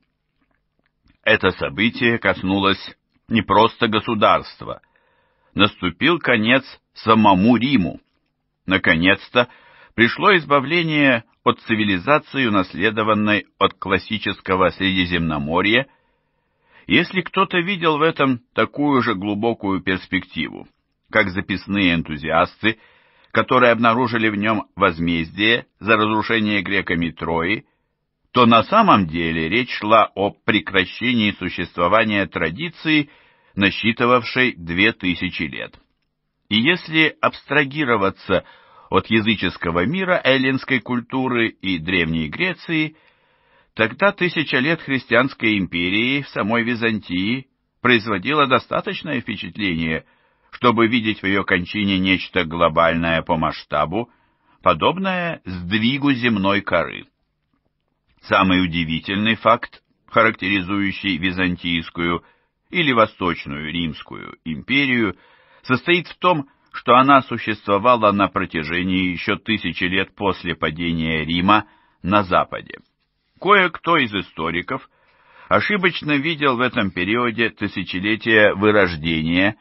Это событие коснулось не просто государства. Наступил конец самому Риму. Наконец-то пришло избавление от цивилизации, унаследованной от классического Средиземноморья – если кто-то видел в этом такую же глубокую перспективу, как записные энтузиасты, которые обнаружили в нем возмездие за разрушение греками Трои, то на самом деле речь шла о прекращении существования традиции, насчитывавшей две тысячи лет. И если абстрагироваться от языческого мира эллинской культуры и Древней Греции – Тогда тысяча лет христианской империи в самой Византии производила достаточное впечатление, чтобы видеть в ее кончине нечто глобальное по масштабу, подобное сдвигу земной коры. Самый удивительный факт, характеризующий византийскую или восточную римскую империю, состоит в том, что она существовала на протяжении еще тысячи лет после падения Рима на Западе. Кое-кто из историков ошибочно видел в этом периоде тысячелетия вырождения,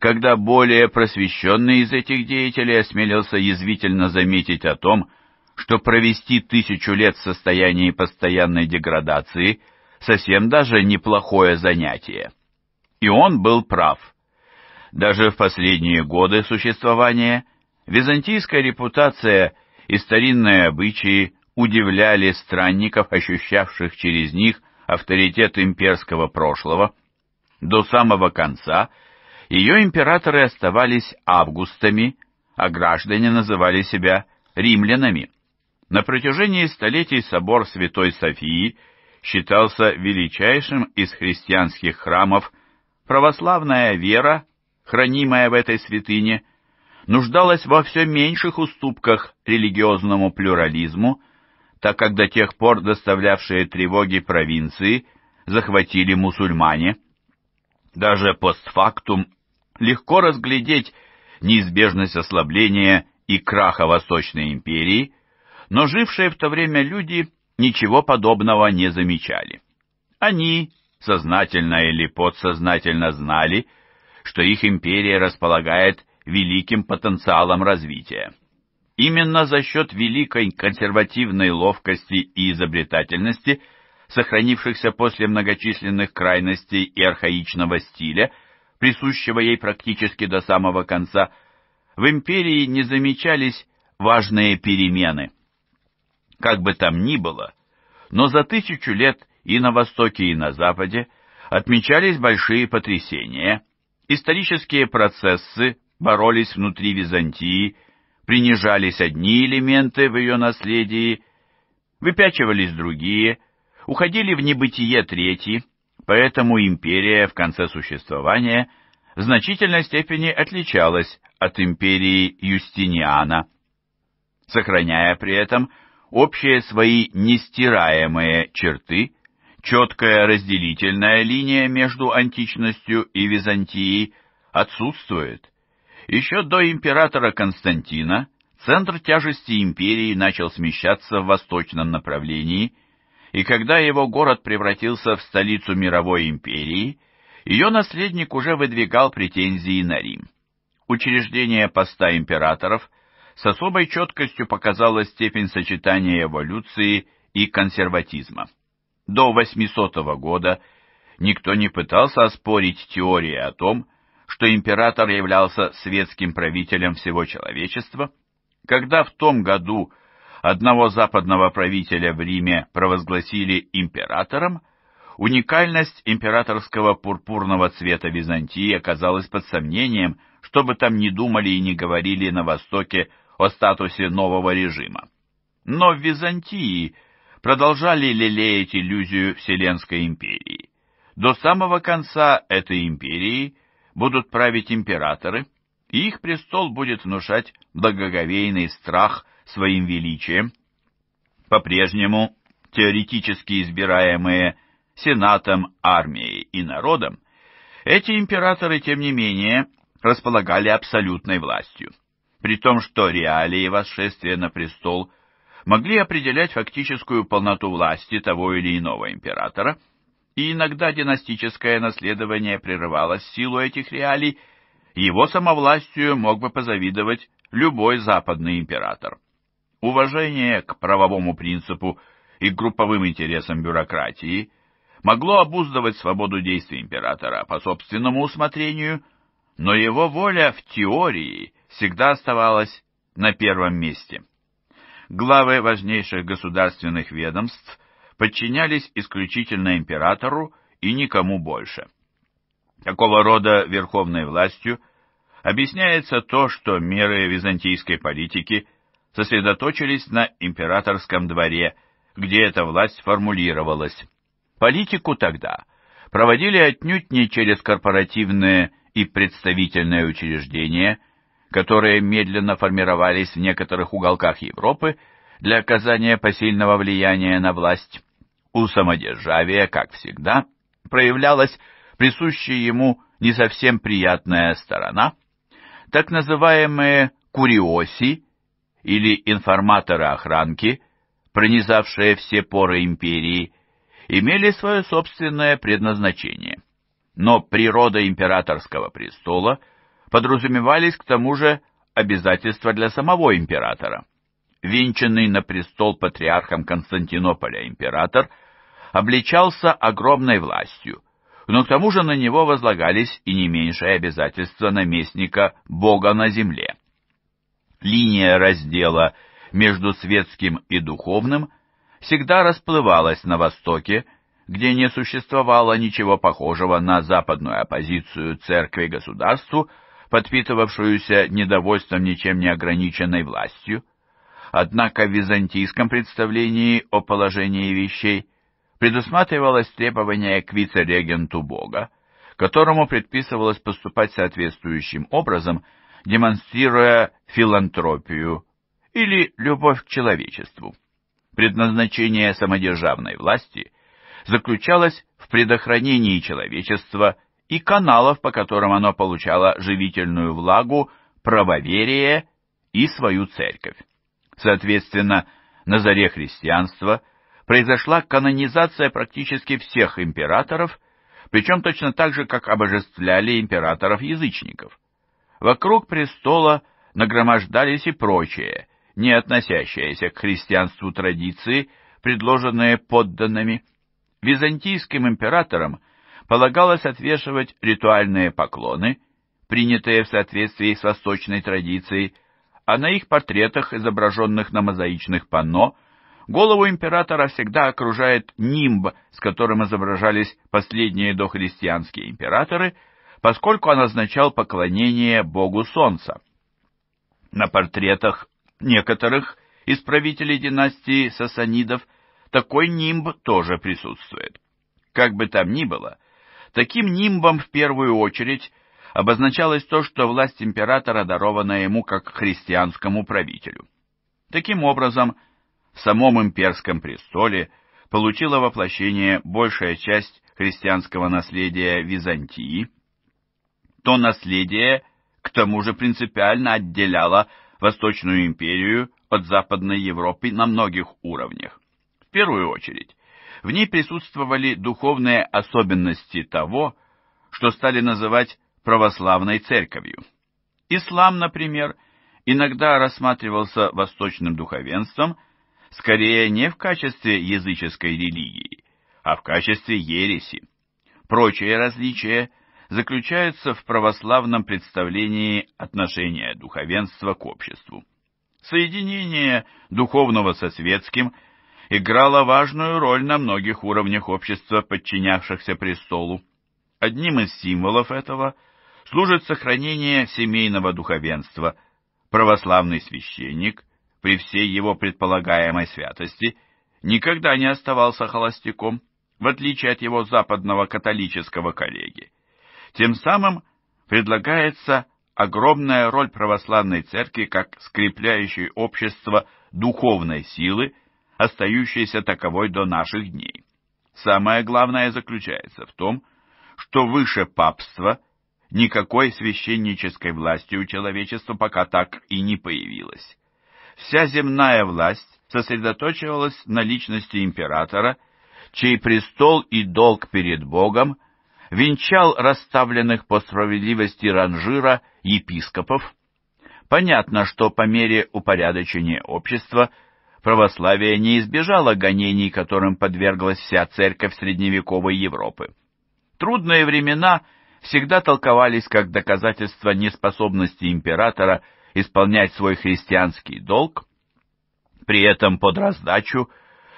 когда более просвещенный из этих деятелей осмелился язвительно заметить о том, что провести тысячу лет в состоянии постоянной деградации совсем даже неплохое занятие. И он был прав. Даже в последние годы существования византийская репутация и старинные обычаи удивляли странников, ощущавших через них авторитет имперского прошлого. До самого конца ее императоры оставались августами, а граждане называли себя римлянами. На протяжении столетий собор Святой Софии считался величайшим из христианских храмов. Православная вера, хранимая в этой святыне, нуждалась во все меньших уступках религиозному плюрализму, так как до тех пор доставлявшие тревоги провинции захватили мусульмане. Даже постфактум легко разглядеть неизбежность ослабления и краха Восточной империи, но жившие в то время люди ничего подобного не замечали. Они, сознательно или подсознательно, знали, что их империя располагает великим потенциалом развития. Именно за счет великой консервативной ловкости и изобретательности, сохранившихся после многочисленных крайностей и архаичного стиля, присущего ей практически до самого конца, в империи не замечались важные перемены. Как бы там ни было, но за тысячу лет и на Востоке, и на Западе отмечались большие потрясения, исторические процессы боролись внутри Византии принижались одни элементы в ее наследии, выпячивались другие, уходили в небытие третьи, поэтому империя в конце существования в значительной степени отличалась от империи Юстиниана, сохраняя при этом общие свои нестираемые черты, четкая разделительная линия между античностью и Византией отсутствует. Еще до императора Константина центр тяжести империи начал смещаться в восточном направлении, и когда его город превратился в столицу мировой империи, ее наследник уже выдвигал претензии на Рим. Учреждение поста императоров с особой четкостью показало степень сочетания эволюции и консерватизма. До 800 года никто не пытался оспорить теории о том, что император являлся светским правителем всего человечества, когда в том году одного западного правителя в Риме провозгласили императором, уникальность императорского пурпурного цвета Византии оказалась под сомнением, что бы там ни думали и ни говорили на Востоке о статусе нового режима. Но в Византии продолжали лелеять иллюзию Вселенской империи. До самого конца этой империи – будут править императоры, и их престол будет внушать благоговейный страх своим величием. По-прежнему теоретически избираемые сенатом, армией и народом, эти императоры, тем не менее, располагали абсолютной властью, при том, что реалии восшествия на престол могли определять фактическую полноту власти того или иного императора – и иногда династическое наследование прерывалось в силу этих реалий, его самовластью мог бы позавидовать любой западный император. Уважение к правовому принципу и групповым интересам бюрократии могло обуздывать свободу действий императора по собственному усмотрению, но его воля в теории всегда оставалась на первом месте. Главы важнейших государственных ведомств подчинялись исключительно императору и никому больше. Такого рода верховной властью объясняется то, что меры византийской политики сосредоточились на императорском дворе, где эта власть формулировалась. Политику тогда проводили отнюдь не через корпоративные и представительные учреждения, которые медленно формировались в некоторых уголках Европы, для оказания посильного влияния на власть. У самодержавия, как всегда, проявлялась присущая ему не совсем приятная сторона, так называемые «куриоси» или «информаторы-охранки», пронизавшие все поры империи, имели свое собственное предназначение. Но природа императорского престола подразумевались к тому же обязательства для самого императора – венчанный на престол патриархом Константинополя император, обличался огромной властью, но к тому же на него возлагались и не меньшие обязательства наместника Бога на земле. Линия раздела между светским и духовным всегда расплывалась на Востоке, где не существовало ничего похожего на западную оппозицию церкви государству, подпитывавшуюся недовольством ничем не ограниченной властью. Однако в византийском представлении о положении вещей предусматривалось требование к вице-регенту Бога, которому предписывалось поступать соответствующим образом, демонстрируя филантропию или любовь к человечеству. Предназначение самодержавной власти заключалось в предохранении человечества и каналов, по которым оно получало живительную влагу, правоверие и свою церковь. Соответственно, на заре христианства произошла канонизация практически всех императоров, причем точно так же, как обожествляли императоров-язычников. Вокруг престола нагромождались и прочие, не относящиеся к христианству традиции, предложенные подданными. Византийским императорам полагалось отвешивать ритуальные поклоны, принятые в соответствии с восточной традицией, а на их портретах, изображенных на мозаичных панно, голову императора всегда окружает нимб, с которым изображались последние дохристианские императоры, поскольку он означал поклонение богу солнца. На портретах некоторых из правителей династии сасанидов такой нимб тоже присутствует. Как бы там ни было, таким нимбом в первую очередь – обозначалось то, что власть императора дарована ему как христианскому правителю. Таким образом, в самом имперском престоле получила воплощение большая часть христианского наследия Византии, то наследие к тому же принципиально отделяло Восточную империю от Западной Европы на многих уровнях. В первую очередь, в ней присутствовали духовные особенности того, что стали называть православной церковью. Ислам, например, иногда рассматривался восточным духовенством скорее не в качестве языческой религии, а в качестве ереси. Прочие различия заключаются в православном представлении отношения духовенства к обществу. Соединение духовного со светским играло важную роль на многих уровнях общества, подчинявшихся престолу. Одним из символов этого – служит сохранение семейного духовенства. Православный священник, при всей его предполагаемой святости, никогда не оставался холостяком, в отличие от его западного католического коллеги. Тем самым предлагается огромная роль православной церкви как скрепляющей общество духовной силы, остающейся таковой до наших дней. Самое главное заключается в том, что выше папства – Никакой священнической власти у человечества пока так и не появилось. Вся земная власть сосредоточивалась на личности императора, чей престол и долг перед Богом венчал расставленных по справедливости ранжира епископов. Понятно, что по мере упорядочения общества православие не избежало гонений, которым подверглась вся церковь средневековой Европы. Трудные времена – всегда толковались как доказательство неспособности императора исполнять свой христианский долг, при этом под раздачу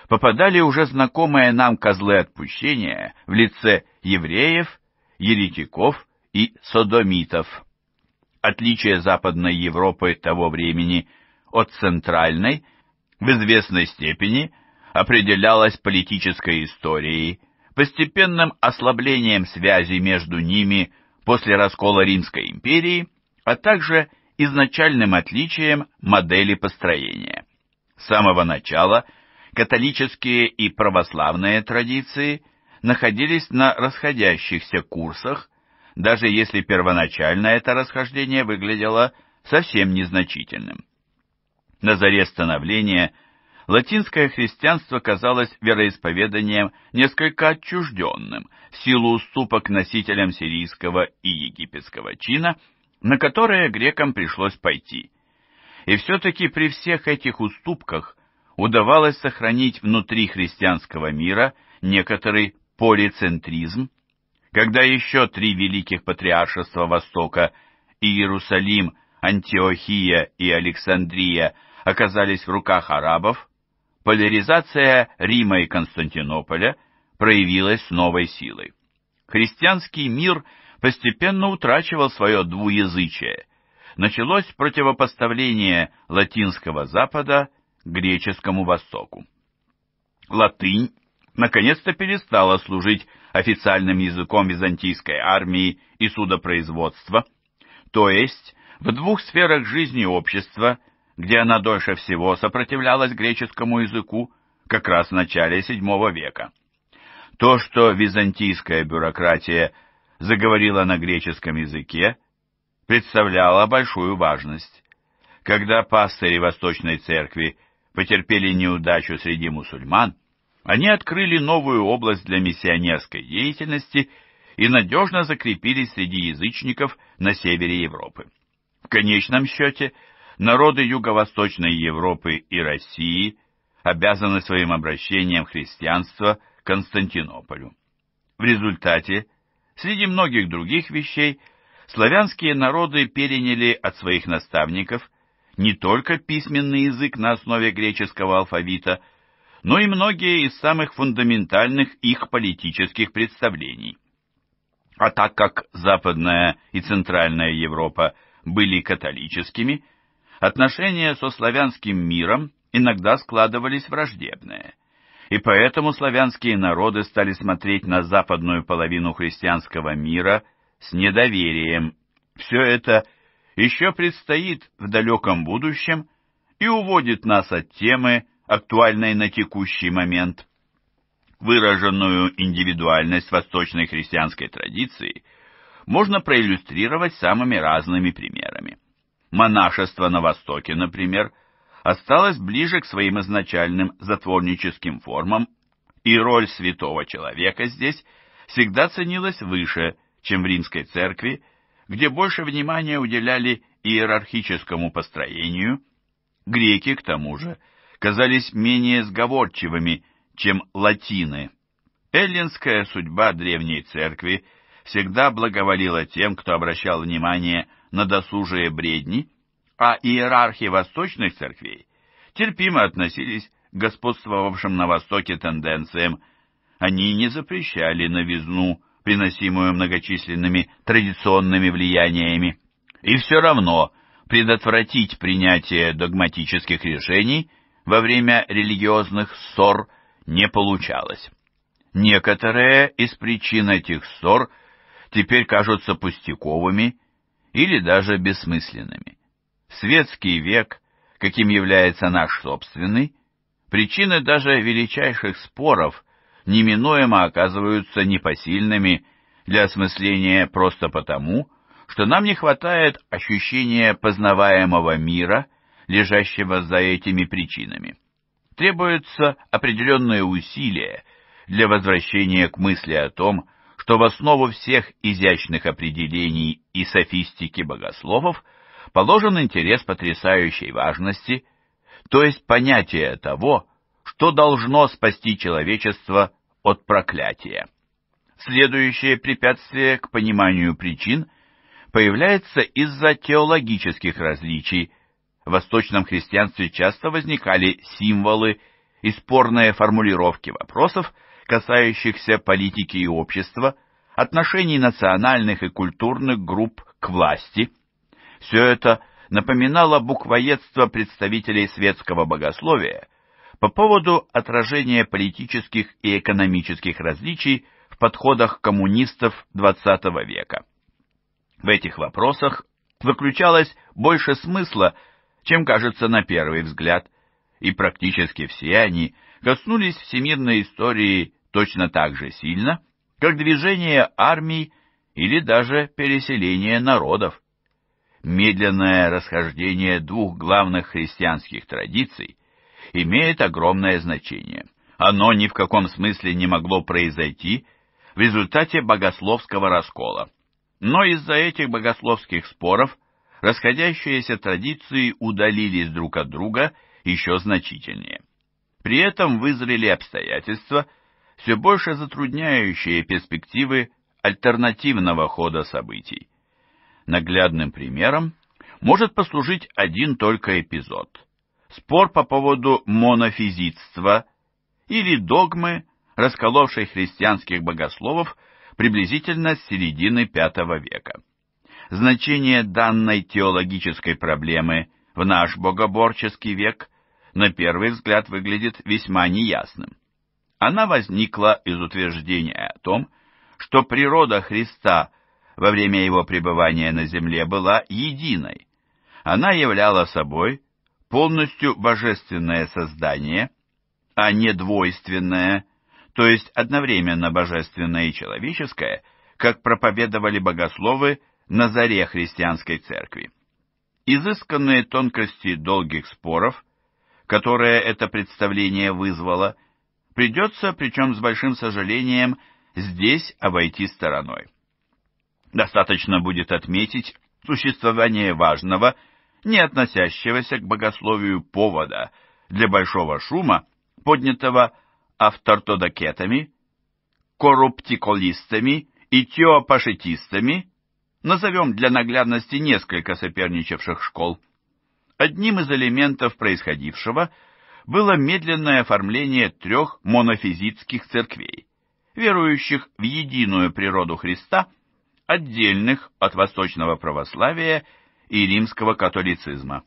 попадали уже знакомые нам козлы отпущения в лице евреев, еретиков и содомитов. Отличие Западной Европы того времени от Центральной в известной степени определялось политической историей, постепенным ослаблением связей между ними после раскола Римской империи, а также изначальным отличием модели построения. С самого начала католические и православные традиции находились на расходящихся курсах, даже если первоначально это расхождение выглядело совсем незначительным. На заре становления – латинское христианство казалось вероисповеданием несколько отчужденным в силу уступок носителям сирийского и египетского чина, на которые грекам пришлось пойти. И все-таки при всех этих уступках удавалось сохранить внутри христианского мира некоторый полицентризм, когда еще три великих патриаршества Востока – Иерусалим, Антиохия и Александрия – оказались в руках арабов, поляризация Рима и Константинополя проявилась с новой силой. Христианский мир постепенно утрачивал свое двуязычие. Началось противопоставление латинского Запада греческому Востоку. Латынь наконец-то перестала служить официальным языком византийской армии и судопроизводства, то есть в двух сферах жизни общества – где она дольше всего сопротивлялась греческому языку, как раз в начале VII века. То, что византийская бюрократия заговорила на греческом языке, представляло большую важность. Когда пастыри Восточной Церкви потерпели неудачу среди мусульман, они открыли новую область для миссионерской деятельности и надежно закрепились среди язычников на севере Европы. В конечном счете – народы Юго-Восточной Европы и России обязаны своим обращением христианства к Константинополю. В результате, среди многих других вещей, славянские народы переняли от своих наставников не только письменный язык на основе греческого алфавита, но и многие из самых фундаментальных их политических представлений. А так как Западная и Центральная Европа были католическими – Отношения со славянским миром иногда складывались враждебные, и поэтому славянские народы стали смотреть на западную половину христианского мира с недоверием. Все это еще предстоит в далеком будущем и уводит нас от темы, актуальной на текущий момент. Выраженную индивидуальность восточной христианской традиции можно проиллюстрировать самыми разными примерами монашество на Востоке, например, осталось ближе к своим изначальным затворническим формам, и роль святого человека здесь всегда ценилась выше, чем в римской церкви, где больше внимания уделяли иерархическому построению. Греки, к тому же, казались менее сговорчивыми, чем латины. Эллинская судьба древней церкви всегда благоволила тем, кто обращал внимание на досужие бредни, а иерархи восточных церквей терпимо относились к господствовавшим на Востоке тенденциям. Они не запрещали новизну, приносимую многочисленными традиционными влияниями, и все равно предотвратить принятие догматических решений во время религиозных ссор не получалось. Некоторые из причин этих ссор теперь кажутся пустяковыми или даже бессмысленными. Светский век, каким является наш собственный, причины даже величайших споров неминуемо оказываются непосильными для осмысления просто потому, что нам не хватает ощущения познаваемого мира, лежащего за этими причинами. Требуется определенное усилие для возвращения к мысли о том, что в основу всех изящных определений и софистики богословов положен интерес потрясающей важности, то есть понятие того, что должно спасти человечество от проклятия. Следующее препятствие к пониманию причин появляется из-за теологических различий. В восточном христианстве часто возникали символы и спорные формулировки вопросов, касающихся политики и общества, отношений национальных и культурных групп к власти. Все это напоминало буквоедство представителей светского богословия по поводу отражения политических и экономических различий в подходах коммунистов XX века. В этих вопросах выключалось больше смысла, чем кажется на первый взгляд, и практически все они коснулись всемирной истории точно так же сильно, как движение армий или даже переселение народов. Медленное расхождение двух главных христианских традиций имеет огромное значение. Оно ни в каком смысле не могло произойти в результате богословского раскола. Но из-за этих богословских споров расходящиеся традиции удалились друг от друга еще значительнее. При этом вызрели обстоятельства – все больше затрудняющие перспективы альтернативного хода событий. Наглядным примером может послужить один только эпизод. Спор по поводу монофизитства или догмы, расколовшей христианских богословов приблизительно с середины V века. Значение данной теологической проблемы в наш богоборческий век на первый взгляд выглядит весьма неясным. Она возникла из утверждения о том, что природа Христа во время его пребывания на земле была единой. Она являла собой полностью божественное создание, а не двойственное, то есть одновременно божественное и человеческое, как проповедовали богословы на заре христианской церкви. Изысканные тонкости долгих споров, которые это представление вызвало, придется, причем с большим сожалением, здесь обойти стороной. Достаточно будет отметить существование важного, не относящегося к богословию повода для большого шума, поднятого автортодокетами, корруптиколистами и теопашетистами, назовем для наглядности несколько соперничавших школ. Одним из элементов происходившего – было медленное оформление трех монофизитских церквей, верующих в единую природу Христа, отдельных от восточного православия и римского католицизма.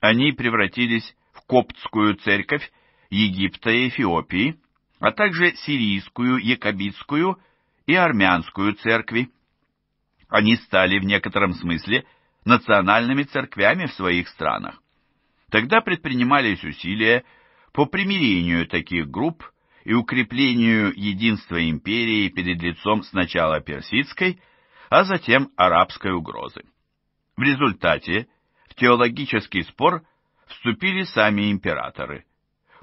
Они превратились в коптскую церковь Египта и Эфиопии, а также сирийскую, якобитскую и армянскую церкви. Они стали в некотором смысле национальными церквями в своих странах. Тогда предпринимались усилия по примирению таких групп и укреплению единства империи перед лицом сначала персидской, а затем арабской угрозы. В результате в теологический спор вступили сами императоры.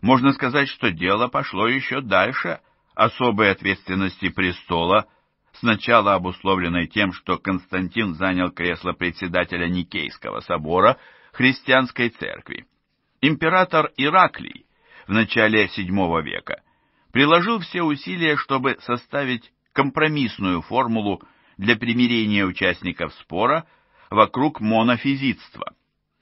Можно сказать, что дело пошло еще дальше особой ответственности престола, сначала обусловленной тем, что Константин занял кресло председателя Никейского собора – христианской церкви. Император Ираклий в начале VII века приложил все усилия, чтобы составить компромиссную формулу для примирения участников спора вокруг монофизитства.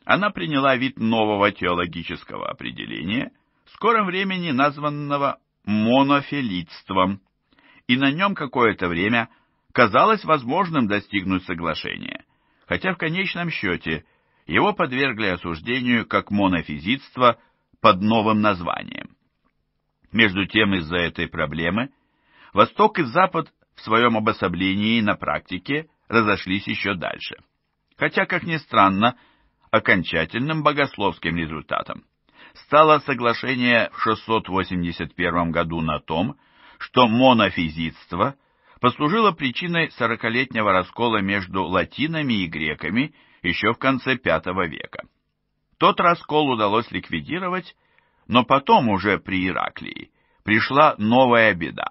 Она приняла вид нового теологического определения, в скором времени названного монофилитством, и на нем какое-то время казалось возможным достигнуть соглашения, хотя в конечном счете – его подвергли осуждению как монофизитство под новым названием. Между тем, из-за этой проблемы Восток и Запад в своем обособлении на практике разошлись еще дальше. Хотя, как ни странно, окончательным богословским результатом стало соглашение в 681 году на том, что монофизитство послужило причиной сорокалетнего раскола между латинами и греками – еще в конце V века. Тот раскол удалось ликвидировать, но потом уже при Ираклии пришла новая беда.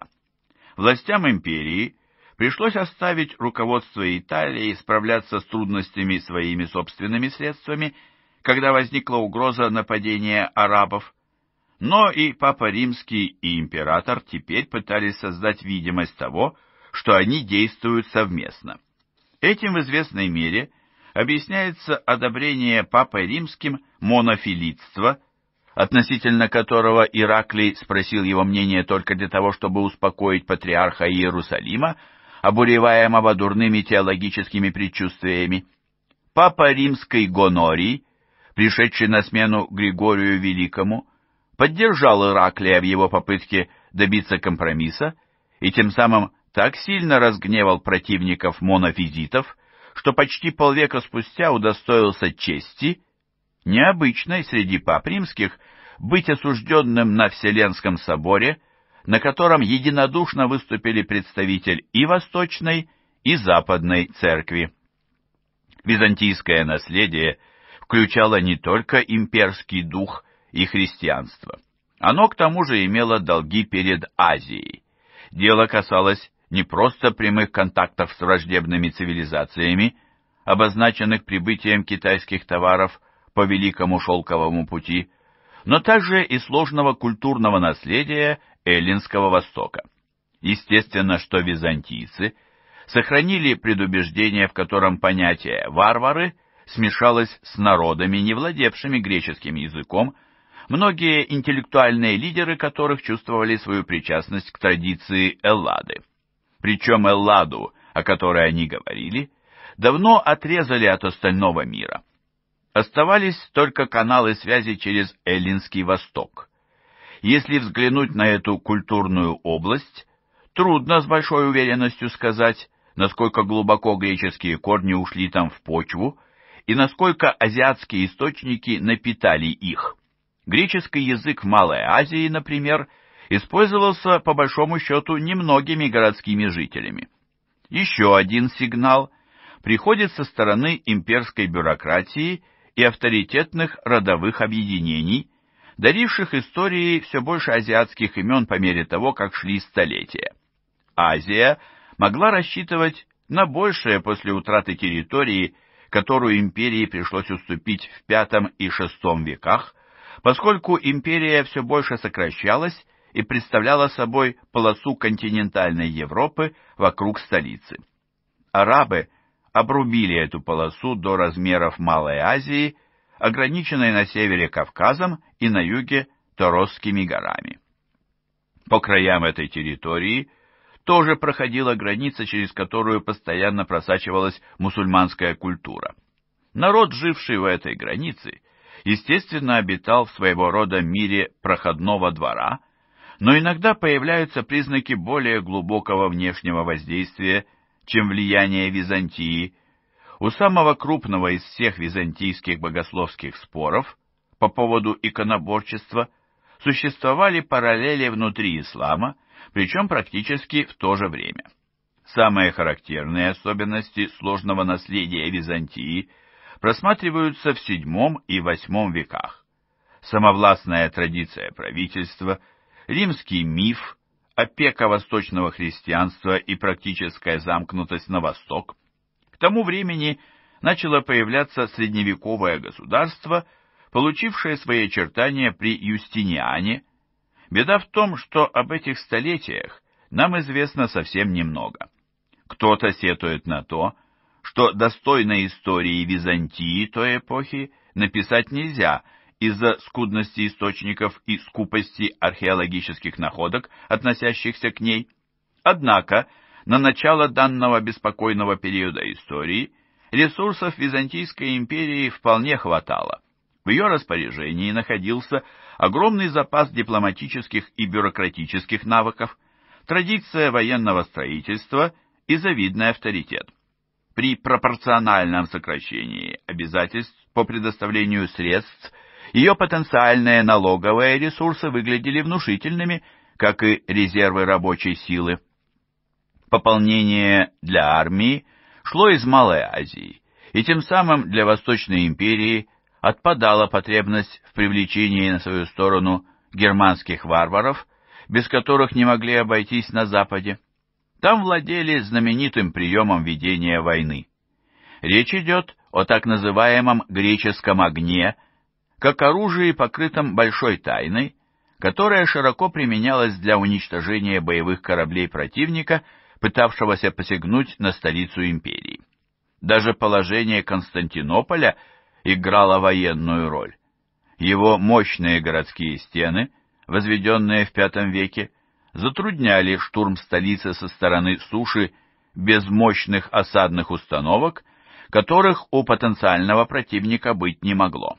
Властям империи пришлось оставить руководство Италии справляться с трудностями своими собственными средствами, когда возникла угроза нападения арабов, но и Папа Римский и император теперь пытались создать видимость того, что они действуют совместно. Этим в известной мере объясняется одобрение Папой Римским монофилитства, относительно которого Ираклий спросил его мнение только для того, чтобы успокоить патриарха Иерусалима, обуреваемого дурными теологическими предчувствиями. Папа Римский Гонорий, пришедший на смену Григорию Великому, поддержал Ираклия в его попытке добиться компромисса и тем самым так сильно разгневал противников монофизитов, что почти полвека спустя удостоился чести, необычной среди пап римских, быть осужденным на Вселенском соборе, на котором единодушно выступили представитель и Восточной, и Западной церкви. Византийское наследие включало не только имперский дух и христианство. Оно к тому же имело долги перед Азией. Дело касалось не просто прямых контактов с враждебными цивилизациями, обозначенных прибытием китайских товаров по Великому Шелковому пути, но также и сложного культурного наследия эллинского Востока. Естественно, что византийцы сохранили предубеждение, в котором понятие «варвары» смешалось с народами, не владевшими греческим языком, многие интеллектуальные лидеры которых чувствовали свою причастность к традиции Эллады причем Элладу, о которой они говорили, давно отрезали от остального мира. Оставались только каналы связи через Эллинский Восток. Если взглянуть на эту культурную область, трудно с большой уверенностью сказать, насколько глубоко греческие корни ушли там в почву и насколько азиатские источники напитали их. Греческий язык в Малой Азии, например, – использовался по большому счету немногими городскими жителями. Еще один сигнал приходит со стороны имперской бюрократии и авторитетных родовых объединений, даривших истории все больше азиатских имен по мере того, как шли столетия. Азия могла рассчитывать на большее после утраты территории, которую империи пришлось уступить в V и VI веках, поскольку империя все больше сокращалась и представляла собой полосу континентальной Европы вокруг столицы. Арабы обрубили эту полосу до размеров Малой Азии, ограниченной на севере Кавказом и на юге Торосскими горами. По краям этой территории тоже проходила граница, через которую постоянно просачивалась мусульманская культура. Народ, живший в этой границе, естественно, обитал в своего рода мире проходного двора – но иногда появляются признаки более глубокого внешнего воздействия, чем влияние Византии. У самого крупного из всех византийских богословских споров по поводу иконоборчества существовали параллели внутри ислама, причем практически в то же время. Самые характерные особенности сложного наследия Византии просматриваются в VII и VIII веках. Самовластная традиция правительства – римский миф, опека восточного христианства и практическая замкнутость на восток, к тому времени начало появляться средневековое государство, получившее свои очертания при Юстиниане. Беда в том, что об этих столетиях нам известно совсем немного. Кто-то сетует на то, что достойной истории Византии той эпохи написать нельзя – из-за скудности источников и скупости археологических находок, относящихся к ней. Однако, на начало данного беспокойного периода истории ресурсов Византийской империи вполне хватало. В ее распоряжении находился огромный запас дипломатических и бюрократических навыков, традиция военного строительства и завидный авторитет. При пропорциональном сокращении обязательств по предоставлению средств – ее потенциальные налоговые ресурсы выглядели внушительными, как и резервы рабочей силы. Пополнение для армии шло из Малой Азии, и тем самым для Восточной империи отпадала потребность в привлечении на свою сторону германских варваров, без которых не могли обойтись на Западе. Там владели знаменитым приемом ведения войны. Речь идет о так называемом греческом огне – как оружии, покрытом большой тайной, которая широко применялась для уничтожения боевых кораблей противника, пытавшегося посягнуть на столицу империи. Даже положение Константинополя играло военную роль. Его мощные городские стены, возведенные в V веке, затрудняли штурм столицы со стороны суши без мощных осадных установок, которых у потенциального противника быть не могло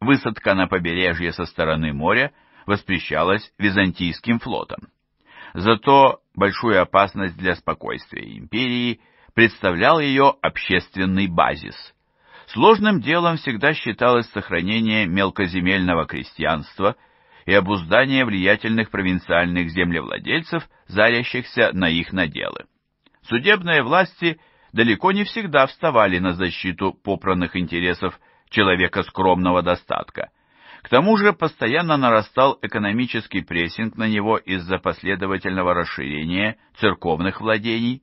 высадка на побережье со стороны моря воспрещалась Византийским флотом. Зато большую опасность для спокойствия империи представлял ее общественный базис. Сложным делом всегда считалось сохранение мелкоземельного крестьянства и обуздание влиятельных провинциальных землевладельцев, зарящихся на их наделы. Судебные власти далеко не всегда вставали на защиту попранных интересов человека скромного достатка. К тому же постоянно нарастал экономический прессинг на него из-за последовательного расширения церковных владений.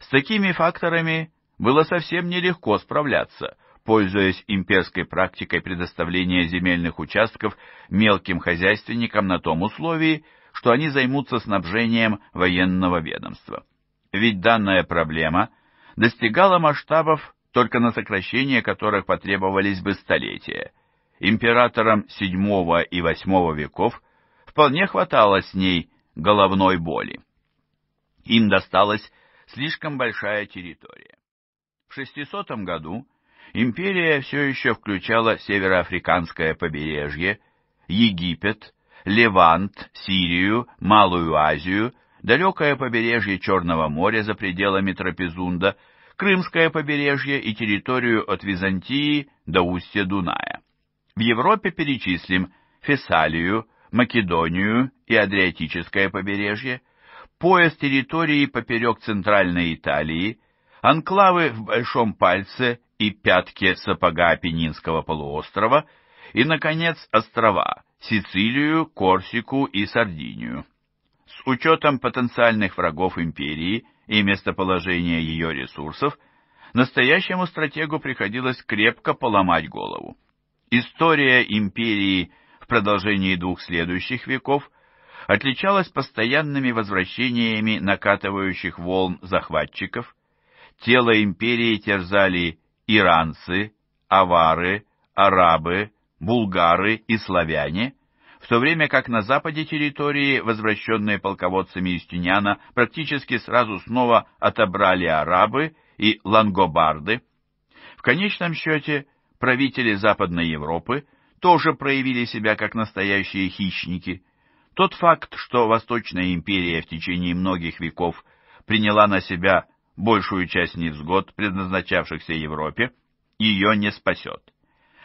С такими факторами было совсем нелегко справляться, пользуясь имперской практикой предоставления земельных участков мелким хозяйственникам на том условии, что они займутся снабжением военного ведомства. Ведь данная проблема достигала масштабов только на сокращение которых потребовались бы столетия. Императорам VII и VIII веков вполне хватало с ней головной боли. Им досталась слишком большая территория. В 600 году империя все еще включала североафриканское побережье, Египет, Левант, Сирию, Малую Азию, далекое побережье Черного моря за пределами Трапезунда – Крымское побережье и территорию от Византии до устья Дуная. В Европе перечислим Фессалию, Македонию и Адриатическое побережье, пояс территории поперек Центральной Италии, анклавы в Большом Пальце и Пятке сапога Апеннинского полуострова и, наконец, острова Сицилию, Корсику и Сардинию. С учетом потенциальных врагов империи – и местоположение ее ресурсов, настоящему стратегу приходилось крепко поломать голову. История империи в продолжении двух следующих веков отличалась постоянными возвращениями накатывающих волн захватчиков. Тело империи терзали иранцы, авары, арабы, булгары и славяне, в то время как на западе территории, возвращенные полководцами Юстиниана, практически сразу снова отобрали арабы и лангобарды. В конечном счете, правители Западной Европы тоже проявили себя как настоящие хищники. Тот факт, что Восточная империя в течение многих веков приняла на себя большую часть невзгод, предназначавшихся Европе, ее не спасет.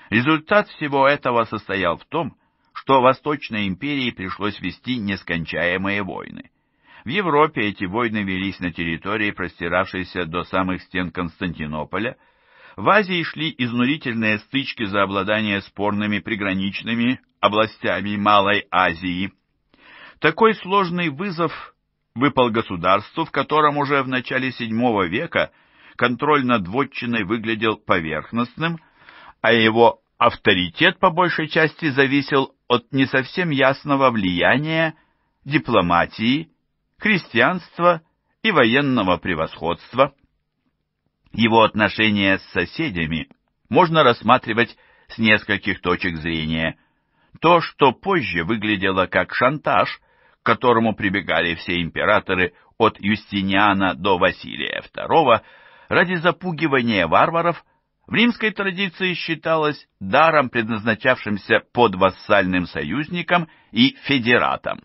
Результат всего этого состоял в том, что Восточной империи пришлось вести нескончаемые войны. В Европе эти войны велись на территории, простиравшейся до самых стен Константинополя, в Азии шли изнурительные стычки за обладание спорными приграничными областями Малой Азии. Такой сложный вызов выпал государству, в котором уже в начале VII века контроль над вотчиной выглядел поверхностным, а его авторитет по большей части зависел от не совсем ясного влияния дипломатии, крестьянства и военного превосходства. Его отношения с соседями можно рассматривать с нескольких точек зрения. То, что позже выглядело как шантаж, к которому прибегали все императоры от Юстиниана до Василия II, ради запугивания варваров – в римской традиции считалось даром, предназначавшимся под вассальным союзником и федератом.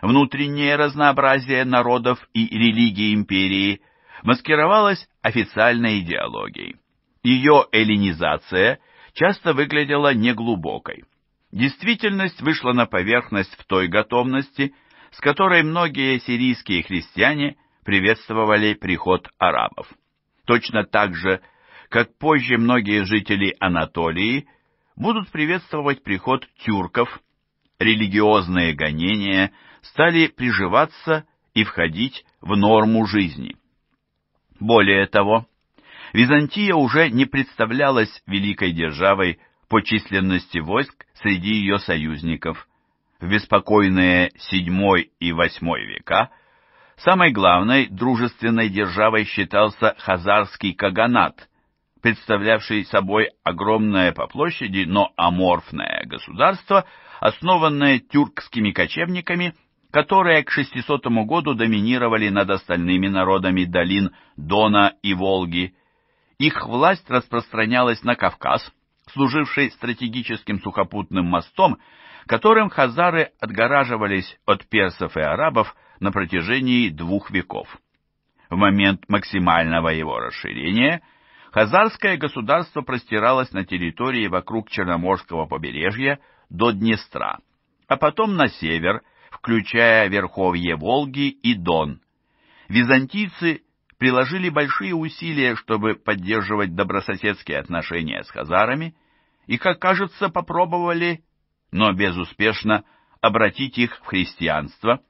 Внутреннее разнообразие народов и религий империи маскировалось официальной идеологией. Ее эллинизация часто выглядела неглубокой. Действительность вышла на поверхность в той готовности, с которой многие сирийские христиане приветствовали приход арабов. Точно так же – как позже многие жители Анатолии будут приветствовать приход тюрков, религиозные гонения стали приживаться и входить в норму жизни. Более того, Византия уже не представлялась великой державой по численности войск среди ее союзников. В беспокойные VII и VIII века самой главной дружественной державой считался Хазарский Каганат – представлявший собой огромное по площади, но аморфное государство, основанное тюркскими кочевниками, которые к 600 году доминировали над остальными народами долин Дона и Волги. Их власть распространялась на Кавказ, служивший стратегическим сухопутным мостом, которым хазары отгораживались от персов и арабов на протяжении двух веков. В момент максимального его расширения – Хазарское государство простиралось на территории вокруг Черноморского побережья до Днестра, а потом на север, включая верховье Волги и Дон. Византийцы приложили большие усилия, чтобы поддерживать добрососедские отношения с хазарами, и, как кажется, попробовали, но безуспешно, обратить их в христианство.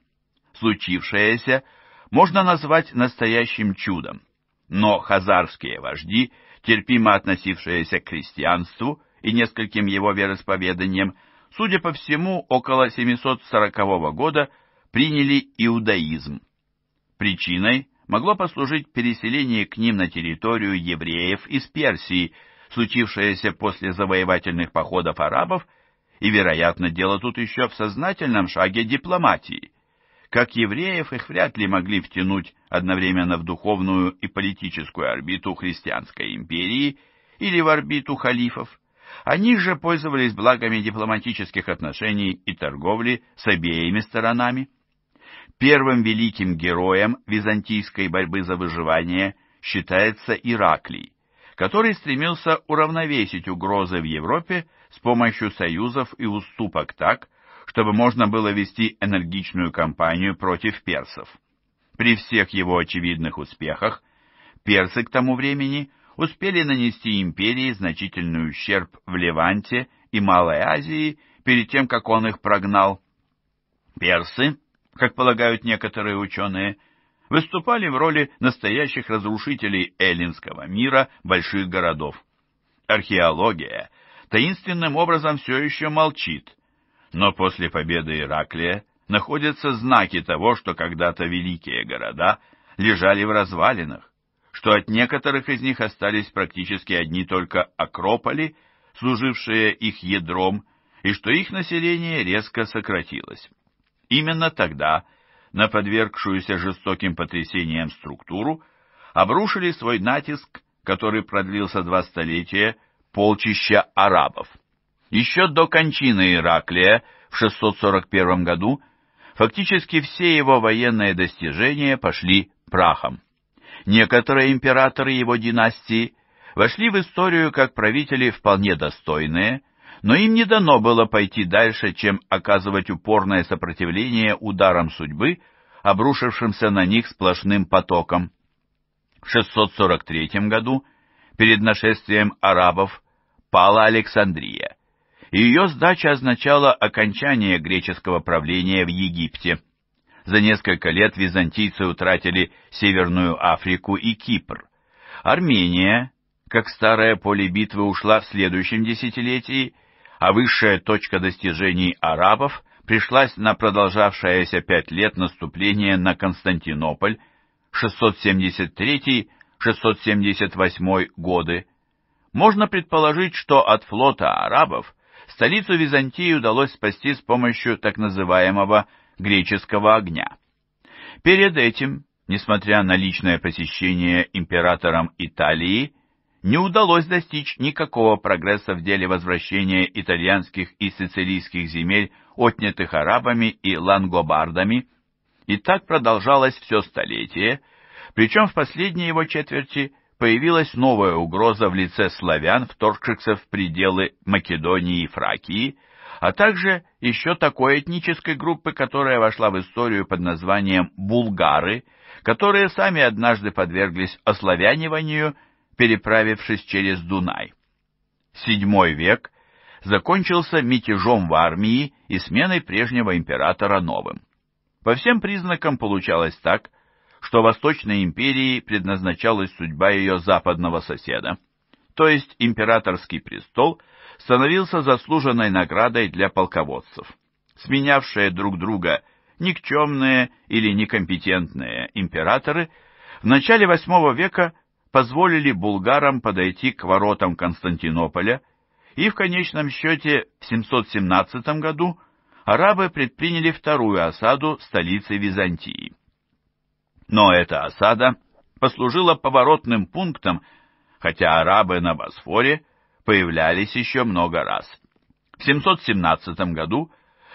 Случившееся можно назвать настоящим чудом но хазарские вожди, терпимо относившиеся к христианству и нескольким его вероисповеданиям, судя по всему, около 740 года приняли иудаизм. Причиной могло послужить переселение к ним на территорию евреев из Персии, случившееся после завоевательных походов арабов, и, вероятно, дело тут еще в сознательном шаге дипломатии как евреев их вряд ли могли втянуть одновременно в духовную и политическую орбиту христианской империи или в орбиту халифов. Они же пользовались благами дипломатических отношений и торговли с обеими сторонами. Первым великим героем византийской борьбы за выживание считается Ираклий, который стремился уравновесить угрозы в Европе с помощью союзов и уступок так, чтобы можно было вести энергичную кампанию против персов. При всех его очевидных успехах персы к тому времени успели нанести империи значительный ущерб в Леванте и Малой Азии перед тем, как он их прогнал. Персы, как полагают некоторые ученые, выступали в роли настоящих разрушителей эллинского мира больших городов. Археология таинственным образом все еще молчит но после победы Ираклия находятся знаки того, что когда-то великие города лежали в развалинах, что от некоторых из них остались практически одни только акрополи, служившие их ядром, и что их население резко сократилось. Именно тогда на подвергшуюся жестоким потрясениям структуру обрушили свой натиск, который продлился два столетия, полчища арабов. Еще до кончины Ираклия в 641 году фактически все его военные достижения пошли прахом. Некоторые императоры его династии вошли в историю как правители вполне достойные, но им не дано было пойти дальше, чем оказывать упорное сопротивление ударам судьбы, обрушившимся на них сплошным потоком. В 643 году, перед нашествием арабов, пала Александрия и ее сдача означала окончание греческого правления в Египте. За несколько лет византийцы утратили Северную Африку и Кипр. Армения, как старое поле битвы, ушла в следующем десятилетии, а высшая точка достижений арабов пришлась на продолжавшееся пять лет наступление на Константинополь 673-678 годы. Можно предположить, что от флота арабов Столицу Византии удалось спасти с помощью так называемого «греческого огня». Перед этим, несмотря на личное посещение императором Италии, не удалось достичь никакого прогресса в деле возвращения итальянских и сицилийских земель, отнятых арабами и лангобардами, и так продолжалось все столетие, причем в последней его четверти появилась новая угроза в лице славян, вторгшихся в пределы Македонии и Фракии, а также еще такой этнической группы, которая вошла в историю под названием «булгары», которые сами однажды подверглись ославяниванию, переправившись через Дунай. Седьмой век закончился мятежом в армии и сменой прежнего императора новым. По всем признакам получалось так, что Восточной империи предназначалась судьба ее западного соседа, то есть императорский престол становился заслуженной наградой для полководцев, сменявшие друг друга никчемные или некомпетентные императоры в начале VIII века позволили булгарам подойти к воротам Константинополя, и в конечном счете в 717 году арабы предприняли вторую осаду столицы Византии. Но эта осада послужила поворотным пунктом, хотя арабы на Босфоре появлялись еще много раз. В 717 году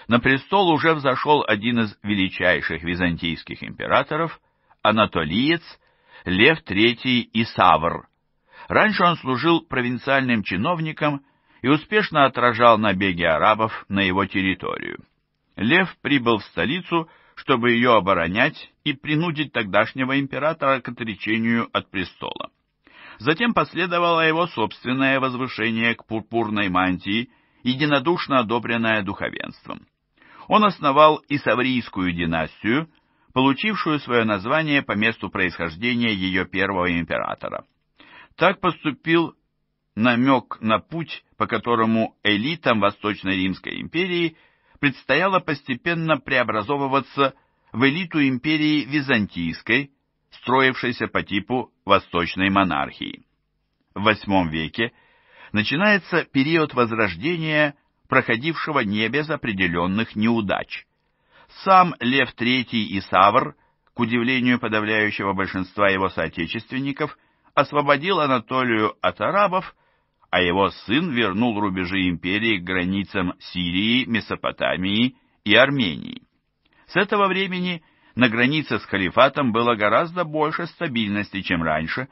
на престол уже взошел один из величайших византийских императоров, анатолиец Лев III Исавр. Раньше он служил провинциальным чиновником и успешно отражал набеги арабов на его территорию. Лев прибыл в столицу, чтобы ее оборонять и принудить тогдашнего императора к отречению от престола. Затем последовало его собственное возвышение к пурпурной мантии, единодушно одобренное духовенством. Он основал Исаврийскую династию, получившую свое название по месту происхождения ее первого императора. Так поступил намек на путь, по которому элитам Восточной Римской империи предстояло постепенно преобразовываться в элиту империи византийской, строившейся по типу восточной монархии. В VIII веке начинается период возрождения, проходившего не без определенных неудач. Сам Лев III и Савр, к удивлению подавляющего большинства его соотечественников, освободил Анатолию от арабов, а его сын вернул рубежи империи к границам Сирии, Месопотамии и Армении. С этого времени на границе с халифатом было гораздо больше стабильности, чем раньше,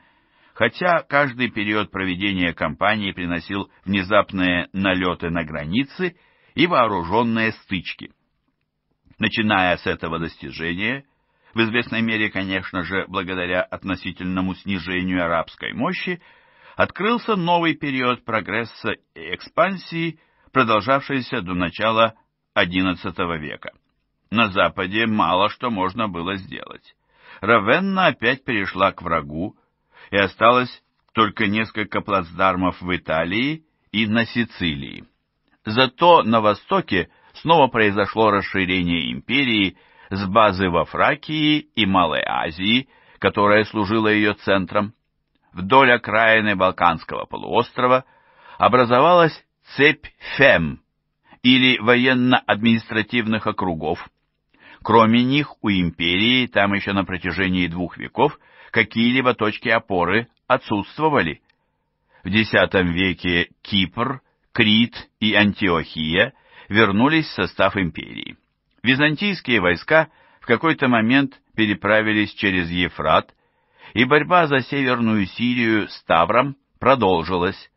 хотя каждый период проведения кампании приносил внезапные налеты на границы и вооруженные стычки. Начиная с этого достижения, в известной мере, конечно же, благодаря относительному снижению арабской мощи, открылся новый период прогресса и экспансии, продолжавшийся до начала XI века. На Западе мало что можно было сделать. Равенна опять перешла к врагу, и осталось только несколько плацдармов в Италии и на Сицилии. Зато на Востоке снова произошло расширение империи с базы во Фракии и Малой Азии, которая служила ее центром. Вдоль окраины Балканского полуострова образовалась цепь ФЕМ, или военно-административных округов, Кроме них, у империи там еще на протяжении двух веков какие-либо точки опоры отсутствовали. В X веке Кипр, Крит и Антиохия вернулись в состав империи. Византийские войска в какой-то момент переправились через Ефрат, и борьба за Северную Сирию с Тавром продолжилась.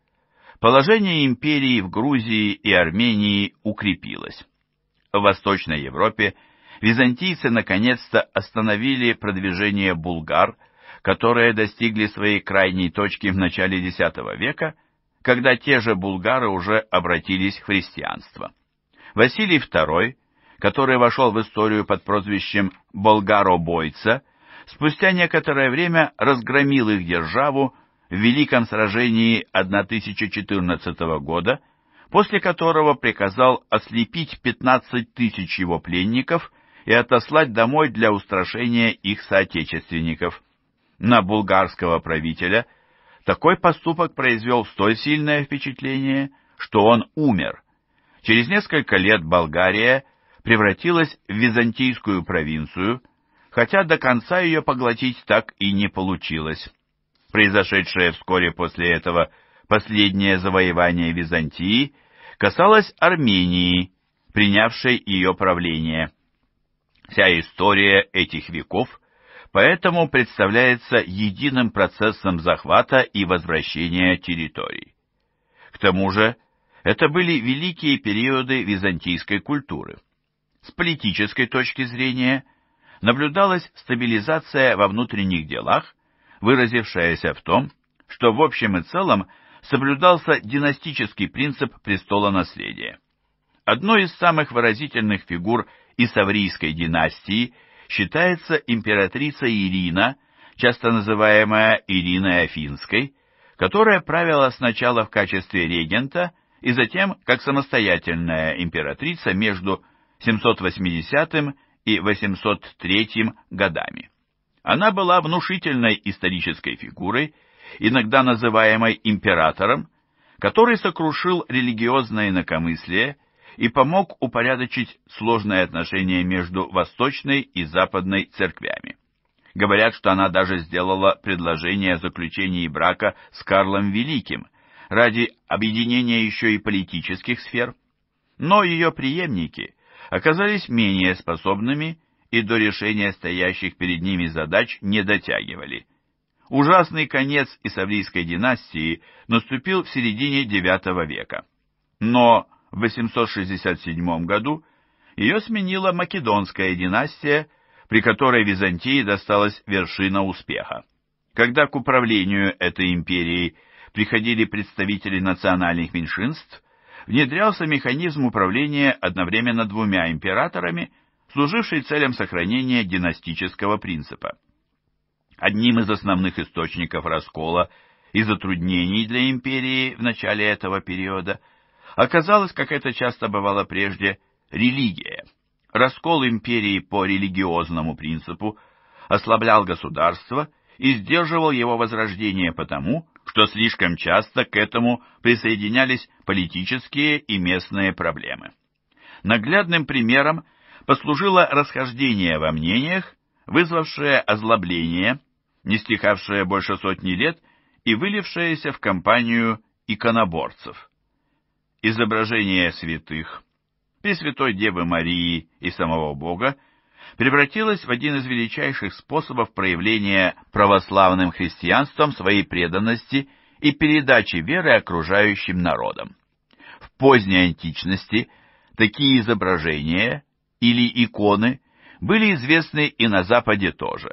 Положение империи в Грузии и Армении укрепилось. В Восточной Европе – византийцы наконец-то остановили продвижение булгар, которые достигли своей крайней точки в начале X века, когда те же булгары уже обратились в христианство. Василий II, который вошел в историю под прозвищем "Болгаро-бойца", спустя некоторое время разгромил их державу в Великом сражении 1014 года, после которого приказал ослепить 15 тысяч его пленников – и отослать домой для устрашения их соотечественников. На булгарского правителя такой поступок произвел столь сильное впечатление, что он умер. Через несколько лет Болгария превратилась в византийскую провинцию, хотя до конца ее поглотить так и не получилось. Произошедшее вскоре после этого последнее завоевание Византии касалось Армении, принявшей ее правление. Вся история этих веков поэтому представляется единым процессом захвата и возвращения территорий. К тому же, это были великие периоды византийской культуры. С политической точки зрения наблюдалась стабилизация во внутренних делах, выразившаяся в том, что в общем и целом соблюдался династический принцип престолонаследия. Одной из самых выразительных фигур – и Саврийской династии считается императрица Ирина, часто называемая Ириной Афинской, которая правила сначала в качестве регента и затем как самостоятельная императрица между 780 и 803 годами. Она была внушительной исторической фигурой, иногда называемой императором, который сокрушил религиозное инакомыслие и помог упорядочить сложные отношения между Восточной и Западной церквями. Говорят, что она даже сделала предложение о заключении брака с Карлом Великим ради объединения еще и политических сфер. Но ее преемники оказались менее способными и до решения стоящих перед ними задач не дотягивали. Ужасный конец Исавлийской династии наступил в середине IX века. Но в 867 году ее сменила Македонская династия, при которой Византии досталась вершина успеха. Когда к управлению этой империей приходили представители национальных меньшинств, внедрялся механизм управления одновременно двумя императорами, служивший целям сохранения династического принципа. Одним из основных источников раскола и затруднений для империи в начале этого периода – оказалась, как это часто бывало прежде, религия. Раскол империи по религиозному принципу ослаблял государство и сдерживал его возрождение потому, что слишком часто к этому присоединялись политические и местные проблемы. Наглядным примером послужило расхождение во мнениях, вызвавшее озлобление, не стихавшее больше сотни лет и вылившееся в кампанию иконоборцев изображение святых, Пресвятой Девы Марии и самого Бога, превратилось в один из величайших способов проявления православным христианством своей преданности и передачи веры окружающим народам. В поздней античности такие изображения или иконы были известны и на Западе тоже,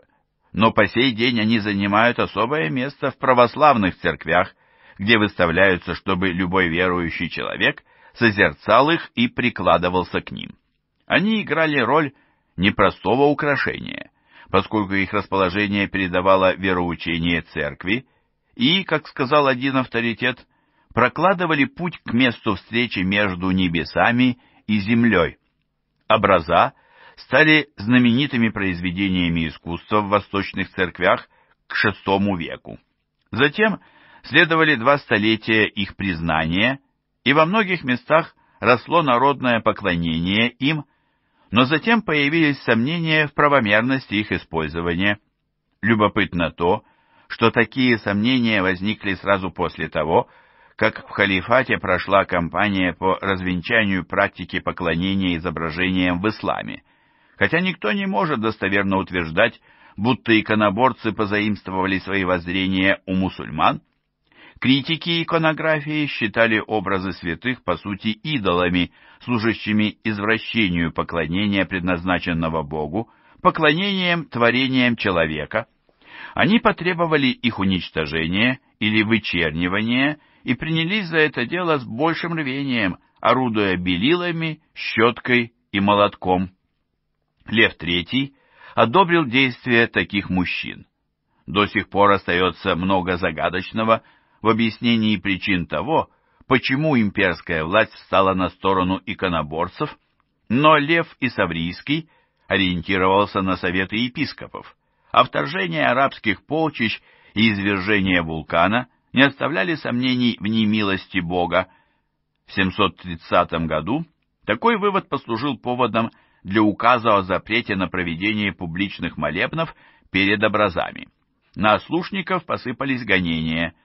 но по сей день они занимают особое место в православных церквях где выставляются, чтобы любой верующий человек созерцал их и прикладывался к ним. Они играли роль непростого украшения, поскольку их расположение передавало вероучение церкви и, как сказал один авторитет, прокладывали путь к месту встречи между небесами и землей. Образа стали знаменитыми произведениями искусства в восточных церквях к VI веку. Затем следовали два столетия их признания, и во многих местах росло народное поклонение им, но затем появились сомнения в правомерности их использования. Любопытно то, что такие сомнения возникли сразу после того, как в халифате прошла кампания по развенчанию практики поклонения изображениям в исламе, хотя никто не может достоверно утверждать, будто иконоборцы позаимствовали свои воззрения у мусульман, Критики иконографии считали образы святых, по сути, идолами, служащими извращению поклонения, предназначенного Богу, поклонением творением человека. Они потребовали их уничтожения или вычернивания и принялись за это дело с большим рвением, орудуя белилами, щеткой и молотком. Лев III одобрил действия таких мужчин. До сих пор остается много загадочного – в объяснении причин того, почему имперская власть встала на сторону иконоборцев, но Лев Исаврийский ориентировался на советы епископов, а вторжение арабских полчищ и извержение вулкана не оставляли сомнений в немилости Бога. В 730 году такой вывод послужил поводом для указа о запрете на проведение публичных молебнов перед образами. На ослушников посыпались гонения –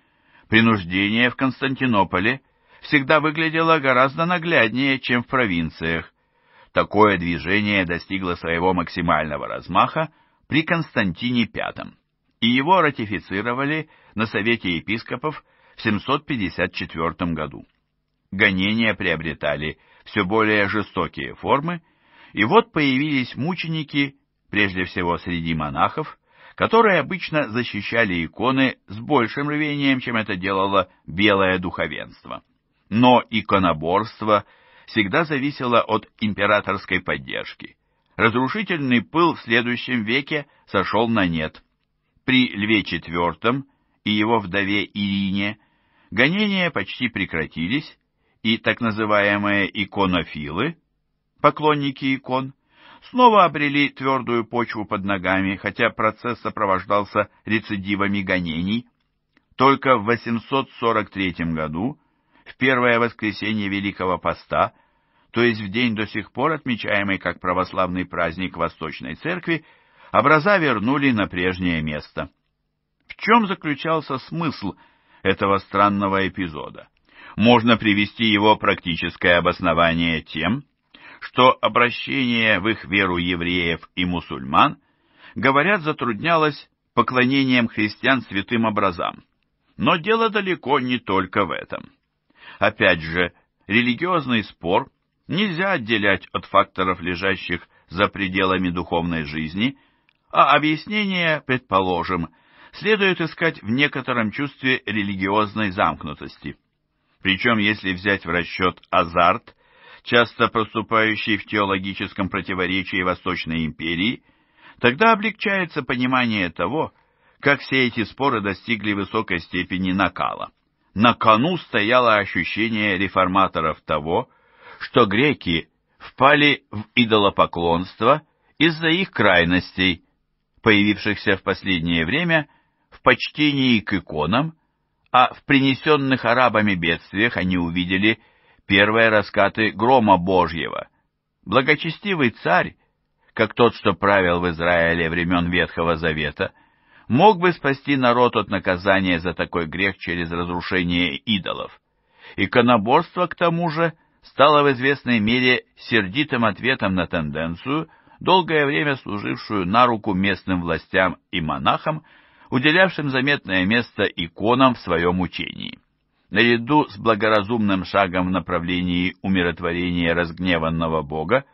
принуждение в Константинополе всегда выглядело гораздо нагляднее, чем в провинциях. Такое движение достигло своего максимального размаха при Константине V, и его ратифицировали на Совете епископов в 754 году. Гонения приобретали все более жестокие формы, и вот появились мученики, прежде всего среди монахов, которые обычно защищали иконы с большим рвением, чем это делало белое духовенство. Но иконоборство всегда зависело от императорской поддержки. Разрушительный пыл в следующем веке сошел на нет. При Льве IV и его вдове Ирине гонения почти прекратились, и так называемые иконофилы, поклонники икон, снова обрели твердую почву под ногами, хотя процесс сопровождался рецидивами гонений. Только в 843 году, в первое воскресенье Великого Поста, то есть в день до сих пор отмечаемый как православный праздник Восточной Церкви, образа вернули на прежнее место. В чем заключался смысл этого странного эпизода? Можно привести его практическое обоснование тем, что обращение в их веру евреев и мусульман, говорят, затруднялось поклонением христиан святым образам. Но дело далеко не только в этом. Опять же, религиозный спор нельзя отделять от факторов, лежащих за пределами духовной жизни, а объяснение, предположим, следует искать в некотором чувстве религиозной замкнутости. Причем, если взять в расчет азарт часто проступающей в теологическом противоречии Восточной империи, тогда облегчается понимание того, как все эти споры достигли высокой степени накала. На кону стояло ощущение реформаторов того, что греки впали в идолопоклонство из-за их крайностей, появившихся в последнее время в почтении к иконам, а в принесенных арабами бедствиях они увидели – первые раскаты грома Божьего. Благочестивый царь, как тот, что правил в Израиле времен Ветхого Завета, мог бы спасти народ от наказания за такой грех через разрушение идолов. Иконоборство, к тому же, стало в известной мере сердитым ответом на тенденцию, долгое время служившую на руку местным властям и монахам, уделявшим заметное место иконам в своем учении наряду с благоразумным шагом в направлении умиротворения разгневанного Бога,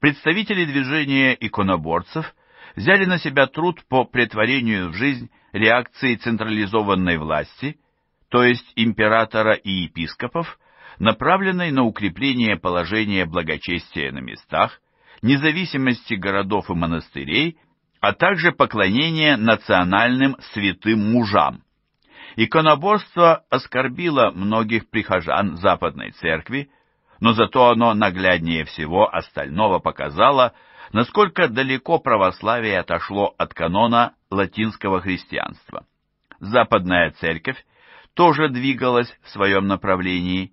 представители движения иконоборцев взяли на себя труд по претворению в жизнь реакции централизованной власти, то есть императора и епископов, направленной на укрепление положения благочестия на местах, независимости городов и монастырей, а также поклонение национальным святым мужам – Иконоборство оскорбило многих прихожан Западной Церкви, но зато оно нагляднее всего остального показало, насколько далеко православие отошло от канона латинского христианства. Западная Церковь тоже двигалась в своем направлении,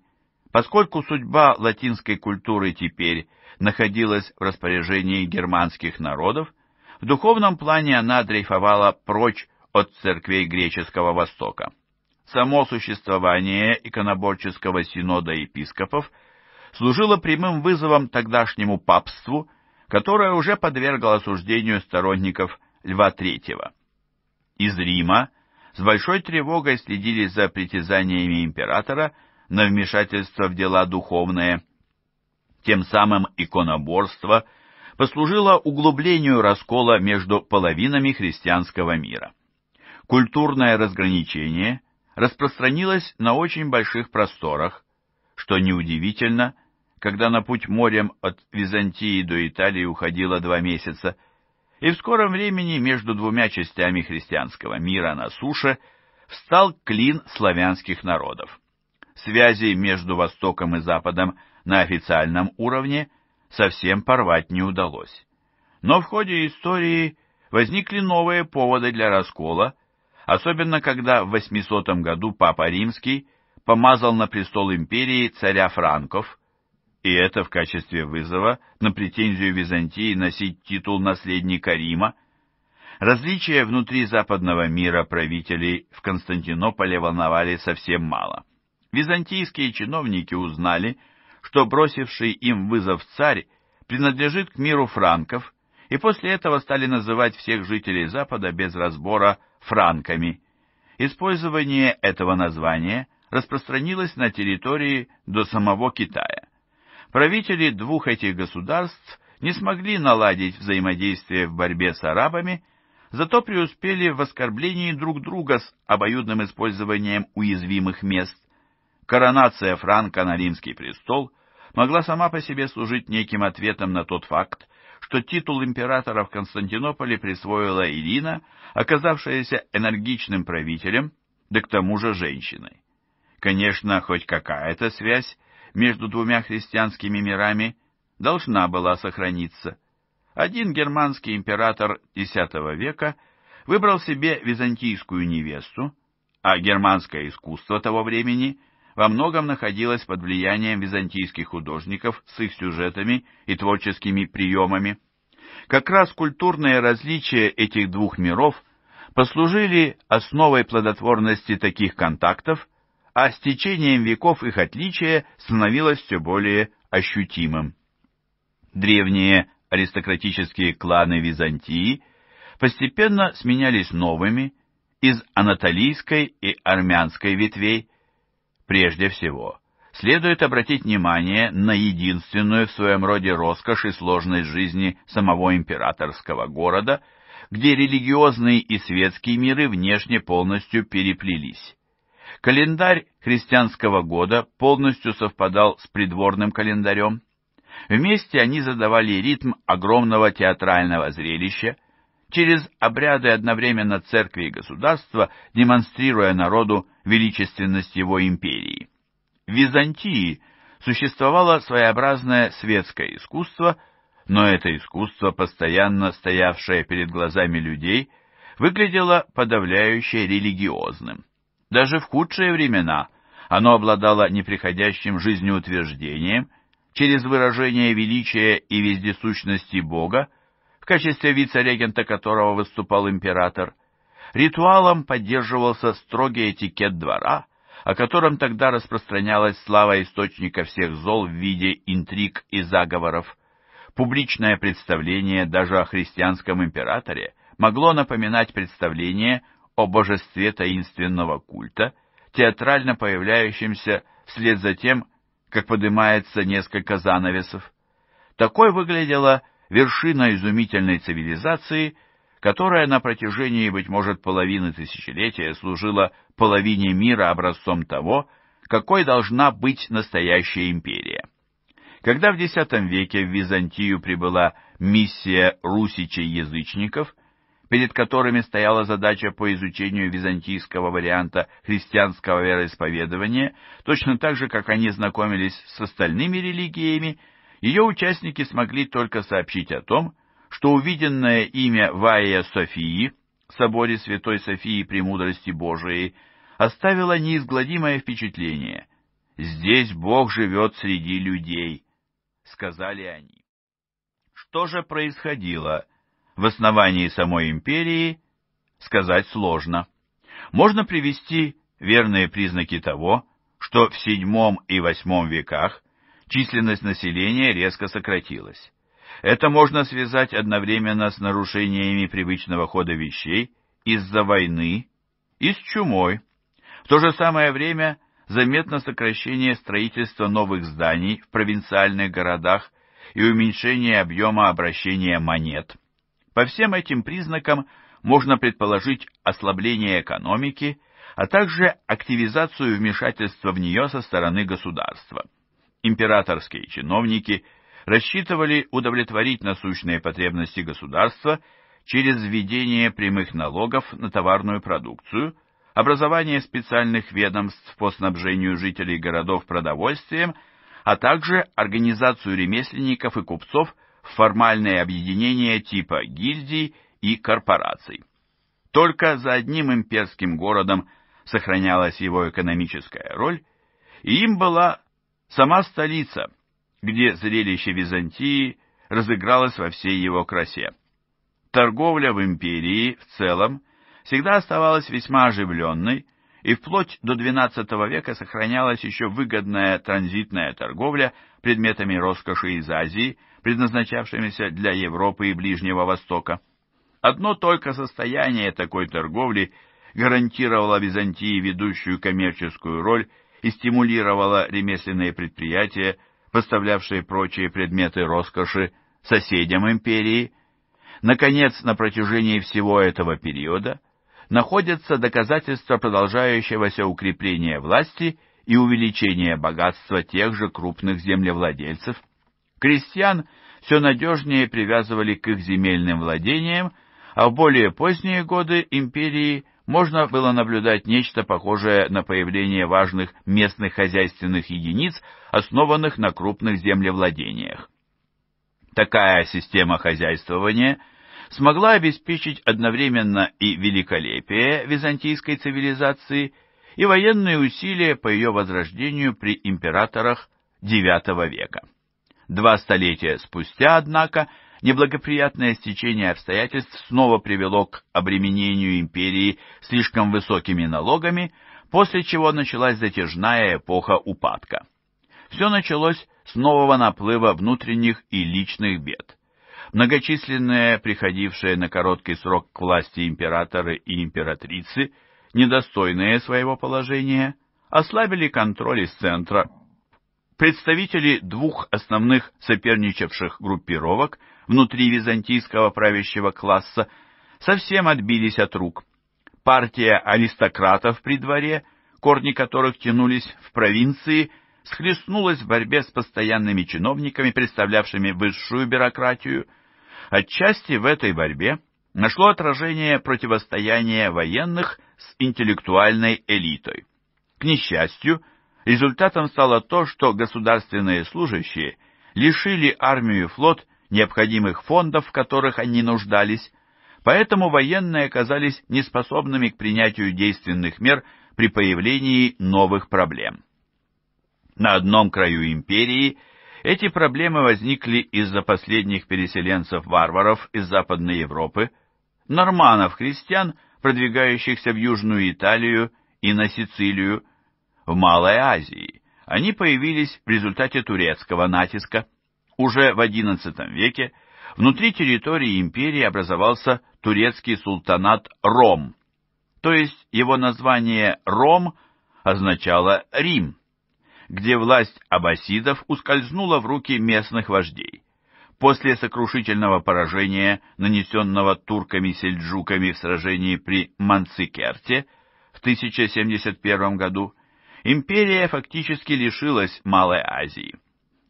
поскольку судьба латинской культуры теперь находилась в распоряжении германских народов, в духовном плане она дрейфовала прочь от церквей греческого Востока. Само существование иконоборческого синода епископов служило прямым вызовом тогдашнему папству, которое уже подвергло осуждению сторонников Льва III. Из Рима с большой тревогой следили за притязаниями императора на вмешательство в дела духовные. Тем самым иконоборство послужило углублению раскола между половинами христианского мира. Культурное разграничение распространилось на очень больших просторах, что неудивительно, когда на путь морем от Византии до Италии уходило два месяца, и в скором времени между двумя частями христианского мира на суше встал клин славянских народов. Связи между Востоком и Западом на официальном уровне совсем порвать не удалось. Но в ходе истории возникли новые поводы для раскола, особенно когда в 800 году Папа Римский помазал на престол империи царя франков, и это в качестве вызова на претензию Византии носить титул наследника Рима, различия внутри западного мира правителей в Константинополе волновали совсем мало. Византийские чиновники узнали, что бросивший им вызов царь принадлежит к миру франков, и после этого стали называть всех жителей Запада без разбора франками. Использование этого названия распространилось на территории до самого Китая. Правители двух этих государств не смогли наладить взаимодействие в борьбе с арабами, зато преуспели в оскорблении друг друга с обоюдным использованием уязвимых мест. Коронация Франка на римский престол могла сама по себе служить неким ответом на тот факт, что титул императора в Константинополе присвоила Ирина, оказавшаяся энергичным правителем, да к тому же женщиной. Конечно, хоть какая-то связь между двумя христианскими мирами должна была сохраниться. Один германский император X века выбрал себе византийскую невесту, а германское искусство того времени – во многом находилась под влиянием византийских художников с их сюжетами и творческими приемами. Как раз культурные различия этих двух миров послужили основой плодотворности таких контактов, а с течением веков их отличие становилось все более ощутимым. Древние аристократические кланы Византии постепенно сменялись новыми из анатолийской и армянской ветвей – Прежде всего, следует обратить внимание на единственную в своем роде роскошь и сложность жизни самого императорского города, где религиозные и светские миры внешне полностью переплелись. Календарь христианского года полностью совпадал с придворным календарем. Вместе они задавали ритм огромного театрального зрелища, через обряды одновременно церкви и государства, демонстрируя народу величественность его империи. В Византии существовало своеобразное светское искусство, но это искусство, постоянно стоявшее перед глазами людей, выглядело подавляюще религиозным. Даже в худшие времена оно обладало неприходящим жизнеутверждением, через выражение величия и вездесущности Бога, качестве вице-регента которого выступал император, ритуалом поддерживался строгий этикет двора, о котором тогда распространялась слава источника всех зол в виде интриг и заговоров. Публичное представление даже о христианском императоре могло напоминать представление о божестве таинственного культа, театрально появляющемся вслед за тем, как поднимается несколько занавесов. Такой выглядела вершина изумительной цивилизации, которая на протяжении, быть может, половины тысячелетия служила половине мира образцом того, какой должна быть настоящая империя. Когда в X веке в Византию прибыла миссия русичей-язычников, перед которыми стояла задача по изучению византийского варианта христианского вероисповедования, точно так же, как они знакомились с остальными религиями, ее участники смогли только сообщить о том, что увиденное имя Ваия Софии в соборе Святой Софии Премудрости Божией оставило неизгладимое впечатление. «Здесь Бог живет среди людей», — сказали они. Что же происходило в основании самой империи, сказать сложно. Можно привести верные признаки того, что в VII и VIII веках численность населения резко сократилась. Это можно связать одновременно с нарушениями привычного хода вещей из-за войны и с чумой. В то же самое время заметно сокращение строительства новых зданий в провинциальных городах и уменьшение объема обращения монет. По всем этим признакам можно предположить ослабление экономики, а также активизацию вмешательства в нее со стороны государства императорские чиновники рассчитывали удовлетворить насущные потребности государства через введение прямых налогов на товарную продукцию, образование специальных ведомств по снабжению жителей городов продовольствием, а также организацию ремесленников и купцов в формальные объединения типа гильдий и корпораций. Только за одним имперским городом сохранялась его экономическая роль, и им была Сама столица, где зрелище Византии разыгралось во всей его красе. Торговля в империи в целом всегда оставалась весьма оживленной, и вплоть до XII века сохранялась еще выгодная транзитная торговля предметами роскоши из Азии, предназначавшимися для Европы и Ближнего Востока. Одно только состояние такой торговли гарантировало Византии ведущую коммерческую роль и стимулировала ремесленные предприятия, поставлявшие прочие предметы роскоши соседям империи. Наконец, на протяжении всего этого периода находятся доказательства продолжающегося укрепления власти и увеличения богатства тех же крупных землевладельцев. Крестьян все надежнее привязывали к их земельным владениям, а в более поздние годы империи можно было наблюдать нечто похожее на появление важных местных хозяйственных единиц, основанных на крупных землевладениях. Такая система хозяйствования смогла обеспечить одновременно и великолепие византийской цивилизации, и военные усилия по ее возрождению при императорах IX века. Два столетия спустя, однако, неблагоприятное стечение обстоятельств снова привело к обременению империи слишком высокими налогами, после чего началась затяжная эпоха упадка. Все началось с нового наплыва внутренних и личных бед. Многочисленные приходившие на короткий срок к власти императоры и императрицы, недостойные своего положения, ослабили контроль из центра. Представители двух основных соперничавших группировок – внутри византийского правящего класса совсем отбились от рук. Партия аристократов при дворе, корни которых тянулись в провинции, схлестнулась в борьбе с постоянными чиновниками, представлявшими высшую бюрократию. Отчасти в этой борьбе нашло отражение противостояние военных с интеллектуальной элитой. К несчастью, результатом стало то, что государственные служащие лишили армию и флот необходимых фондов, в которых они нуждались, поэтому военные оказались неспособными к принятию действенных мер при появлении новых проблем. На одном краю империи эти проблемы возникли из-за последних переселенцев-варваров из Западной Европы, норманов-христиан, продвигающихся в Южную Италию и на Сицилию, в Малой Азии. Они появились в результате турецкого натиска – уже в XI веке внутри территории империи образовался турецкий султанат Ром, то есть его название Ром означало Рим, где власть аббасидов ускользнула в руки местных вождей. После сокрушительного поражения, нанесенного турками-сельджуками в сражении при Манцикерте в 1071 году, империя фактически лишилась Малой Азии.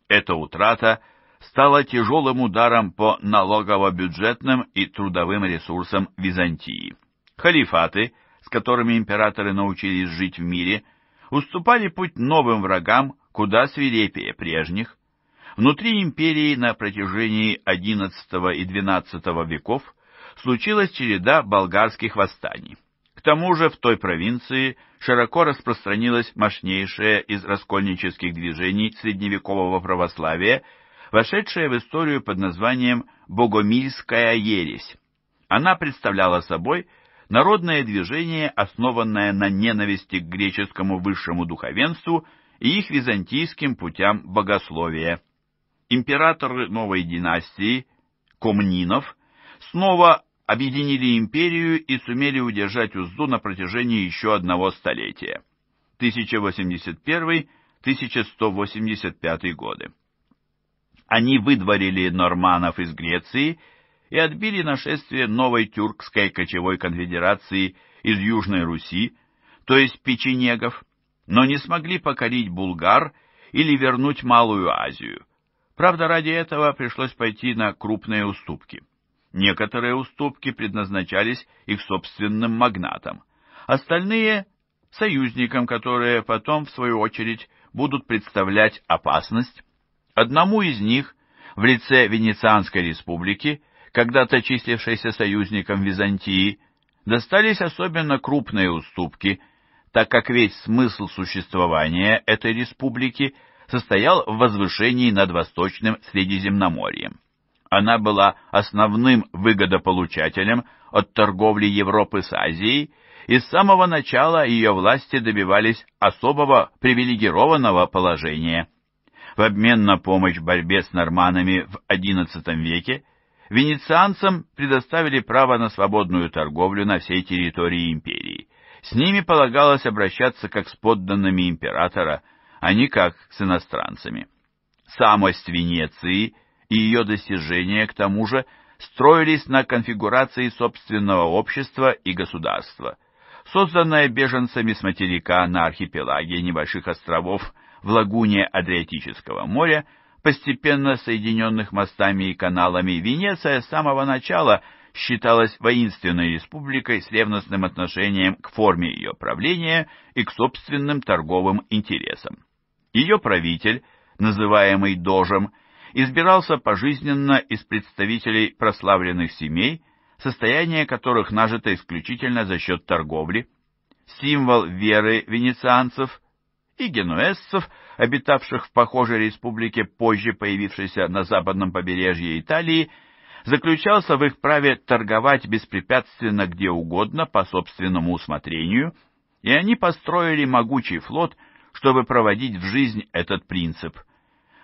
Эта утрата стало тяжелым ударом по налогово-бюджетным и трудовым ресурсам Византии. Халифаты, с которыми императоры научились жить в мире, уступали путь новым врагам куда свирепее прежних. Внутри империи на протяжении XI и XII веков случилась череда болгарских восстаний. К тому же в той провинции широко распространилось мощнейшее из раскольнических движений средневекового православия – вошедшая в историю под названием «Богомильская ересь». Она представляла собой народное движение, основанное на ненависти к греческому высшему духовенству и их византийским путям богословия. Императоры новой династии, Комнинов, снова объединили империю и сумели удержать узду на протяжении еще одного столетия – 1081-1185 годы они выдворили норманов из Греции и отбили нашествие новой тюркской кочевой конфедерации из Южной Руси, то есть печенегов, но не смогли покорить булгар или вернуть Малую Азию. Правда, ради этого пришлось пойти на крупные уступки. Некоторые уступки предназначались их собственным магнатам, остальные — союзникам, которые потом, в свою очередь, будут представлять опасность Одному из них, в лице Венецианской республики, когда-то числившейся союзником Византии, достались особенно крупные уступки, так как весь смысл существования этой республики состоял в возвышении над Восточным Средиземноморьем. Она была основным выгодополучателем от торговли Европы с Азией, и с самого начала ее власти добивались особого привилегированного положения – в обмен на помощь в борьбе с норманами в XI веке венецианцам предоставили право на свободную торговлю на всей территории империи. С ними полагалось обращаться как с подданными императора, а не как с иностранцами. Самость Венеции и ее достижения, к тому же, строились на конфигурации собственного общества и государства. Созданное беженцами с материка на архипелаге небольших островов в лагуне Адриатического моря, постепенно соединенных мостами и каналами, Венеция с самого начала считалась воинственной республикой с ревностным отношением к форме ее правления и к собственным торговым интересам. Ее правитель, называемый Дожем, избирался пожизненно из представителей прославленных семей, состояние которых нажито исключительно за счет торговли. Символ веры венецианцев, и генуэзцев, обитавших в похожей республике, позже появившейся на западном побережье Италии, заключался в их праве торговать беспрепятственно где угодно по собственному усмотрению, и они построили могучий флот, чтобы проводить в жизнь этот принцип.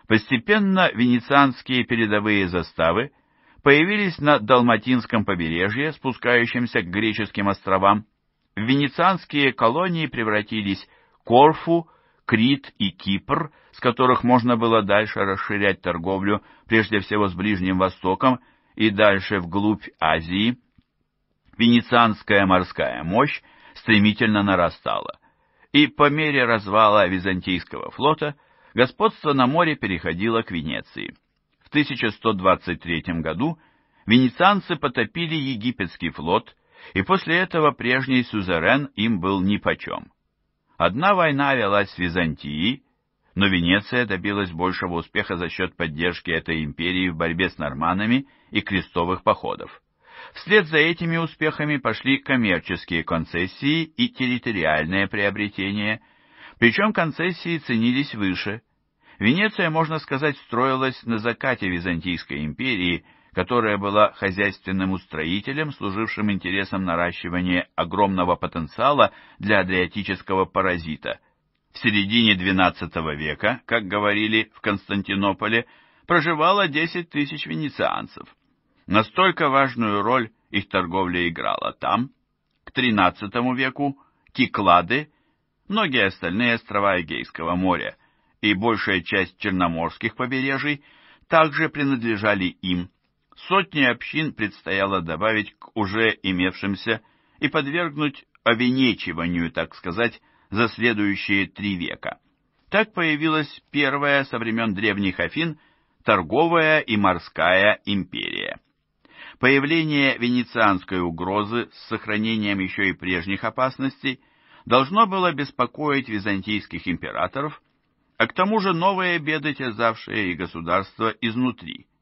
Постепенно венецианские передовые заставы появились на Далматинском побережье, спускающемся к греческим островам. В венецианские колонии превратились Корфу, Крит и Кипр, с которых можно было дальше расширять торговлю, прежде всего с Ближним Востоком и дальше вглубь Азии, венецианская морская мощь стремительно нарастала, и по мере развала Византийского флота господство на море переходило к Венеции. В 1123 году венецианцы потопили египетский флот, и после этого прежний сюзерен им был нипочем. Одна война велась с Византией, но Венеция добилась большего успеха за счет поддержки этой империи в борьбе с норманами и крестовых походов. Вслед за этими успехами пошли коммерческие концессии и территориальное приобретение, причем концессии ценились выше. Венеция, можно сказать, строилась на закате Византийской империи – которая была хозяйственным устроителем, служившим интересам наращивания огромного потенциала для адриатического паразита. В середине XII века, как говорили в Константинополе, проживало 10 тысяч венецианцев. Настолько важную роль их торговля играла там. К XIII веку Киклады, многие остальные острова Эгейского моря и большая часть черноморских побережий также принадлежали им сотни общин предстояло добавить к уже имевшимся и подвергнуть овенечиванию, так сказать, за следующие три века. Так появилась первая со времен древних Афин торговая и морская империя. Появление венецианской угрозы с сохранением еще и прежних опасностей должно было беспокоить византийских императоров, а к тому же новые беды, терзавшие и государство изнутри –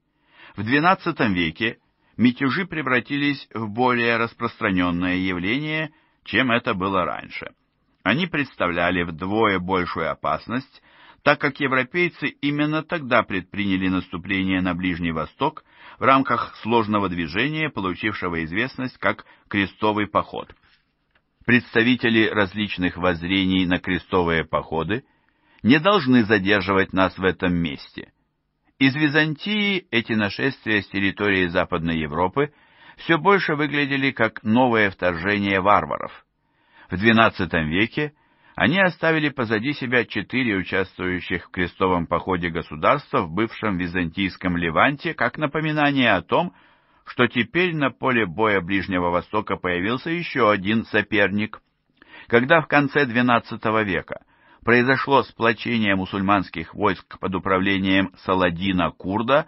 в XII веке мятежи превратились в более распространенное явление, чем это было раньше. Они представляли вдвое большую опасность, так как европейцы именно тогда предприняли наступление на Ближний Восток в рамках сложного движения, получившего известность как «крестовый поход». Представители различных воззрений на крестовые походы не должны задерживать нас в этом месте. Из Византии эти нашествия с территории Западной Европы все больше выглядели как новое вторжение варваров. В XII веке они оставили позади себя четыре участвующих в крестовом походе государства в бывшем византийском Леванте, как напоминание о том, что теперь на поле боя Ближнего Востока появился еще один соперник. Когда в конце XII века произошло сплочение мусульманских войск под управлением Саладина Курда,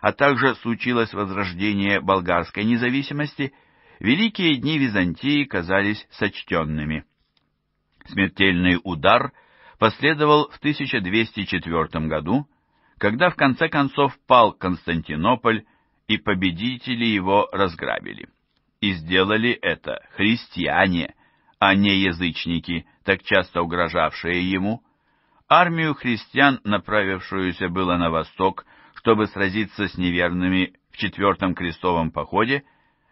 а также случилось возрождение болгарской независимости, великие дни Византии казались сочтенными. Смертельный удар последовал в 1204 году, когда в конце концов пал Константинополь и победители его разграбили. И сделали это христиане, а не язычники – так часто угрожавшие ему, армию христиан, направившуюся было на восток, чтобы сразиться с неверными в Четвертом крестовом походе,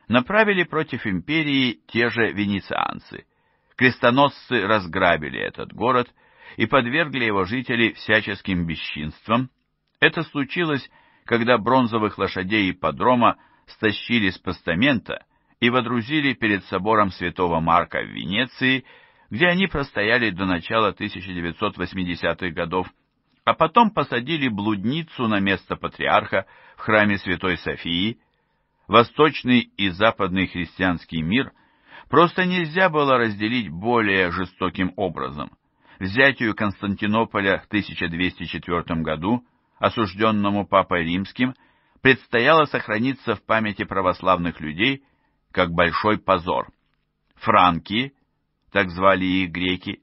направили против империи те же венецианцы. Крестоносцы разграбили этот город и подвергли его жителей всяческим бесчинствам. Это случилось, когда бронзовых лошадей и подрома стащили с постамента и водрузили перед собором святого Марка в Венеции – где они простояли до начала 1980-х годов, а потом посадили блудницу на место патриарха в храме Святой Софии, восточный и западный христианский мир просто нельзя было разделить более жестоким образом. Взятию Константинополя в 1204 году, осужденному Папой Римским, предстояло сохраниться в памяти православных людей как большой позор. Франки, так звали их греки,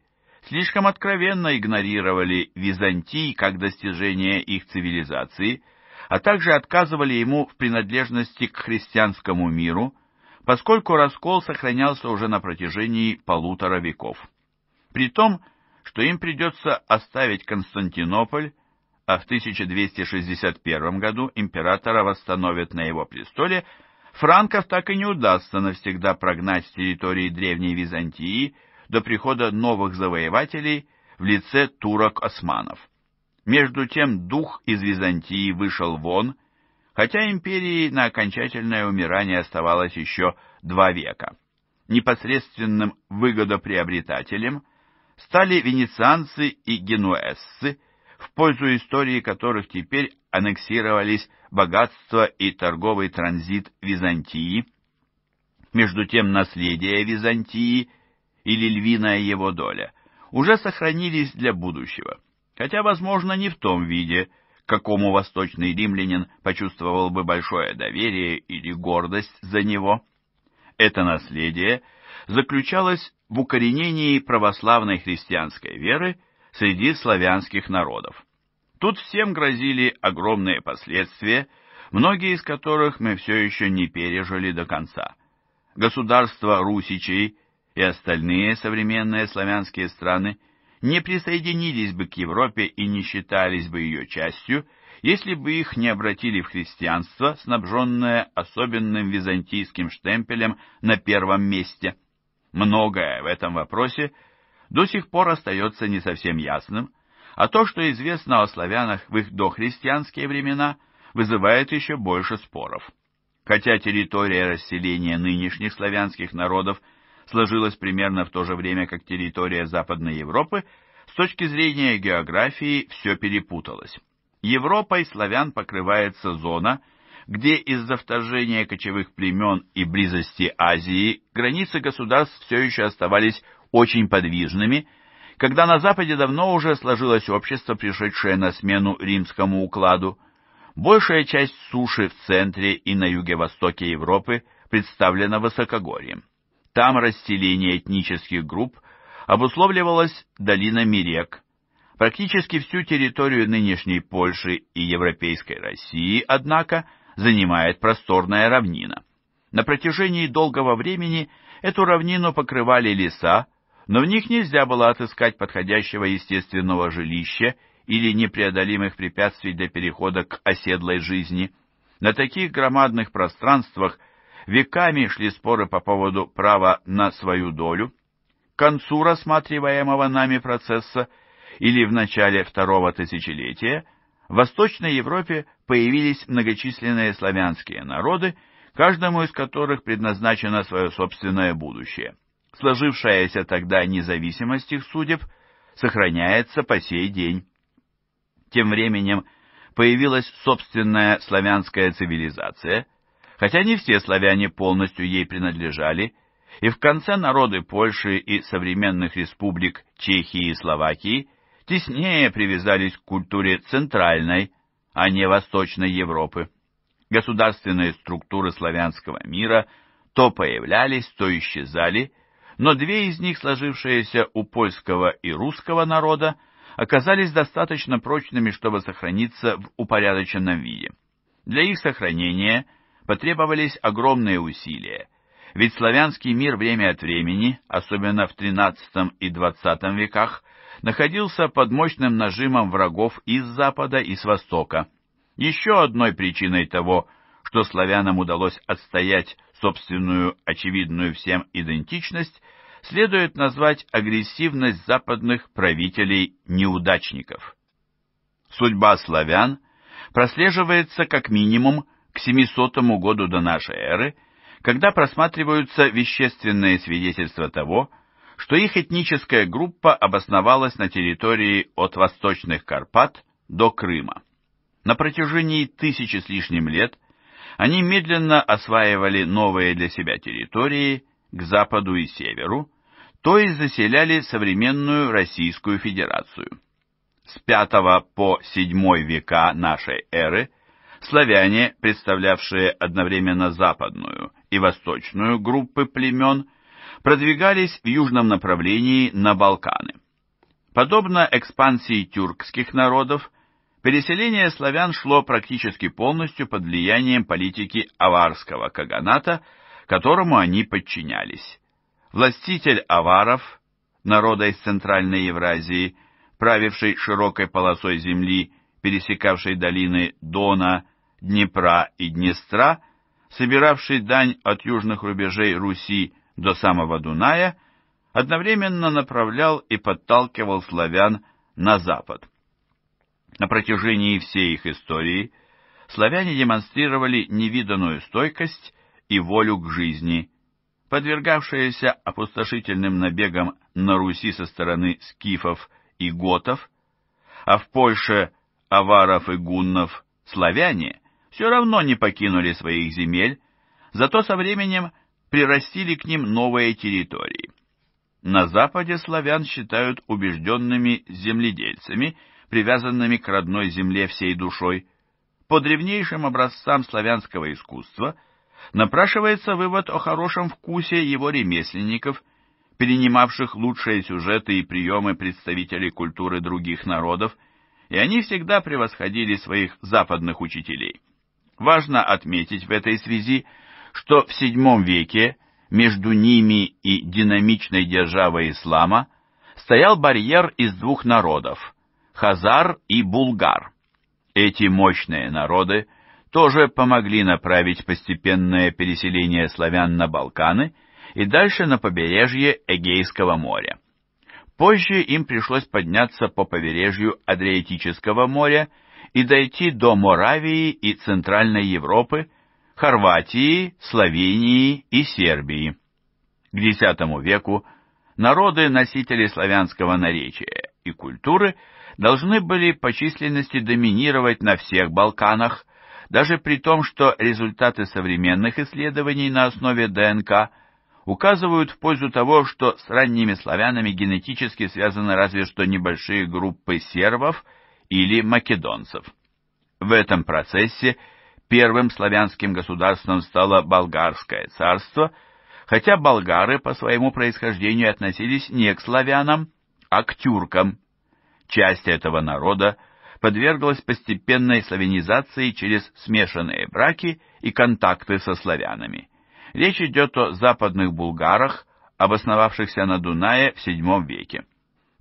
слишком откровенно игнорировали Византий как достижение их цивилизации, а также отказывали ему в принадлежности к христианскому миру, поскольку раскол сохранялся уже на протяжении полутора веков. При том, что им придется оставить Константинополь, а в 1261 году императора восстановят на его престоле – франков так и не удастся навсегда прогнать с территории Древней Византии до прихода новых завоевателей в лице турок-османов. Между тем дух из Византии вышел вон, хотя империи на окончательное умирание оставалось еще два века. Непосредственным выгодоприобретателем стали венецианцы и генуэзцы, в пользу истории которых теперь аннексировались богатство и торговый транзит Византии, между тем наследие Византии или львиная его доля уже сохранились для будущего, хотя, возможно, не в том виде, какому восточный римлянин почувствовал бы большое доверие или гордость за него. Это наследие заключалось в укоренении православной христианской веры – среди славянских народов. Тут всем грозили огромные последствия, многие из которых мы все еще не пережили до конца. Государства Русичей и остальные современные славянские страны не присоединились бы к Европе и не считались бы ее частью, если бы их не обратили в христианство, снабженное особенным византийским штемпелем на первом месте. Многое в этом вопросе – до сих пор остается не совсем ясным, а то, что известно о славянах в их дохристианские времена, вызывает еще больше споров. Хотя территория расселения нынешних славянских народов сложилась примерно в то же время, как территория Западной Европы, с точки зрения географии все перепуталось. Европой славян покрывается зона, где из-за вторжения кочевых племен и близости Азии границы государств все еще оставались очень подвижными, когда на Западе давно уже сложилось общество, пришедшее на смену римскому укладу. Большая часть суши в центре и на юге-востоке Европы представлена высокогорьем. Там расселение этнических групп обусловливалось долинами рек. Практически всю территорию нынешней Польши и Европейской России, однако, занимает просторная равнина. На протяжении долгого времени эту равнину покрывали леса, но в них нельзя было отыскать подходящего естественного жилища или непреодолимых препятствий для перехода к оседлой жизни. На таких громадных пространствах веками шли споры по поводу права на свою долю. К концу рассматриваемого нами процесса или в начале второго тысячелетия в Восточной Европе появились многочисленные славянские народы, каждому из которых предназначено свое собственное будущее. Сложившаяся тогда независимость их судеб сохраняется по сей день. Тем временем появилась собственная славянская цивилизация, хотя не все славяне полностью ей принадлежали, и в конце народы Польши и современных республик Чехии и Словакии теснее привязались к культуре центральной, а не восточной Европы. Государственные структуры славянского мира то появлялись, то исчезали, но две из них, сложившиеся у польского и русского народа, оказались достаточно прочными, чтобы сохраниться в упорядоченном виде. Для их сохранения потребовались огромные усилия, ведь славянский мир время от времени, особенно в XIII и XX веках, находился под мощным нажимом врагов из запада и с востока. Еще одной причиной того, что славянам удалось отстоять собственную очевидную всем идентичность, следует назвать агрессивность западных правителей-неудачников. Судьба славян прослеживается как минимум к 700 году до нашей эры, когда просматриваются вещественные свидетельства того, что их этническая группа обосновалась на территории от Восточных Карпат до Крыма. На протяжении тысячи с лишним лет – они медленно осваивали новые для себя территории к западу и северу, то есть заселяли современную Российскую Федерацию. С V по VII века нашей эры славяне, представлявшие одновременно западную и восточную группы племен, продвигались в южном направлении на Балканы. Подобно экспансии тюркских народов, Переселение славян шло практически полностью под влиянием политики аварского каганата, которому они подчинялись. Властитель аваров, народа из Центральной Евразии, правивший широкой полосой земли, пересекавшей долины Дона, Днепра и Днестра, собиравший дань от южных рубежей Руси до самого Дуная, одновременно направлял и подталкивал славян на запад. На протяжении всей их истории славяне демонстрировали невиданную стойкость и волю к жизни, подвергавшиеся опустошительным набегам на Руси со стороны скифов и готов, а в Польше аваров и гуннов славяне все равно не покинули своих земель, зато со временем прирастили к ним новые территории. На Западе славян считают убежденными земледельцами – привязанными к родной земле всей душой, по древнейшим образцам славянского искусства, напрашивается вывод о хорошем вкусе его ремесленников, перенимавших лучшие сюжеты и приемы представителей культуры других народов, и они всегда превосходили своих западных учителей. Важно отметить в этой связи, что в VII веке между ними и динамичной державой ислама стоял барьер из двух народов хазар и булгар. Эти мощные народы тоже помогли направить постепенное переселение славян на Балканы и дальше на побережье Эгейского моря. Позже им пришлось подняться по побережью Адриатического моря и дойти до Моравии и Центральной Европы, Хорватии, Словении и Сербии. К X веку народы-носители славянского наречия и культуры – должны были по численности доминировать на всех Балканах, даже при том, что результаты современных исследований на основе ДНК указывают в пользу того, что с ранними славянами генетически связаны разве что небольшие группы сербов или македонцев. В этом процессе первым славянским государством стало Болгарское царство, хотя болгары по своему происхождению относились не к славянам, а к тюркам часть этого народа подверглась постепенной славянизации через смешанные браки и контакты со славянами. Речь идет о западных булгарах, обосновавшихся на Дунае в VII веке.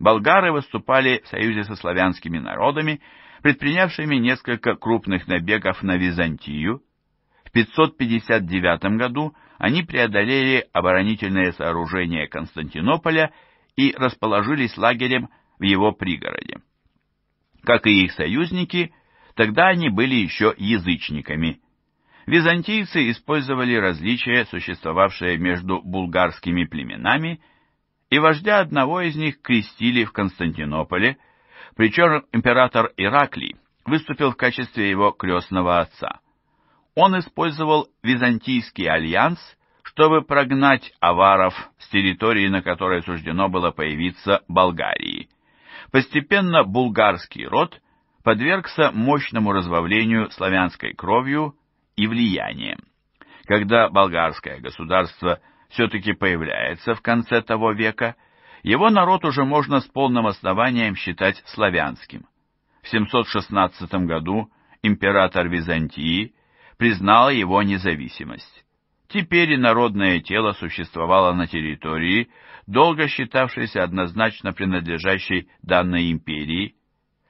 Болгары выступали в союзе со славянскими народами, предпринявшими несколько крупных набегов на Византию. В 559 году они преодолели оборонительные сооружения Константинополя и расположились лагерем в его пригороде. Как и их союзники, тогда они были еще язычниками. Византийцы использовали различия, существовавшие между булгарскими племенами, и вождя одного из них крестили в Константинополе, причем император Ираклий выступил в качестве его крестного отца. Он использовал византийский альянс, чтобы прогнать аваров с территории, на которой суждено было появиться Болгарии. Постепенно булгарский род подвергся мощному разбавлению славянской кровью и влиянием. Когда болгарское государство все-таки появляется в конце того века, его народ уже можно с полным основанием считать славянским. В 716 году император Византии признал его независимость. Теперь и народное тело существовало на территории, долго считавшейся однозначно принадлежащей данной империи,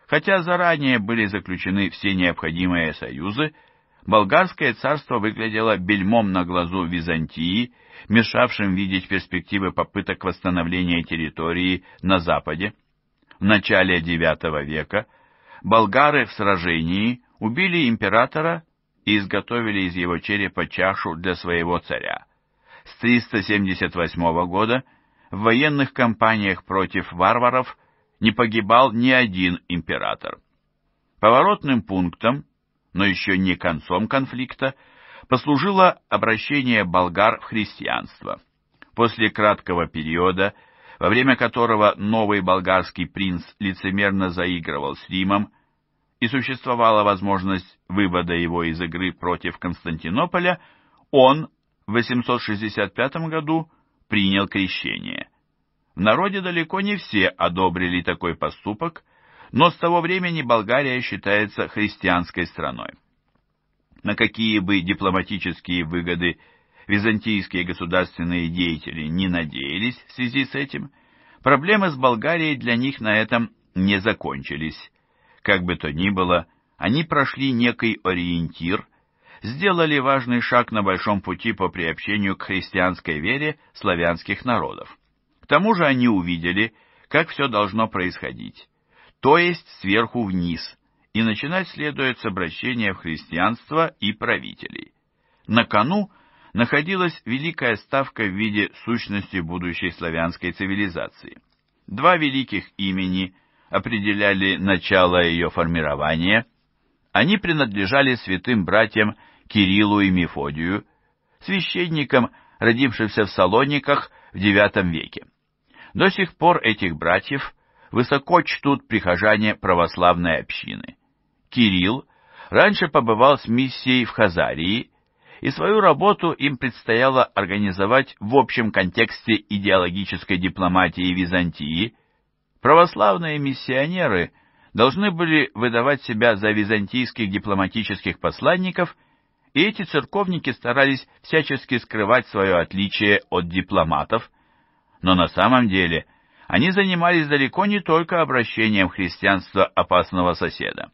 хотя заранее были заключены все необходимые союзы, болгарское царство выглядело бельмом на глазу Византии, мешавшим видеть перспективы попыток восстановления территории на Западе. В начале IX века болгары в сражении убили императора и изготовили из его черепа чашу для своего царя. С 378 года – в военных кампаниях против варваров не погибал ни один император. Поворотным пунктом, но еще не концом конфликта, послужило обращение болгар в христианство. После краткого периода, во время которого новый болгарский принц лицемерно заигрывал с Римом, и существовала возможность вывода его из игры против Константинополя, он в 865 году принял крещение. В народе далеко не все одобрили такой поступок, но с того времени Болгария считается христианской страной. На какие бы дипломатические выгоды византийские государственные деятели не надеялись в связи с этим, проблемы с Болгарией для них на этом не закончились. Как бы то ни было, они прошли некий ориентир – сделали важный шаг на большом пути по приобщению к христианской вере славянских народов. К тому же они увидели, как все должно происходить, то есть сверху вниз, и начинать следует с обращения в христианство и правителей. На кону находилась великая ставка в виде сущности будущей славянской цивилизации. Два великих имени определяли начало ее формирования – они принадлежали святым братьям Кириллу и Мефодию, священникам, родившимся в Салониках в IX веке. До сих пор этих братьев высоко чтут прихожане православной общины. Кирилл раньше побывал с миссией в Хазарии, и свою работу им предстояло организовать в общем контексте идеологической дипломатии Византии. Православные миссионеры – должны были выдавать себя за византийских дипломатических посланников, и эти церковники старались всячески скрывать свое отличие от дипломатов, но на самом деле они занимались далеко не только обращением христианства опасного соседа.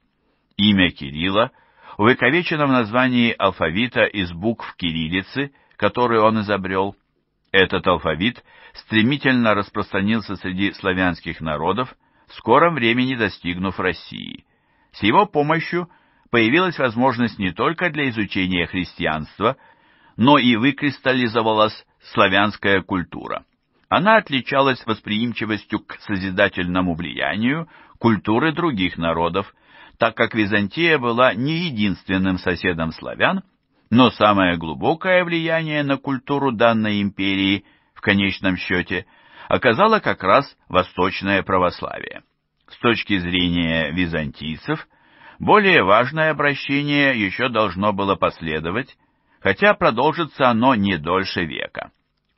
Имя Кирилла увековечено в названии алфавита из букв кириллицы, который он изобрел. Этот алфавит стремительно распространился среди славянских народов, в скором времени достигнув России. С его помощью появилась возможность не только для изучения христианства, но и выкристаллизовалась славянская культура. Она отличалась восприимчивостью к созидательному влиянию культуры других народов, так как Византия была не единственным соседом славян, но самое глубокое влияние на культуру данной империи, в конечном счете, оказало как раз восточное православие. С точки зрения византийцев, более важное обращение еще должно было последовать, хотя продолжится оно не дольше века.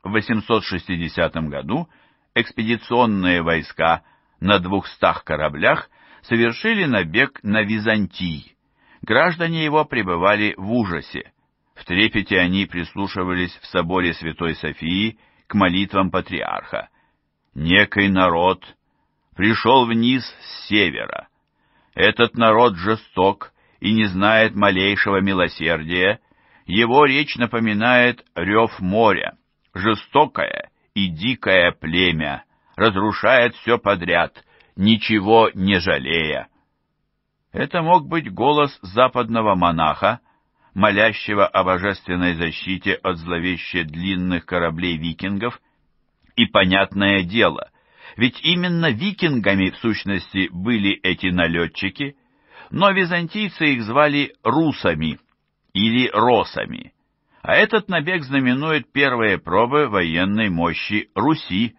В 860 году экспедиционные войска на двухстах кораблях совершили набег на Византий. Граждане его пребывали в ужасе. В трепете они прислушивались в соборе Святой Софии к молитвам патриарха некий народ пришел вниз с севера. Этот народ жесток и не знает малейшего милосердия, его речь напоминает рев моря, жестокое и дикое племя, разрушает все подряд, ничего не жалея. Это мог быть голос западного монаха, молящего о божественной защите от зловеще длинных кораблей викингов и понятное дело, ведь именно викингами в сущности были эти налетчики, но византийцы их звали русами или росами, а этот набег знаменует первые пробы военной мощи Руси.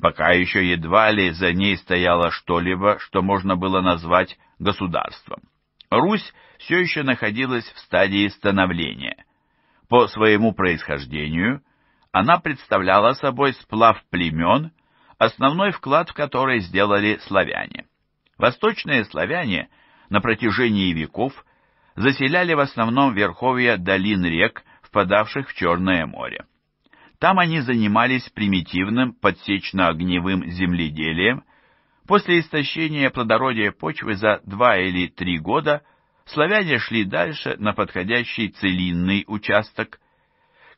Пока еще едва ли за ней стояло что-либо, что можно было назвать государством. Русь все еще находилась в стадии становления. По своему происхождению она представляла собой сплав племен, основной вклад в который сделали славяне. Восточные славяне на протяжении веков заселяли в основном верховья долин рек, впадавших в Черное море. Там они занимались примитивным подсечно-огневым земледелием. После истощения плодородия почвы за два или три года славяне шли дальше на подходящий целинный участок.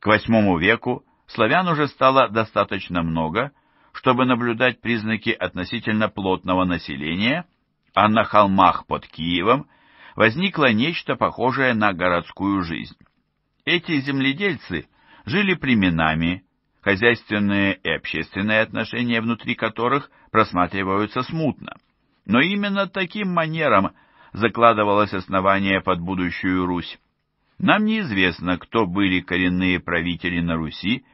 К восьмому веку славян уже стало достаточно много, чтобы наблюдать признаки относительно плотного населения, а на холмах под Киевом возникло нечто похожее на городскую жизнь. Эти земледельцы жили племенами, хозяйственные и общественные отношения внутри которых просматриваются смутно. Но именно таким манером закладывалось основание под будущую Русь. Нам неизвестно, кто были коренные правители на Руси,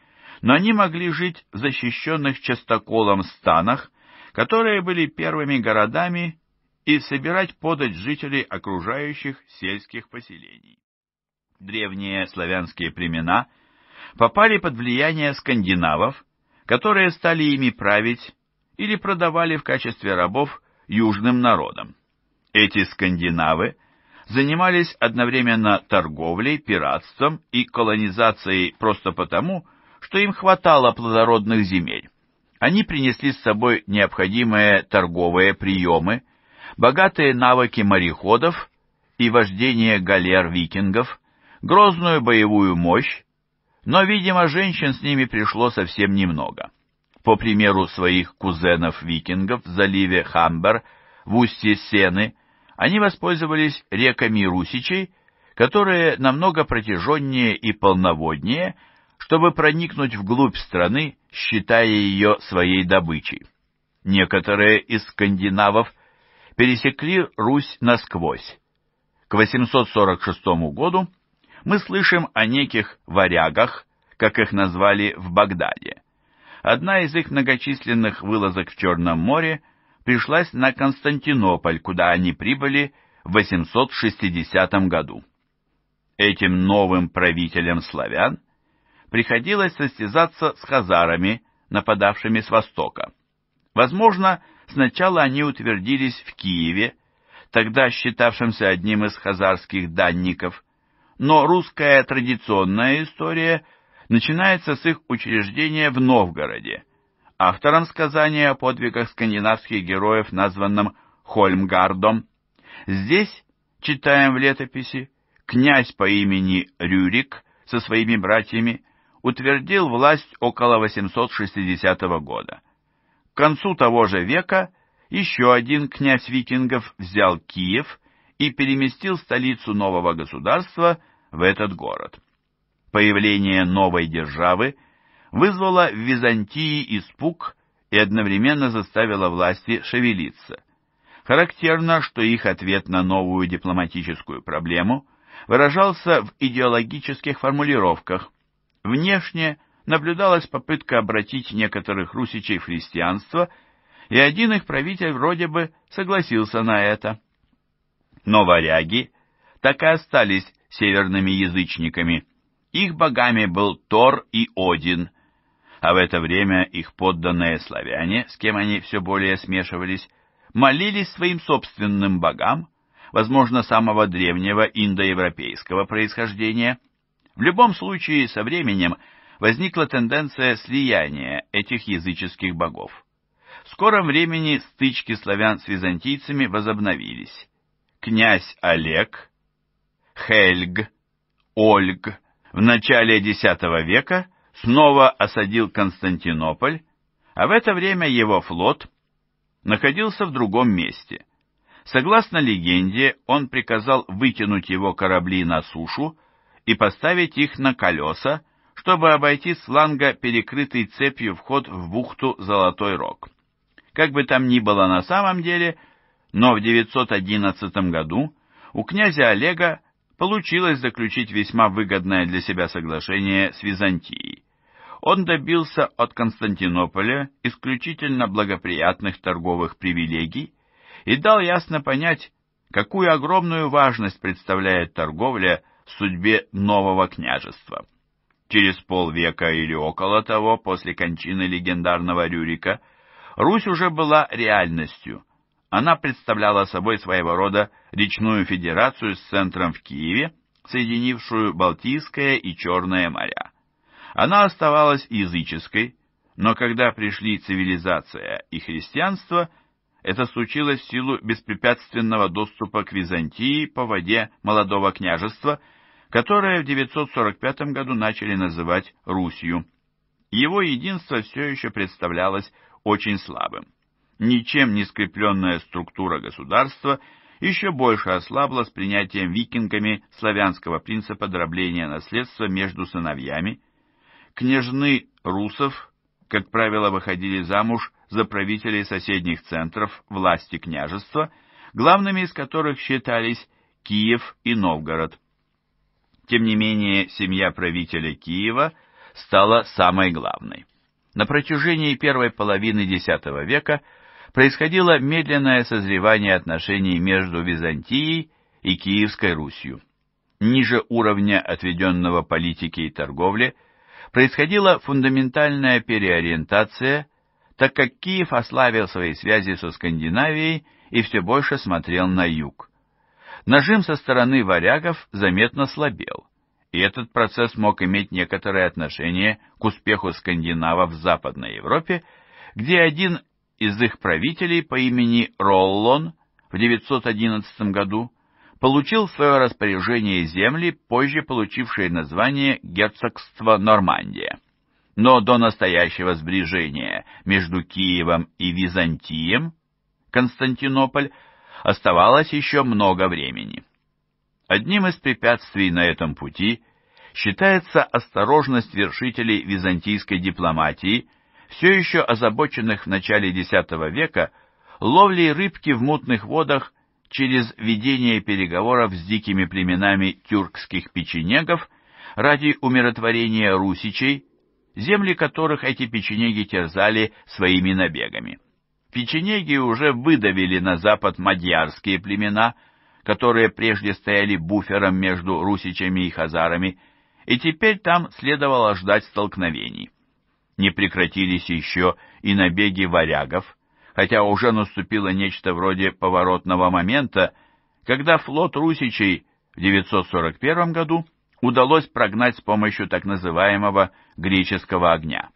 но они могли жить в защищенных частоколом станах, которые были первыми городами, и собирать подать жителей окружающих сельских поселений. Древние славянские племена попали под влияние скандинавов, которые стали ими править или продавали в качестве рабов южным народам. Эти скандинавы занимались одновременно торговлей, пиратством и колонизацией просто потому, что им хватало плодородных земель. Они принесли с собой необходимые торговые приемы, богатые навыки мореходов и вождение галер викингов, грозную боевую мощь, но, видимо, женщин с ними пришло совсем немного. По примеру своих кузенов-викингов в заливе Хамбер, в устье Сены, они воспользовались реками Русичей, которые намного протяженнее и полноводнее – чтобы проникнуть вглубь страны, считая ее своей добычей. Некоторые из скандинавов пересекли Русь насквозь. К 846 году мы слышим о неких варягах, как их назвали в Багдаде. Одна из их многочисленных вылазок в Черном море пришлась на Константинополь, куда они прибыли в 860 году. Этим новым правителем славян приходилось состязаться с хазарами, нападавшими с востока. Возможно, сначала они утвердились в Киеве, тогда считавшимся одним из хазарских данников, но русская традиционная история начинается с их учреждения в Новгороде, автором сказания о подвигах скандинавских героев, названном Хольмгардом. Здесь, читаем в летописи, князь по имени Рюрик со своими братьями утвердил власть около 860 года. К концу того же века еще один князь викингов взял Киев и переместил столицу нового государства в этот город. Появление новой державы вызвало в Византии испуг и одновременно заставило власти шевелиться. Характерно, что их ответ на новую дипломатическую проблему выражался в идеологических формулировках, Внешне наблюдалась попытка обратить некоторых русичей в христианство, и один их правитель вроде бы согласился на это. Но варяги так и остались северными язычниками. Их богами был Тор и Один, а в это время их подданные славяне, с кем они все более смешивались, молились своим собственным богам, возможно, самого древнего индоевропейского происхождения – в любом случае, со временем возникла тенденция слияния этих языческих богов. В скором времени стычки славян с византийцами возобновились. Князь Олег, Хельг, Ольг в начале X века снова осадил Константинополь, а в это время его флот находился в другом месте. Согласно легенде, он приказал вытянуть его корабли на сушу, и поставить их на колеса, чтобы обойти с фланга перекрытый цепью вход в бухту Золотой Рог. Как бы там ни было на самом деле, но в 911 году у князя Олега получилось заключить весьма выгодное для себя соглашение с Византией. Он добился от Константинополя исключительно благоприятных торговых привилегий и дал ясно понять, какую огромную важность представляет торговля судьбе нового княжества. Через полвека или около того, после кончины легендарного Рюрика, Русь уже была реальностью. Она представляла собой своего рода речную федерацию с центром в Киеве, соединившую Балтийское и Черное моря. Она оставалась языческой, но когда пришли цивилизация и христианство, это случилось в силу беспрепятственного доступа к Византии по воде молодого княжества – которое в 945 году начали называть Русью. Его единство все еще представлялось очень слабым. Ничем не скрепленная структура государства еще больше ослабла с принятием викингами славянского принципа дробления наследства между сыновьями. Княжны русов, как правило, выходили замуж за правителей соседних центров власти княжества, главными из которых считались Киев и Новгород. Тем не менее, семья правителя Киева стала самой главной. На протяжении первой половины X века происходило медленное созревание отношений между Византией и Киевской Русью. Ниже уровня, отведенного политики и торговле, происходила фундаментальная переориентация, так как Киев ослабил свои связи со Скандинавией и все больше смотрел на юг. Нажим со стороны варягов заметно слабел, и этот процесс мог иметь некоторое отношение к успеху скандинавов в Западной Европе, где один из их правителей по имени Роллон в 911 году получил в свое распоряжение земли, позже получившие название герцогства Нормандия. Но до настоящего сближения между Киевом и Византием Константинополь оставалось еще много времени. Одним из препятствий на этом пути считается осторожность вершителей византийской дипломатии, все еще озабоченных в начале X века ловлей рыбки в мутных водах через ведение переговоров с дикими племенами тюркских печенегов ради умиротворения русичей, земли которых эти печенеги терзали своими набегами. Печенеги уже выдавили на запад мадьярские племена, которые прежде стояли буфером между русичами и хазарами, и теперь там следовало ждать столкновений. Не прекратились еще и набеги варягов, хотя уже наступило нечто вроде поворотного момента, когда флот русичей в 941 году удалось прогнать с помощью так называемого греческого огня.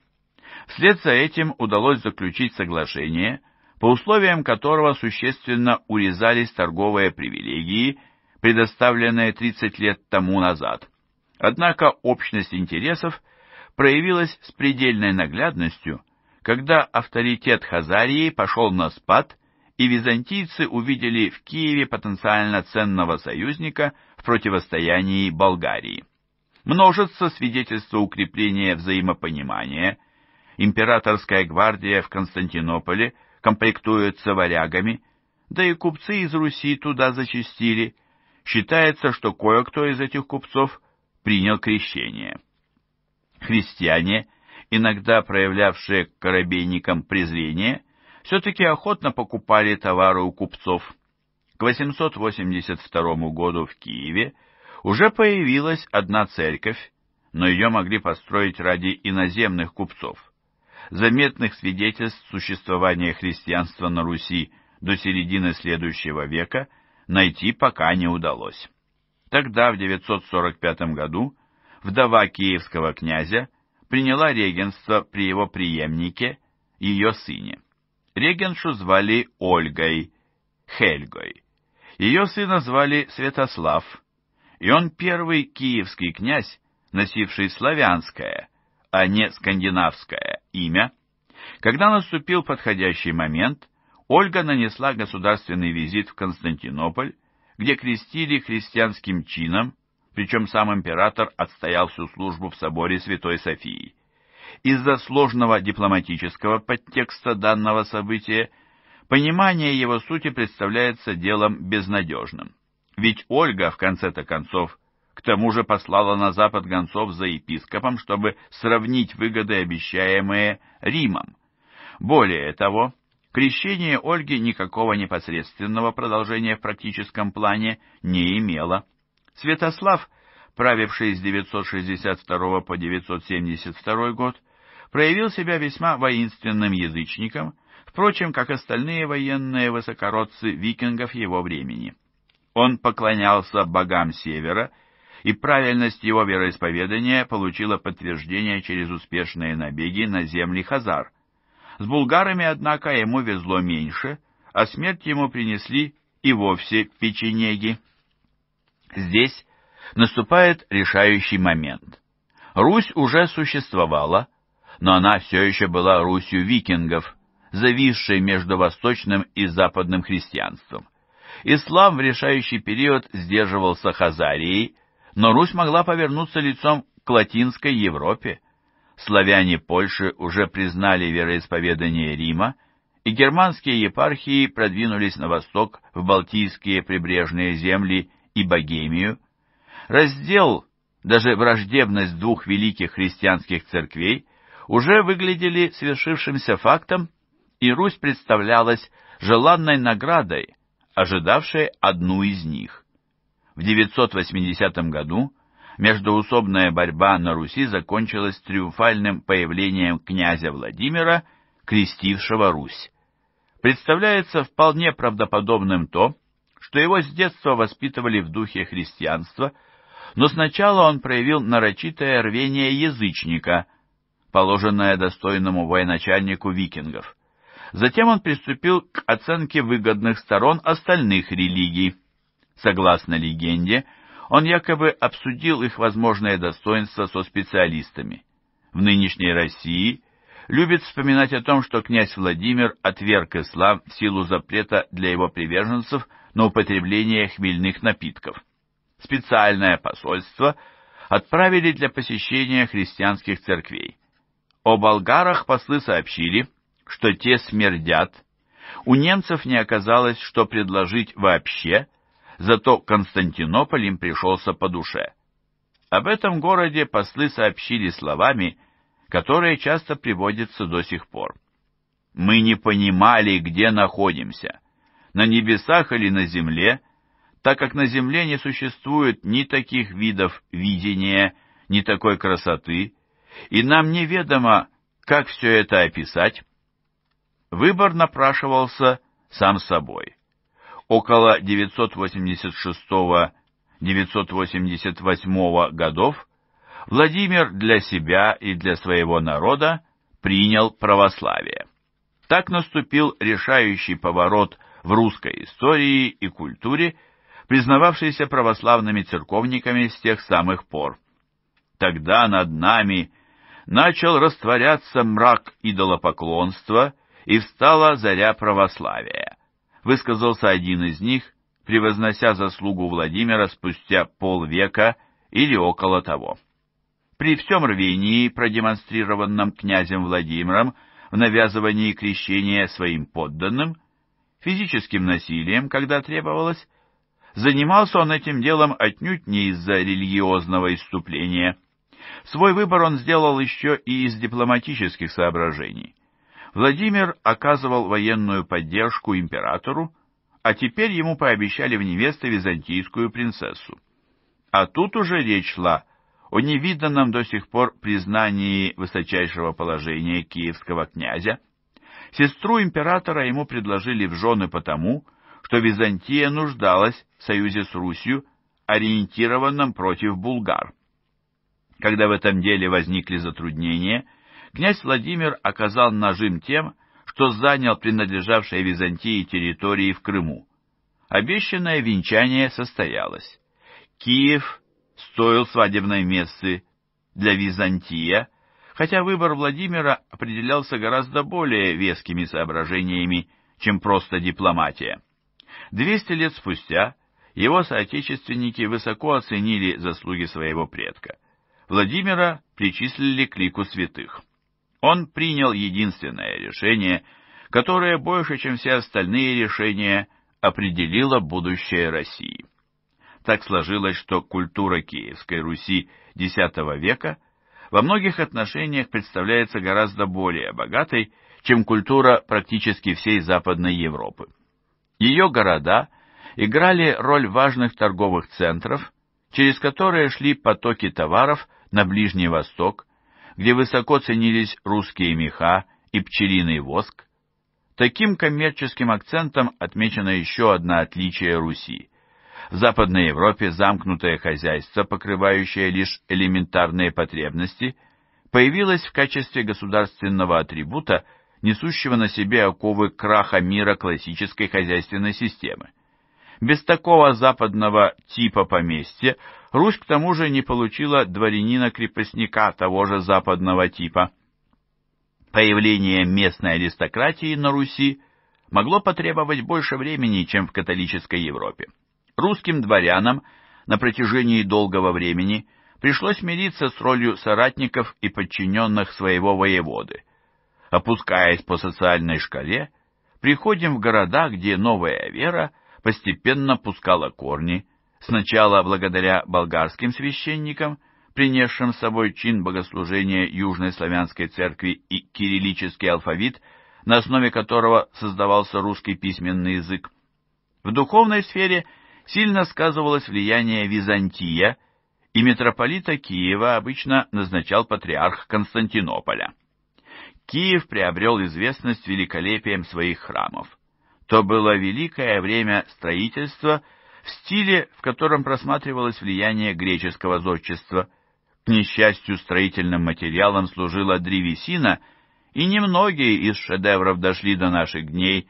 Вслед за этим удалось заключить соглашение по условиям которого существенно урезались торговые привилегии, предоставленные 30 лет тому назад. Однако общность интересов проявилась с предельной наглядностью, когда авторитет Хазарии пошел на спад, и византийцы увидели в Киеве потенциально ценного союзника в противостоянии Болгарии. Множится свидетельство укрепления взаимопонимания. Императорская гвардия в Константинополе – комплектуются варягами, да и купцы из Руси туда зачастили. Считается, что кое-кто из этих купцов принял крещение. Христиане, иногда проявлявшие к корабейникам презрение, все-таки охотно покупали товары у купцов. К 882 году в Киеве уже появилась одна церковь, но ее могли построить ради иноземных купцов заметных свидетельств существования христианства на Руси до середины следующего века найти пока не удалось. Тогда, в 945 году, вдова киевского князя приняла регенство при его преемнике, ее сыне. Регеншу звали Ольгой, Хельгой. Ее сына звали Святослав, и он первый киевский князь, носивший славянское, а не скандинавское имя, когда наступил подходящий момент, Ольга нанесла государственный визит в Константинополь, где крестили христианским чином, причем сам император отстоял всю службу в соборе Святой Софии. Из-за сложного дипломатического подтекста данного события понимание его сути представляется делом безнадежным. Ведь Ольга, в конце-то концов, к тому же послала на запад гонцов за епископом, чтобы сравнить выгоды, обещаемые Римом. Более того, крещение Ольги никакого непосредственного продолжения в практическом плане не имело. Святослав, правивший с 962 по 972 год, проявил себя весьма воинственным язычником, впрочем, как остальные военные высокородцы викингов его времени. Он поклонялся богам Севера и, и правильность его вероисповедания получила подтверждение через успешные набеги на земли Хазар. С булгарами, однако, ему везло меньше, а смерть ему принесли и вовсе печенеги. Здесь наступает решающий момент. Русь уже существовала, но она все еще была Русью викингов, зависшей между восточным и западным христианством. Ислам в решающий период сдерживался Хазарией, но Русь могла повернуться лицом к латинской Европе. Славяне Польши уже признали вероисповедание Рима, и германские епархии продвинулись на восток в Балтийские прибрежные земли и Богемию. Раздел, даже враждебность двух великих христианских церквей уже выглядели свершившимся фактом, и Русь представлялась желанной наградой, ожидавшей одну из них. В 980 году междоусобная борьба на Руси закончилась триумфальным появлением князя Владимира, крестившего Русь. Представляется вполне правдоподобным то, что его с детства воспитывали в духе христианства, но сначала он проявил нарочитое рвение язычника, положенное достойному военачальнику викингов. Затем он приступил к оценке выгодных сторон остальных религий – Согласно легенде, он якобы обсудил их возможное достоинство со специалистами. В нынешней России любит вспоминать о том, что князь Владимир отверг ислам в силу запрета для его приверженцев на употребление хмельных напитков. Специальное посольство отправили для посещения христианских церквей. О болгарах послы сообщили, что те смердят, у немцев не оказалось, что предложить вообще – зато Константинополь им пришелся по душе. Об этом городе послы сообщили словами, которые часто приводятся до сих пор. «Мы не понимали, где находимся, на небесах или на земле, так как на земле не существует ни таких видов видения, ни такой красоты, и нам неведомо, как все это описать». Выбор напрашивался сам собой около 986-988 годов Владимир для себя и для своего народа принял православие. Так наступил решающий поворот в русской истории и культуре, признававшийся православными церковниками с тех самых пор. Тогда над нами начал растворяться мрак идолопоклонства и встала заря православия высказался один из них, превознося заслугу Владимира спустя полвека или около того. При всем рвении, продемонстрированном князем Владимиром в навязывании крещения своим подданным, физическим насилием, когда требовалось, занимался он этим делом отнюдь не из-за религиозного иступления. Свой выбор он сделал еще и из дипломатических соображений. Владимир оказывал военную поддержку императору, а теперь ему пообещали в невесты византийскую принцессу. А тут уже речь шла о невиданном до сих пор признании высочайшего положения киевского князя. Сестру императора ему предложили в жены потому, что Византия нуждалась в союзе с Русью, ориентированном против булгар. Когда в этом деле возникли затруднения – князь Владимир оказал нажим тем, что занял принадлежавшие Византии территории в Крыму. Обещанное венчание состоялось. Киев стоил свадебной мессы для Византия, хотя выбор Владимира определялся гораздо более вескими соображениями, чем просто дипломатия. Двести лет спустя его соотечественники высоко оценили заслуги своего предка. Владимира причислили к лику святых он принял единственное решение, которое больше, чем все остальные решения, определило будущее России. Так сложилось, что культура Киевской Руси X века во многих отношениях представляется гораздо более богатой, чем культура практически всей Западной Европы. Ее города играли роль важных торговых центров, через которые шли потоки товаров на Ближний Восток, где высоко ценились русские меха и пчелиный воск, таким коммерческим акцентом отмечено еще одно отличие Руси. В Западной Европе замкнутое хозяйство, покрывающее лишь элементарные потребности, появилось в качестве государственного атрибута, несущего на себе оковы краха мира классической хозяйственной системы. Без такого западного типа поместья Русь к тому же не получила дворянина-крепостника того же западного типа. Появление местной аристократии на Руси могло потребовать больше времени, чем в католической Европе. Русским дворянам на протяжении долгого времени пришлось мириться с ролью соратников и подчиненных своего воеводы. Опускаясь по социальной шкале, приходим в города, где новая вера постепенно пускала корни, Сначала благодаря болгарским священникам, принесшим с собой чин богослужения Южной славянской церкви и кириллический алфавит, на основе которого создавался русский письменный язык. В духовной сфере сильно сказывалось влияние Византия, и митрополита Киева обычно назначал патриарх Константинополя. Киев приобрел известность великолепием своих храмов. То было великое время строительства – в стиле, в котором просматривалось влияние греческого зодчества. К несчастью, строительным материалом служила древесина, и немногие из шедевров дошли до наших дней,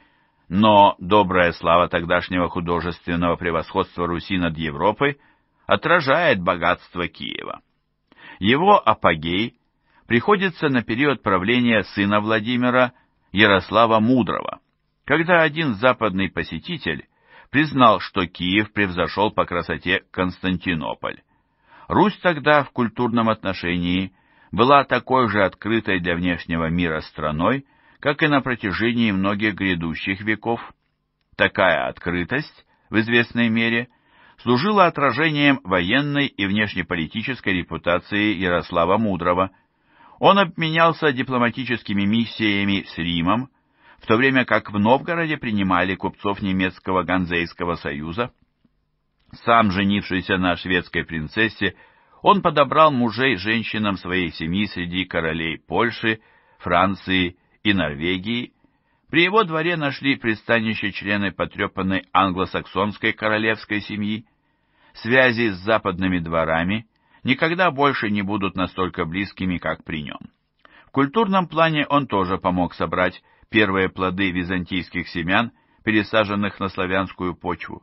но добрая слава тогдашнего художественного превосходства Руси над Европой отражает богатство Киева. Его апогей приходится на период правления сына Владимира Ярослава Мудрого, когда один западный посетитель признал, что Киев превзошел по красоте Константинополь. Русь тогда в культурном отношении была такой же открытой для внешнего мира страной, как и на протяжении многих грядущих веков. Такая открытость, в известной мере, служила отражением военной и внешнеполитической репутации Ярослава Мудрого. Он обменялся дипломатическими миссиями с Римом, в то время как в Новгороде принимали купцов немецкого Ганзейского союза. Сам, женившийся на шведской принцессе, он подобрал мужей женщинам своей семьи среди королей Польши, Франции и Норвегии. При его дворе нашли пристанище члены потрепанной англосаксонской королевской семьи. Связи с западными дворами никогда больше не будут настолько близкими, как при нем. В культурном плане он тоже помог собрать первые плоды византийских семян, пересаженных на славянскую почву.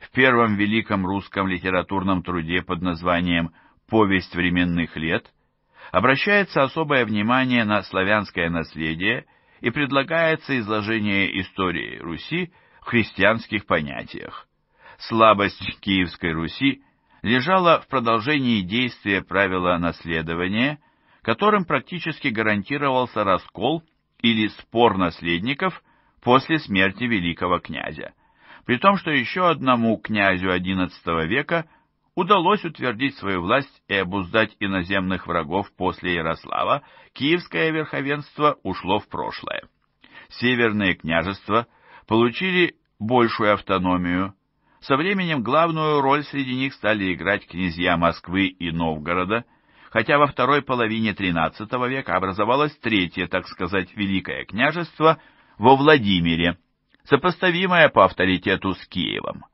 В первом великом русском литературном труде под названием «Повесть временных лет» обращается особое внимание на славянское наследие и предлагается изложение истории Руси в христианских понятиях. Слабость Киевской Руси лежала в продолжении действия правила наследования, которым практически гарантировался раскол – или спор наследников после смерти великого князя, при том, что еще одному князю XI века удалось утвердить свою власть и обуздать иноземных врагов после Ярослава, киевское верховенство ушло в прошлое. Северные княжества получили большую автономию, со временем главную роль среди них стали играть князья Москвы и Новгорода – хотя во второй половине XIII века образовалось третье, так сказать, Великое княжество во Владимире, сопоставимое по авторитету с Киевом.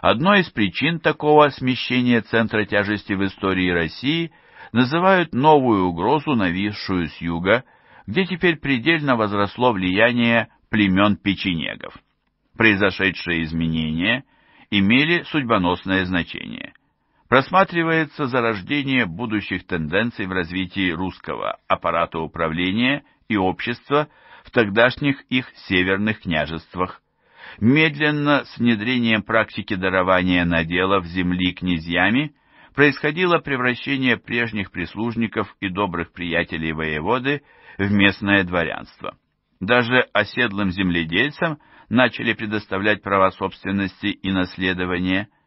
Одной из причин такого смещения центра тяжести в истории России называют новую угрозу, нависшую с юга, где теперь предельно возросло влияние племен печенегов. Произошедшие изменения имели судьбоносное значение – просматривается зарождение будущих тенденций в развитии русского аппарата управления и общества в тогдашних их северных княжествах. Медленно с внедрением практики дарования наделов земли князьями происходило превращение прежних прислужников и добрых приятелей воеводы в местное дворянство. Даже оседлым земледельцам начали предоставлять права собственности и наследования –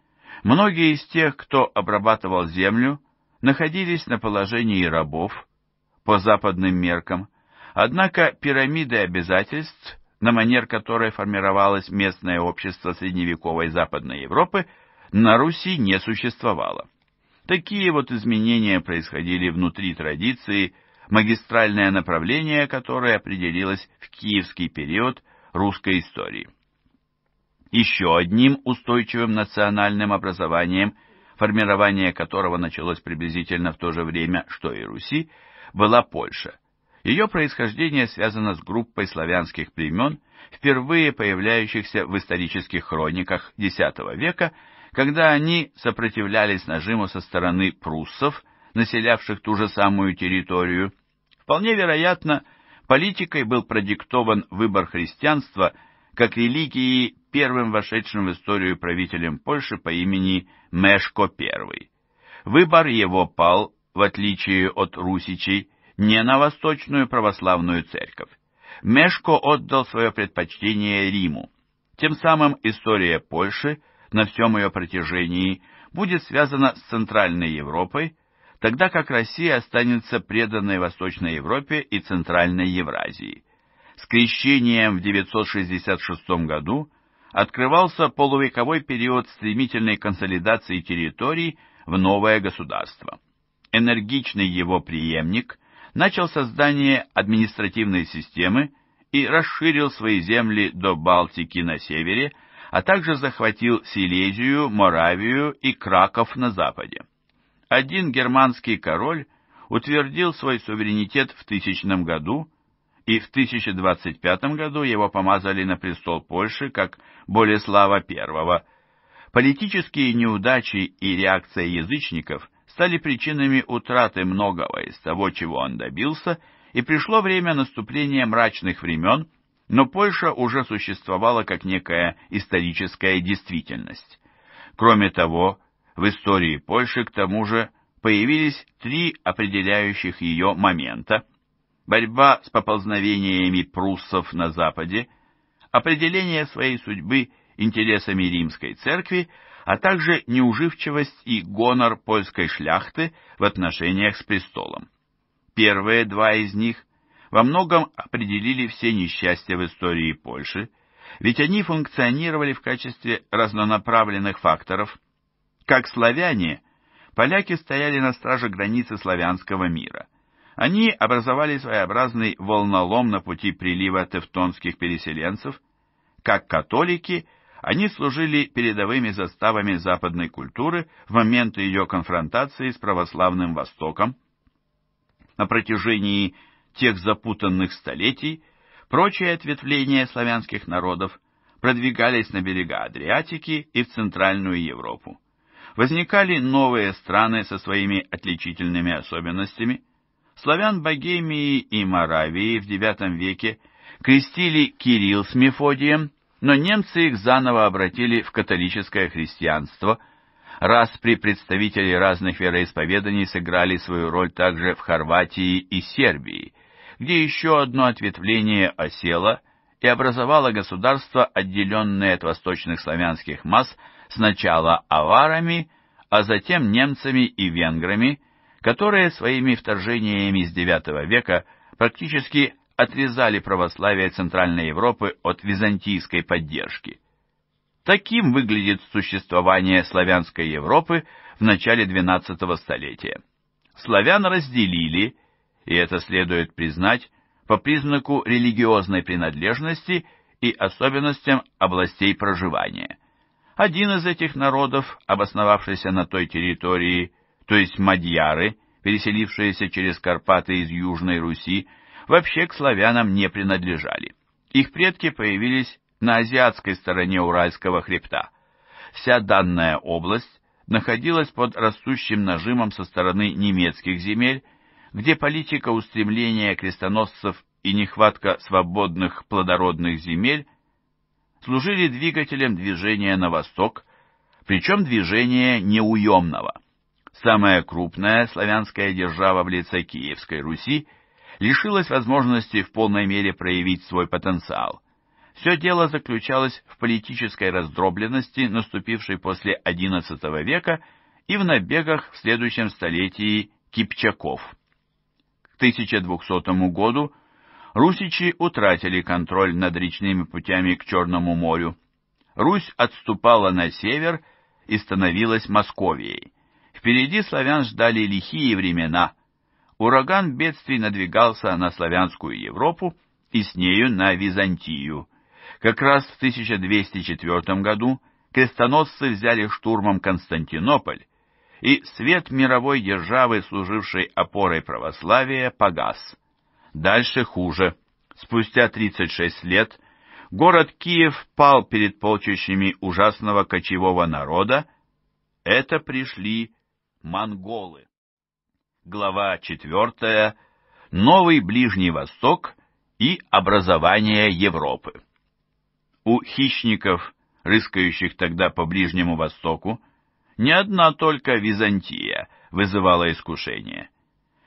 Многие из тех, кто обрабатывал землю, находились на положении рабов по западным меркам, однако пирамиды обязательств, на манер которой формировалось местное общество средневековой Западной Европы, на Руси не существовало. Такие вот изменения происходили внутри традиции, магистральное направление которой определилось в киевский период русской истории. Еще одним устойчивым национальным образованием, формирование которого началось приблизительно в то же время, что и Руси, была Польша. Ее происхождение связано с группой славянских племен, впервые появляющихся в исторических хрониках X века, когда они сопротивлялись нажиму со стороны пруссов, населявших ту же самую территорию. Вполне вероятно, политикой был продиктован выбор христианства как религии первым вошедшим в историю правителем Польши по имени Мешко I. Выбор его пал, в отличие от русичей, не на Восточную Православную Церковь. Мешко отдал свое предпочтение Риму. Тем самым история Польши на всем ее протяжении будет связана с Центральной Европой, тогда как Россия останется преданной Восточной Европе и Центральной Евразии. С крещением в 966 году открывался полувековой период стремительной консолидации территорий в новое государство. Энергичный его преемник начал создание административной системы и расширил свои земли до Балтики на севере, а также захватил Силезию, Моравию и Краков на западе. Один германский король утвердил свой суверенитет в тысячном году, и в 1025 году его помазали на престол Польши как Болеслава I. Политические неудачи и реакция язычников стали причинами утраты многого из того, чего он добился, и пришло время наступления мрачных времен, но Польша уже существовала как некая историческая действительность. Кроме того, в истории Польши к тому же появились три определяющих ее момента – борьба с поползновениями пруссов на Западе, определение своей судьбы интересами римской церкви, а также неуживчивость и гонор польской шляхты в отношениях с престолом. Первые два из них во многом определили все несчастья в истории Польши, ведь они функционировали в качестве разнонаправленных факторов. Как славяне, поляки стояли на страже границы славянского мира – они образовали своеобразный волнолом на пути прилива тевтонских переселенцев. Как католики, они служили передовыми заставами западной культуры в момент ее конфронтации с православным Востоком. На протяжении тех запутанных столетий прочие ответвления славянских народов продвигались на берега Адриатики и в Центральную Европу. Возникали новые страны со своими отличительными особенностями, Славян Богемии и Моравии в IX веке крестили Кирилл с Мефодием, но немцы их заново обратили в католическое христианство. Раз при представителей разных вероисповеданий сыграли свою роль также в Хорватии и Сербии, где еще одно ответвление осело и образовало государство, отделенное от восточных славянских масс сначала аварами, а затем немцами и венграми, которые своими вторжениями с IX века практически отрезали православие Центральной Европы от византийской поддержки. Таким выглядит существование славянской Европы в начале XII столетия. Славян разделили, и это следует признать, по признаку религиозной принадлежности и особенностям областей проживания. Один из этих народов, обосновавшийся на той территории, то есть мадьяры, переселившиеся через Карпаты из Южной Руси, вообще к славянам не принадлежали. Их предки появились на азиатской стороне Уральского хребта. Вся данная область находилась под растущим нажимом со стороны немецких земель, где политика устремления крестоносцев и нехватка свободных плодородных земель служили двигателем движения на восток, причем движение неуемного – самая крупная славянская держава в лице Киевской Руси, лишилась возможности в полной мере проявить свой потенциал. Все дело заключалось в политической раздробленности, наступившей после XI века, и в набегах в следующем столетии кипчаков. К 1200 году русичи утратили контроль над речными путями к Черному морю. Русь отступала на север и становилась Московией. Впереди славян ждали лихие времена. Ураган бедствий надвигался на славянскую Европу и с нею на Византию. Как раз в 1204 году крестоносцы взяли штурмом Константинополь, и свет мировой державы, служившей опорой православия, погас. Дальше хуже. Спустя 36 лет город Киев пал перед полчищами ужасного кочевого народа. Это пришли монголы. Глава 4. Новый Ближний Восток и образование Европы. У хищников, рыскающих тогда по Ближнему Востоку, не одна только Византия вызывала искушение.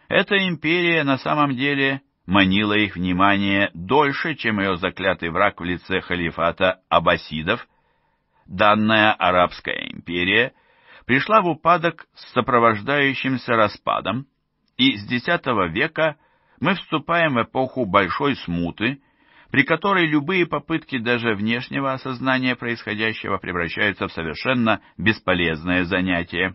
Эта империя на самом деле манила их внимание дольше, чем ее заклятый враг в лице халифата аббасидов. Данная арабская империя пришла в упадок с сопровождающимся распадом, и с X века мы вступаем в эпоху большой смуты, при которой любые попытки даже внешнего осознания происходящего превращаются в совершенно бесполезное занятие.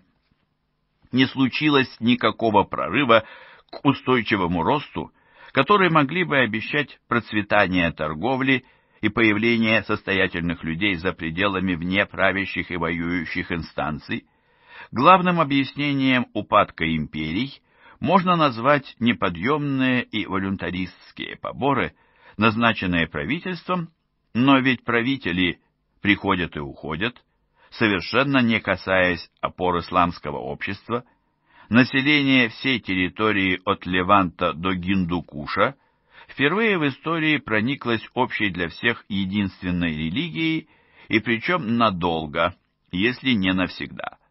Не случилось никакого прорыва к устойчивому росту, который могли бы обещать процветание торговли и появление состоятельных людей за пределами вне правящих и воюющих инстанций, Главным объяснением упадка империй можно назвать неподъемные и волюнтаристские поборы, назначенные правительством, но ведь правители приходят и уходят, совершенно не касаясь опор исламского общества, население всей территории от Леванта до Гиндукуша впервые в истории прониклось общей для всех единственной религией, и причем надолго, если не навсегда –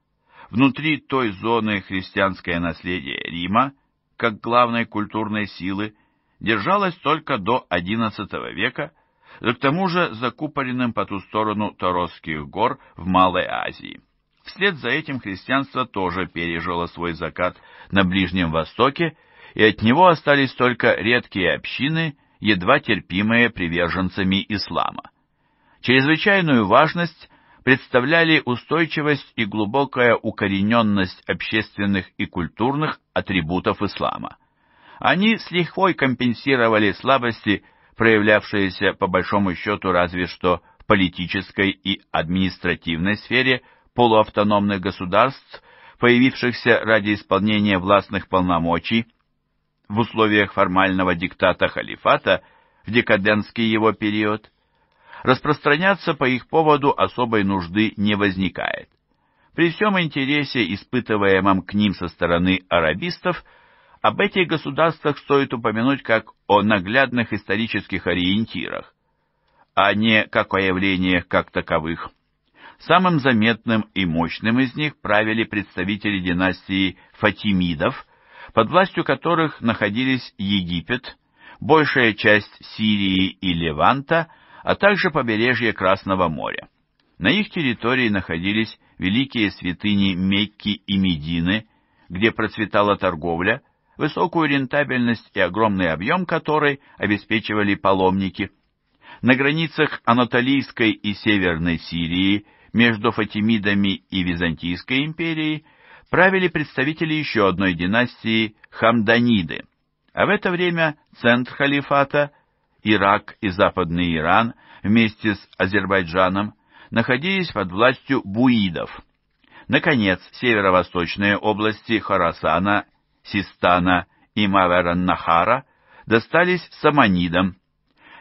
Внутри той зоны христианское наследие Рима, как главной культурной силы, держалось только до XI века, да к тому же закупоренным по ту сторону Торосских гор в Малой Азии. Вслед за этим христианство тоже пережило свой закат на Ближнем Востоке, и от него остались только редкие общины, едва терпимые приверженцами ислама. Чрезвычайную важность представляли устойчивость и глубокая укорененность общественных и культурных атрибутов ислама. Они с лихвой компенсировали слабости, проявлявшиеся по большому счету разве что в политической и административной сфере полуавтономных государств, появившихся ради исполнения властных полномочий в условиях формального диктата халифата в декадентский его период распространяться по их поводу особой нужды не возникает. При всем интересе, испытываемом к ним со стороны арабистов, об этих государствах стоит упомянуть как о наглядных исторических ориентирах, а не как о явлениях как таковых. Самым заметным и мощным из них правили представители династии Фатимидов, под властью которых находились Египет, большая часть Сирии и Леванта – а также побережье Красного моря. На их территории находились великие святыни Мекки и Медины, где процветала торговля, высокую рентабельность и огромный объем которой обеспечивали паломники. На границах Анатолийской и Северной Сирии, между Фатимидами и Византийской империей, правили представители еще одной династии – Хамданиды, а в это время центр халифата – Ирак и Западный Иран вместе с Азербайджаном находились под властью буидов. Наконец, северо-восточные области Харасана, Систана и Маверан-Нахара достались саманидам.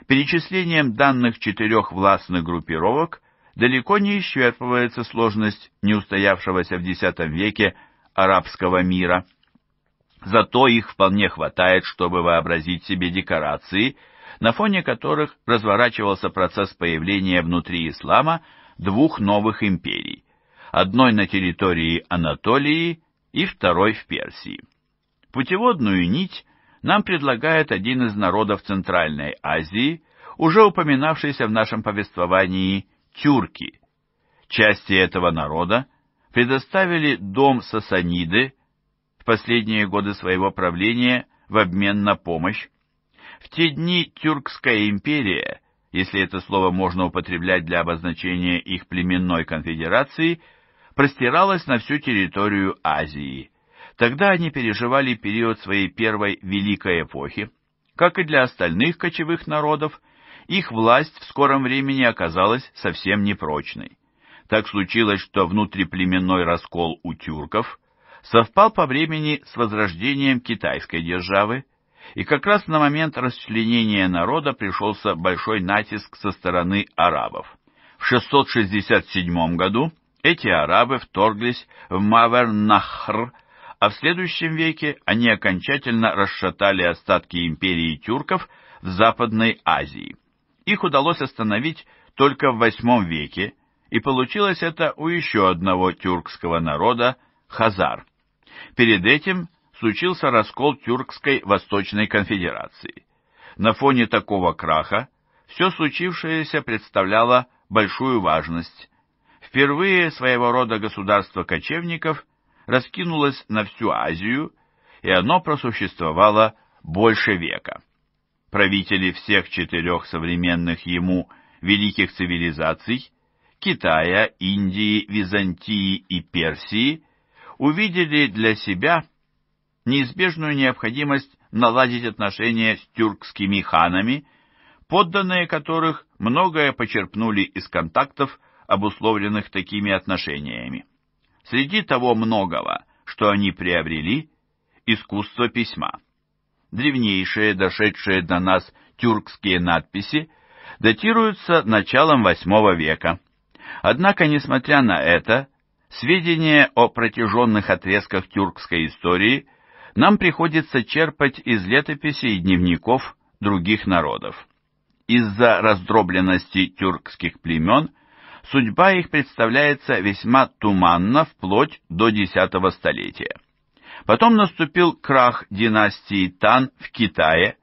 Перечислением данных четырех властных группировок далеко не исчерпывается сложность неустоявшегося в X веке арабского мира. Зато их вполне хватает, чтобы вообразить себе декорации – на фоне которых разворачивался процесс появления внутри ислама двух новых империй, одной на территории Анатолии и второй в Персии. Путеводную нить нам предлагает один из народов Центральной Азии, уже упоминавшийся в нашем повествовании тюрки. Части этого народа предоставили дом Сасаниды в последние годы своего правления в обмен на помощь, в те дни Тюркская империя, если это слово можно употреблять для обозначения их племенной конфедерации, простиралась на всю территорию Азии. Тогда они переживали период своей первой великой эпохи. Как и для остальных кочевых народов, их власть в скором времени оказалась совсем непрочной. Так случилось, что внутриплеменной раскол у тюрков совпал по времени с возрождением китайской державы, и как раз на момент расчленения народа пришелся большой натиск со стороны арабов. В 667 году эти арабы вторглись в Мавернахр, а в следующем веке они окончательно расшатали остатки империи тюрков в Западной Азии. Их удалось остановить только в VIII веке, и получилось это у еще одного тюркского народа – хазар. Перед этим случился раскол Тюркской Восточной Конфедерации. На фоне такого краха все случившееся представляло большую важность. Впервые своего рода государство кочевников раскинулось на всю Азию, и оно просуществовало больше века. Правители всех четырех современных ему великих цивилизаций – Китая, Индии, Византии и Персии – увидели для себя неизбежную необходимость наладить отношения с тюркскими ханами, подданные которых многое почерпнули из контактов, обусловленных такими отношениями. Среди того многого, что они приобрели, искусство письма. Древнейшие, дошедшие до нас тюркские надписи датируются началом VIII века. Однако, несмотря на это, сведения о протяженных отрезках тюркской истории – нам приходится черпать из летописей и дневников других народов. Из-за раздробленности тюркских племен судьба их представляется весьма туманно вплоть до X столетия. Потом наступил крах династии Тан в Китае.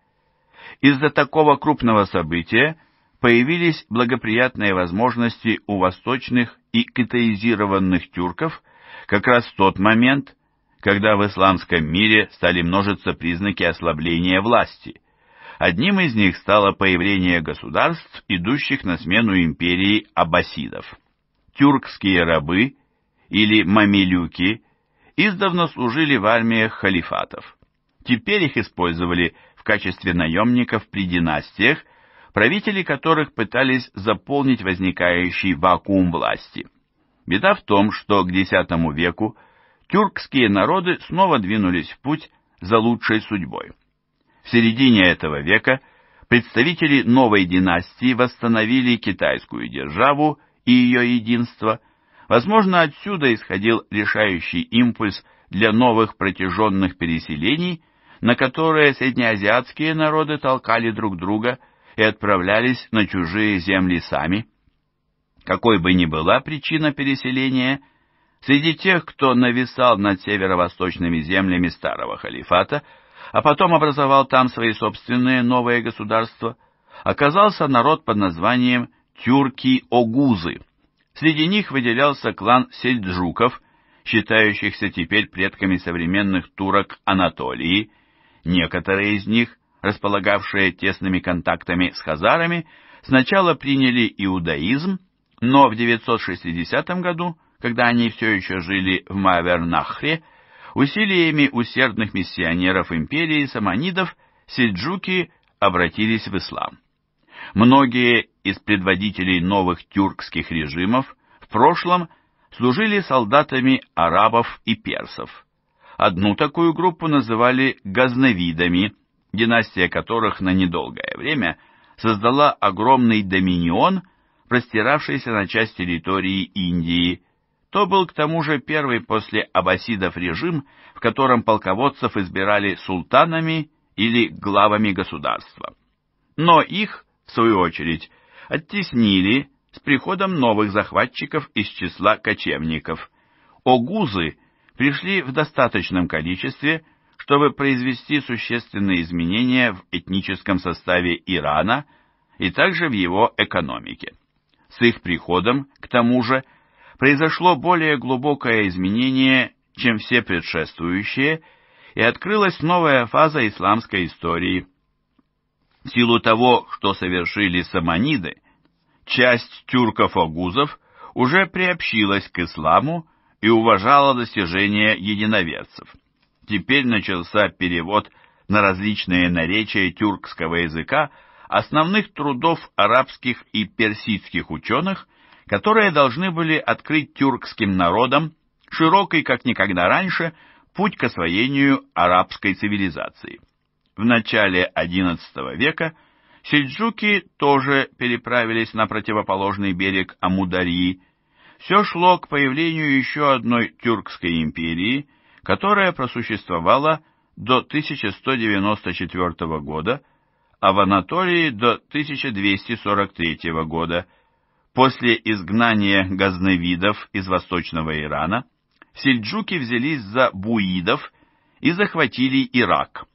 Из-за такого крупного события появились благоприятные возможности у восточных и китаизированных тюрков как раз в тот момент, когда в исламском мире стали множиться признаки ослабления власти. Одним из них стало появление государств, идущих на смену империи аббасидов. Тюркские рабы или мамилюки издавна служили в армиях халифатов. Теперь их использовали в качестве наемников при династиях, правители которых пытались заполнить возникающий вакуум власти. Беда в том, что к X веку – тюркские народы снова двинулись в путь за лучшей судьбой. В середине этого века представители новой династии восстановили китайскую державу и ее единство. Возможно, отсюда исходил решающий импульс для новых протяженных переселений, на которые среднеазиатские народы толкали друг друга и отправлялись на чужие земли сами. Какой бы ни была причина переселения – Среди тех, кто нависал над северо-восточными землями старого халифата, а потом образовал там свои собственные новые государства, оказался народ под названием тюрки-огузы. Среди них выделялся клан сельджуков, считающихся теперь предками современных турок Анатолии. Некоторые из них, располагавшие тесными контактами с хазарами, сначала приняли иудаизм, но в 960 году – когда они все еще жили в Мавернахре, усилиями усердных миссионеров империи саманидов сельджуки обратились в ислам. Многие из предводителей новых тюркских режимов в прошлом служили солдатами арабов и персов. Одну такую группу называли газновидами, династия которых на недолгое время создала огромный доминион, простиравшийся на часть территории Индии, то был к тому же первый после аббасидов режим, в котором полководцев избирали султанами или главами государства. Но их, в свою очередь, оттеснили с приходом новых захватчиков из числа кочевников. Огузы пришли в достаточном количестве, чтобы произвести существенные изменения в этническом составе Ирана и также в его экономике. С их приходом, к тому же, произошло более глубокое изменение, чем все предшествующие, и открылась новая фаза исламской истории. В силу того, что совершили саманиды, часть тюрков-огузов уже приобщилась к исламу и уважала достижения единоверцев. Теперь начался перевод на различные наречия тюркского языка основных трудов арабских и персидских ученых – которые должны были открыть тюркским народам широкий, как никогда раньше, путь к освоению арабской цивилизации. В начале XI века сельджуки тоже переправились на противоположный берег Амударьи. Все шло к появлению еще одной тюркской империи, которая просуществовала до 1194 года, а в Анатолии до 1243 года – После изгнания газновидов из восточного Ирана сельджуки взялись за буидов и захватили Ирак.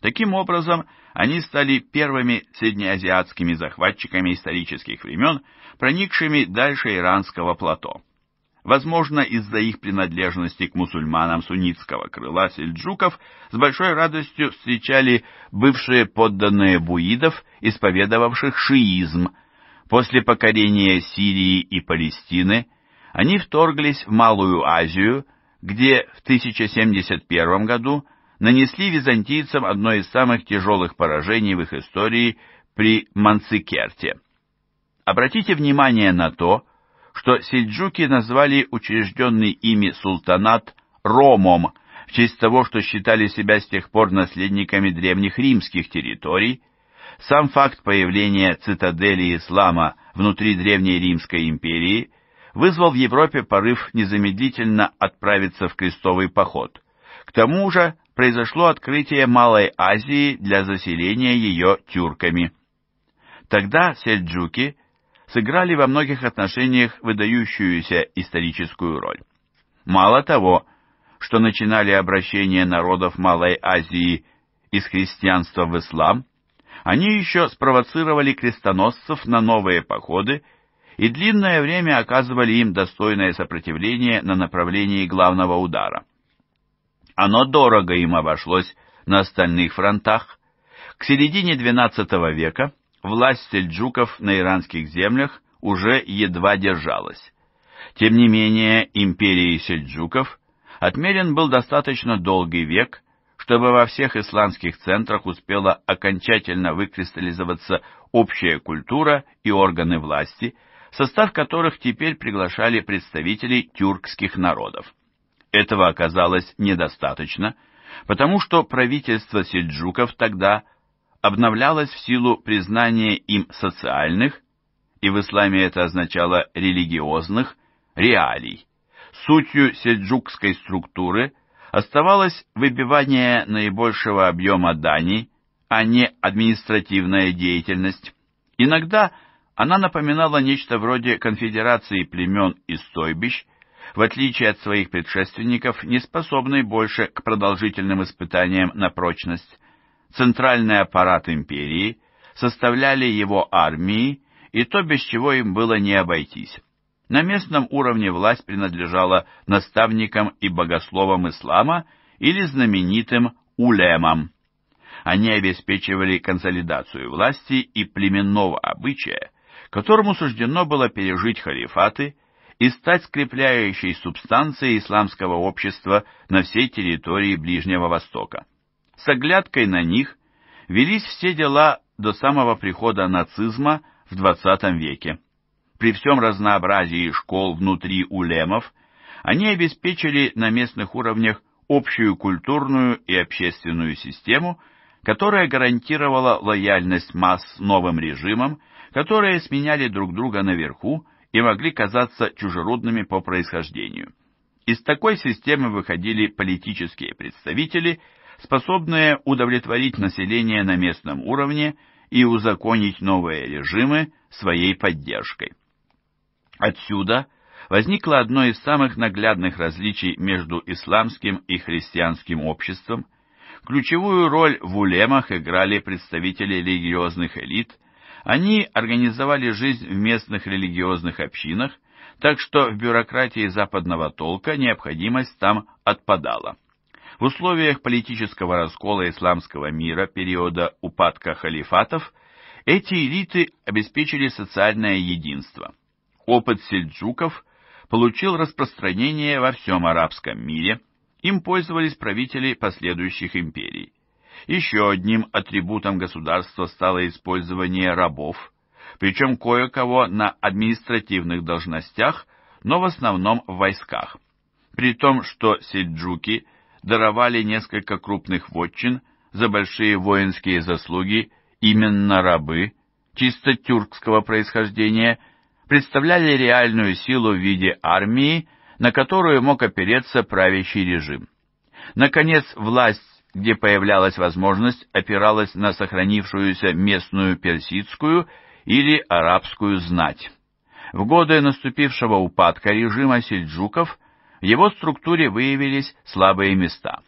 Таким образом, они стали первыми среднеазиатскими захватчиками исторических времен, проникшими дальше иранского плато. Возможно, из-за их принадлежности к мусульманам суннитского крыла сельджуков с большой радостью встречали бывшие подданные буидов, исповедовавших шиизм – После покорения Сирии и Палестины они вторглись в Малую Азию, где в 1071 году нанесли византийцам одно из самых тяжелых поражений в их истории при Манцикерте. Обратите внимание на то, что сельджуки назвали учрежденный ими султанат Ромом в честь того, что считали себя с тех пор наследниками древних римских территорий, сам факт появления цитадели ислама внутри Древней Римской империи вызвал в Европе порыв незамедлительно отправиться в крестовый поход. К тому же произошло открытие Малой Азии для заселения ее тюрками. Тогда сельджуки сыграли во многих отношениях выдающуюся историческую роль. Мало того, что начинали обращение народов Малой Азии из христианства в ислам, они еще спровоцировали крестоносцев на новые походы и длинное время оказывали им достойное сопротивление на направлении главного удара. Оно дорого им обошлось на остальных фронтах. К середине XII века власть сельджуков на иранских землях уже едва держалась. Тем не менее, империи сельджуков отмерен был достаточно долгий век, чтобы во всех исландских центрах успела окончательно выкристаллизоваться общая культура и органы власти, в состав которых теперь приглашали представителей тюркских народов. Этого оказалось недостаточно, потому что правительство сельджуков тогда обновлялось в силу признания им социальных, и в исламе это означало религиозных, реалий. Сутью сельджукской структуры – Оставалось выбивание наибольшего объема даний, а не административная деятельность. Иногда она напоминала нечто вроде конфедерации племен и стойбищ, в отличие от своих предшественников, не способной больше к продолжительным испытаниям на прочность. Центральный аппарат империи составляли его армии, и то, без чего им было не обойтись. На местном уровне власть принадлежала наставникам и богословам ислама или знаменитым улемам. Они обеспечивали консолидацию власти и племенного обычая, которому суждено было пережить халифаты и стать скрепляющей субстанцией исламского общества на всей территории Ближнего Востока. С оглядкой на них велись все дела до самого прихода нацизма в XX веке. При всем разнообразии школ внутри улемов они обеспечили на местных уровнях общую культурную и общественную систему, которая гарантировала лояльность масс новым режимам, которые сменяли друг друга наверху и могли казаться чужеродными по происхождению. Из такой системы выходили политические представители, способные удовлетворить население на местном уровне и узаконить новые режимы своей поддержкой. Отсюда возникло одно из самых наглядных различий между исламским и христианским обществом. Ключевую роль в улемах играли представители религиозных элит. Они организовали жизнь в местных религиозных общинах, так что в бюрократии западного толка необходимость там отпадала. В условиях политического раскола исламского мира периода упадка халифатов эти элиты обеспечили социальное единство. Опыт сельджуков получил распространение во всем арабском мире, им пользовались правители последующих империй. Еще одним атрибутом государства стало использование рабов, причем кое-кого на административных должностях, но в основном в войсках. При том, что сельджуки даровали несколько крупных вотчин за большие воинские заслуги именно рабы, чисто тюркского происхождения – представляли реальную силу в виде армии, на которую мог опереться правящий режим. Наконец, власть, где появлялась возможность, опиралась на сохранившуюся местную персидскую или арабскую знать. В годы наступившего упадка режима сельджуков в его структуре выявились слабые места.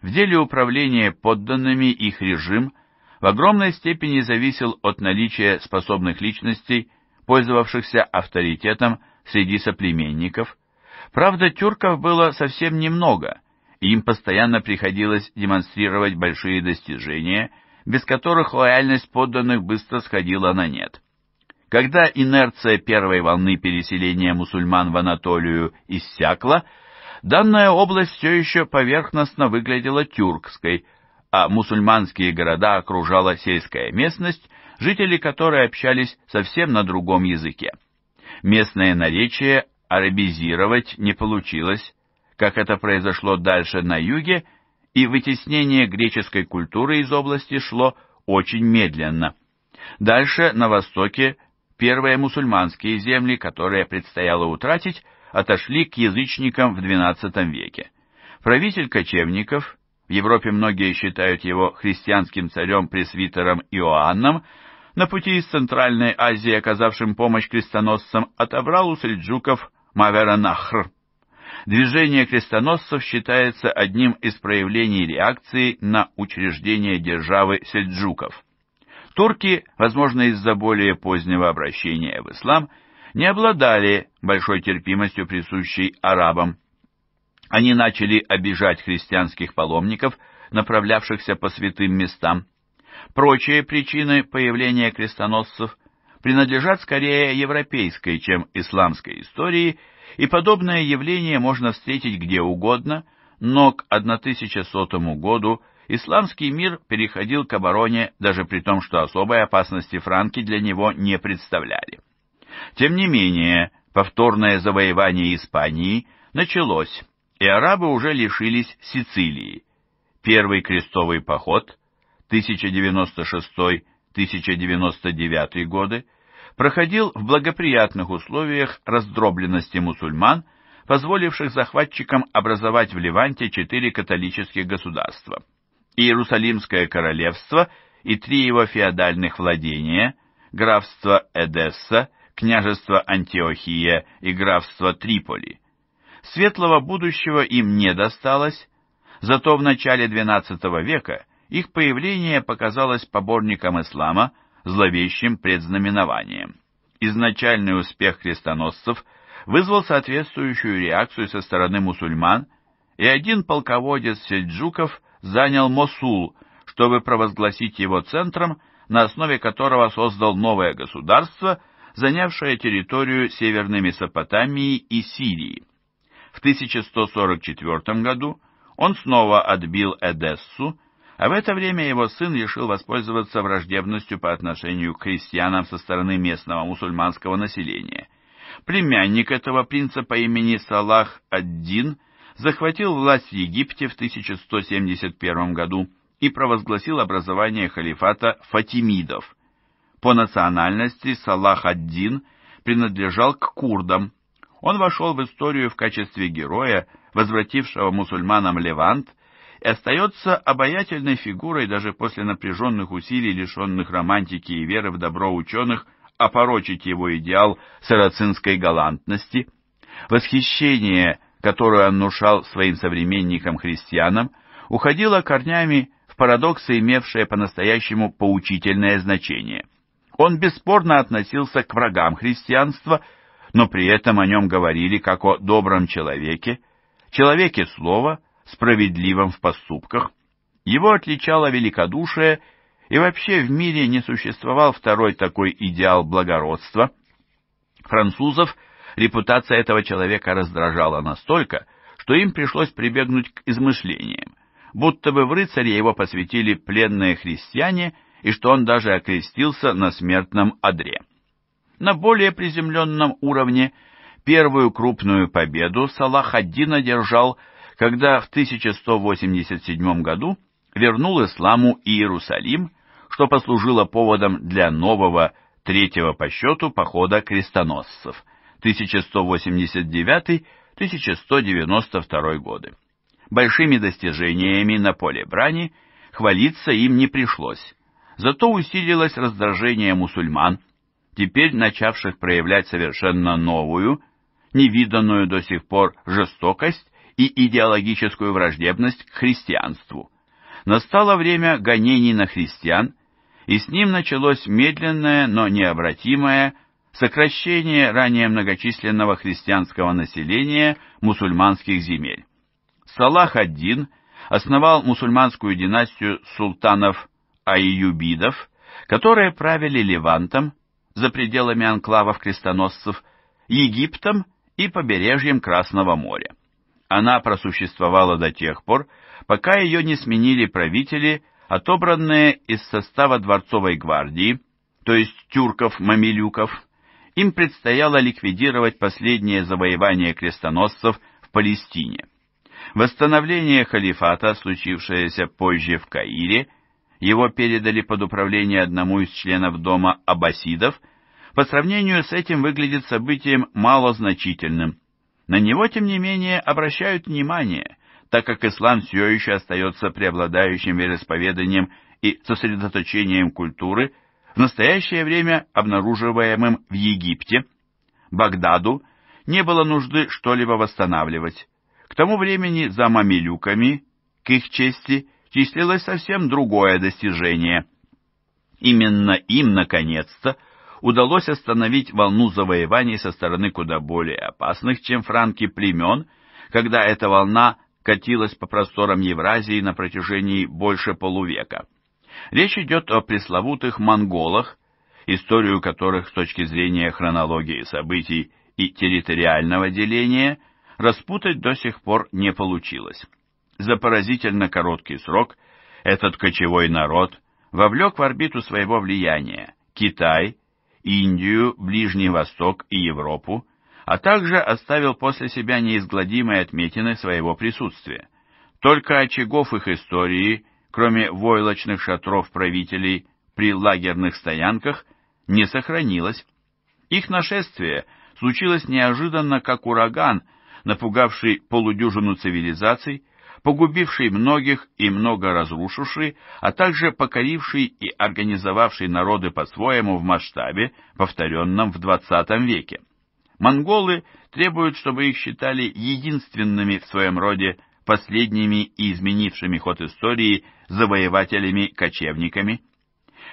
В деле управления подданными их режим в огромной степени зависел от наличия способных личностей пользовавшихся авторитетом среди соплеменников. Правда, тюрков было совсем немного, и им постоянно приходилось демонстрировать большие достижения, без которых лояльность подданных быстро сходила на нет. Когда инерция первой волны переселения мусульман в Анатолию иссякла, данная область все еще поверхностно выглядела тюркской, а мусульманские города окружала сельская местность, жители которой общались совсем на другом языке. Местное наречие арабизировать не получилось, как это произошло дальше на юге, и вытеснение греческой культуры из области шло очень медленно. Дальше на востоке первые мусульманские земли, которые предстояло утратить, отошли к язычникам в XII веке. Правитель кочевников, в Европе многие считают его христианским царем-пресвитером Иоанном, на пути из Центральной Азии, оказавшим помощь крестоносцам, отобрал у сельджуков Маверанахр. Движение крестоносцев считается одним из проявлений реакции на учреждение державы сельджуков. Турки, возможно, из-за более позднего обращения в ислам, не обладали большой терпимостью, присущей арабам. Они начали обижать христианских паломников, направлявшихся по святым местам, Прочие причины появления крестоносцев принадлежат скорее европейской, чем исламской истории, и подобное явление можно встретить где угодно, но к 1100 году исламский мир переходил к обороне, даже при том, что особой опасности франки для него не представляли. Тем не менее, повторное завоевание Испании началось, и арабы уже лишились Сицилии. Первый крестовый поход – 1096-1099 годы проходил в благоприятных условиях раздробленности мусульман, позволивших захватчикам образовать в Леванте четыре католических государства – Иерусалимское королевство и три его феодальных владения – графство Эдесса, княжество Антиохия и графство Триполи. Светлого будущего им не досталось, зато в начале XII века – их появление показалось поборникам ислама зловещим предзнаменованием. Изначальный успех крестоносцев вызвал соответствующую реакцию со стороны мусульман, и один полководец сельджуков занял Мосул, чтобы провозгласить его центром, на основе которого создал новое государство, занявшее территорию Северной Месопотамии и Сирии. В 1144 году он снова отбил Эдессу, а в это время его сын решил воспользоваться враждебностью по отношению к крестьянам со стороны местного мусульманского населения. Племянник этого принца по имени Салах ад-Дин захватил власть в Египте в 1171 году и провозгласил образование халифата Фатимидов. По национальности Салах ад-Дин принадлежал к курдам. Он вошел в историю в качестве героя, возвратившего мусульманам Левант и остается обаятельной фигурой даже после напряженных усилий, лишенных романтики и веры в добро ученых, опорочить его идеал сарацинской галантности. Восхищение, которое он внушал своим современникам-христианам, уходило корнями в парадоксы, имевшие по-настоящему поучительное значение. Он бесспорно относился к врагам христианства, но при этом о нем говорили как о добром человеке, человеке слова – справедливым в поступках, его отличало великодушие, и вообще в мире не существовал второй такой идеал благородства. Французов репутация этого человека раздражала настолько, что им пришлось прибегнуть к измышлениям, будто бы в рыцаре его посвятили пленные христиане и что он даже окрестился на смертном одре. На более приземленном уровне первую крупную победу Салах один одержал когда в 1187 году вернул исламу Иерусалим, что послужило поводом для нового, третьего по счету, похода крестоносцев 1189-1192 годы. Большими достижениями на поле брани хвалиться им не пришлось, зато усилилось раздражение мусульман, теперь начавших проявлять совершенно новую, невиданную до сих пор жестокость и идеологическую враждебность к христианству. Настало время гонений на христиан, и с ним началось медленное, но необратимое сокращение ранее многочисленного христианского населения мусульманских земель. Салах ад-Дин основал мусульманскую династию султанов Айюбидов, которые правили Левантом, за пределами анклавов крестоносцев, Египтом и побережьем Красного моря. Она просуществовала до тех пор, пока ее не сменили правители, отобранные из состава дворцовой гвардии, то есть тюрков-мамилюков. Им предстояло ликвидировать последнее завоевание крестоносцев в Палестине. Восстановление халифата, случившееся позже в Каире, его передали под управление одному из членов дома аббасидов, по сравнению с этим выглядит событием малозначительным – на него, тем не менее, обращают внимание, так как ислам все еще остается преобладающим вероисповеданием и сосредоточением культуры, в настоящее время обнаруживаемым в Египте. Багдаду не было нужды что-либо восстанавливать. К тому времени за мамилюками, к их чести, числилось совсем другое достижение. Именно им, наконец-то, удалось остановить волну завоеваний со стороны куда более опасных, чем франки племен, когда эта волна катилась по просторам Евразии на протяжении больше полувека. Речь идет о пресловутых монголах, историю которых с точки зрения хронологии событий и территориального деления распутать до сих пор не получилось. За поразительно короткий срок этот кочевой народ вовлек в орбиту своего влияния Китай, Индию, Ближний Восток и Европу, а также оставил после себя неизгладимые отметины своего присутствия. Только очагов их истории, кроме войлочных шатров правителей при лагерных стоянках, не сохранилось. Их нашествие случилось неожиданно, как ураган, напугавший полудюжину цивилизаций, погубивший многих и много разрушивший, а также покоривший и организовавший народы по-своему в масштабе, повторенном в XX веке. Монголы требуют, чтобы их считали единственными в своем роде последними и изменившими ход истории завоевателями-кочевниками.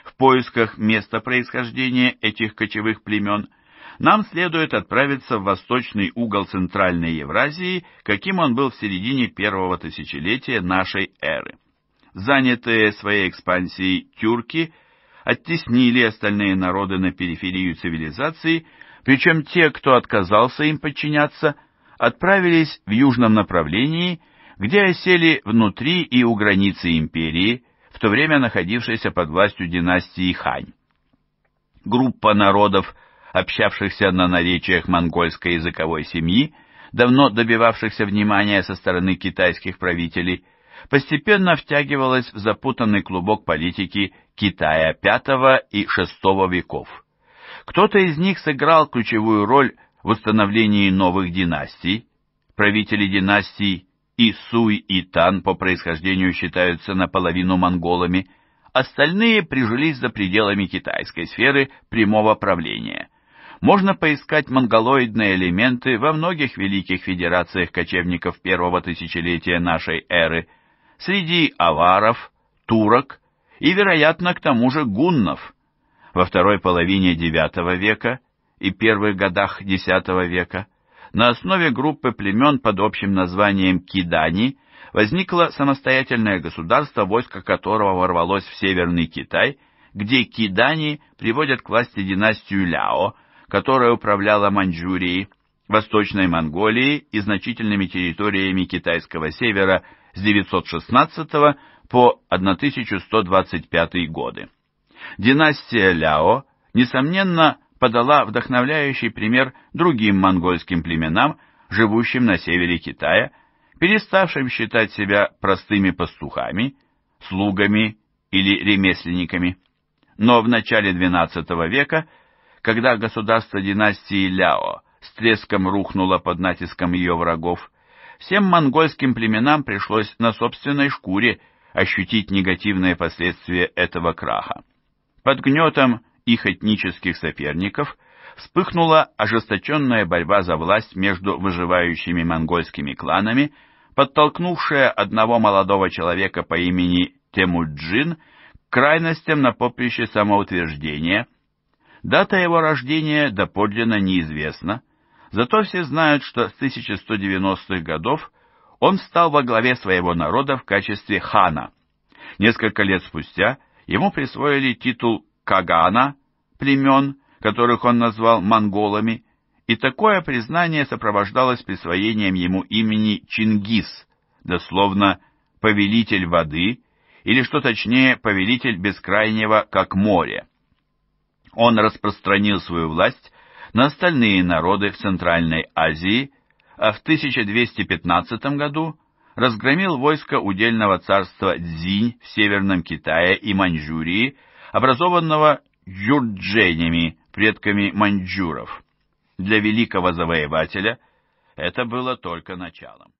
В поисках места происхождения этих кочевых племен – нам следует отправиться в восточный угол Центральной Евразии, каким он был в середине первого тысячелетия нашей эры. Занятые своей экспансией тюрки оттеснили остальные народы на периферию цивилизации, причем те, кто отказался им подчиняться, отправились в южном направлении, где осели внутри и у границы империи, в то время находившейся под властью династии Хань. Группа народов – общавшихся на наречиях монгольской языковой семьи, давно добивавшихся внимания со стороны китайских правителей, постепенно втягивалась в запутанный клубок политики Китая V и VI веков. Кто-то из них сыграл ключевую роль в установлении новых династий. Правители династий и Суй, и Тан по происхождению считаются наполовину монголами, остальные прижились за пределами китайской сферы прямого правления. Можно поискать монголоидные элементы во многих великих федерациях кочевников первого тысячелетия нашей эры, среди аваров, турок и, вероятно, к тому же гуннов. Во второй половине IX века и первых годах X века на основе группы племен под общим названием Кидани возникло самостоятельное государство, войско которого ворвалось в Северный Китай, где Кидани приводят к власти династию Ляо – которая управляла Маньчжурией, Восточной Монголией и значительными территориями китайского севера с 916 по 1125 годы. Династия Ляо, несомненно, подала вдохновляющий пример другим монгольским племенам, живущим на севере Китая, переставшим считать себя простыми пастухами, слугами или ремесленниками. Но в начале XII века – когда государство династии Ляо с треском рухнуло под натиском ее врагов, всем монгольским племенам пришлось на собственной шкуре ощутить негативные последствия этого краха. Под гнетом их этнических соперников вспыхнула ожесточенная борьба за власть между выживающими монгольскими кланами, подтолкнувшая одного молодого человека по имени Темуджин к крайностям на поприще самоутверждения – Дата его рождения доподлинно неизвестна, зато все знают, что с 1190-х годов он стал во главе своего народа в качестве хана. Несколько лет спустя ему присвоили титул Кагана, племен, которых он назвал монголами, и такое признание сопровождалось присвоением ему имени Чингис, дословно «повелитель воды» или, что точнее, «повелитель бескрайнего, как море». Он распространил свою власть на остальные народы в Центральной Азии, а в 1215 году разгромил войско удельного царства Дзинь в Северном Китае и Маньчжурии, образованного юрдженями, предками маньчжуров. Для великого завоевателя это было только началом.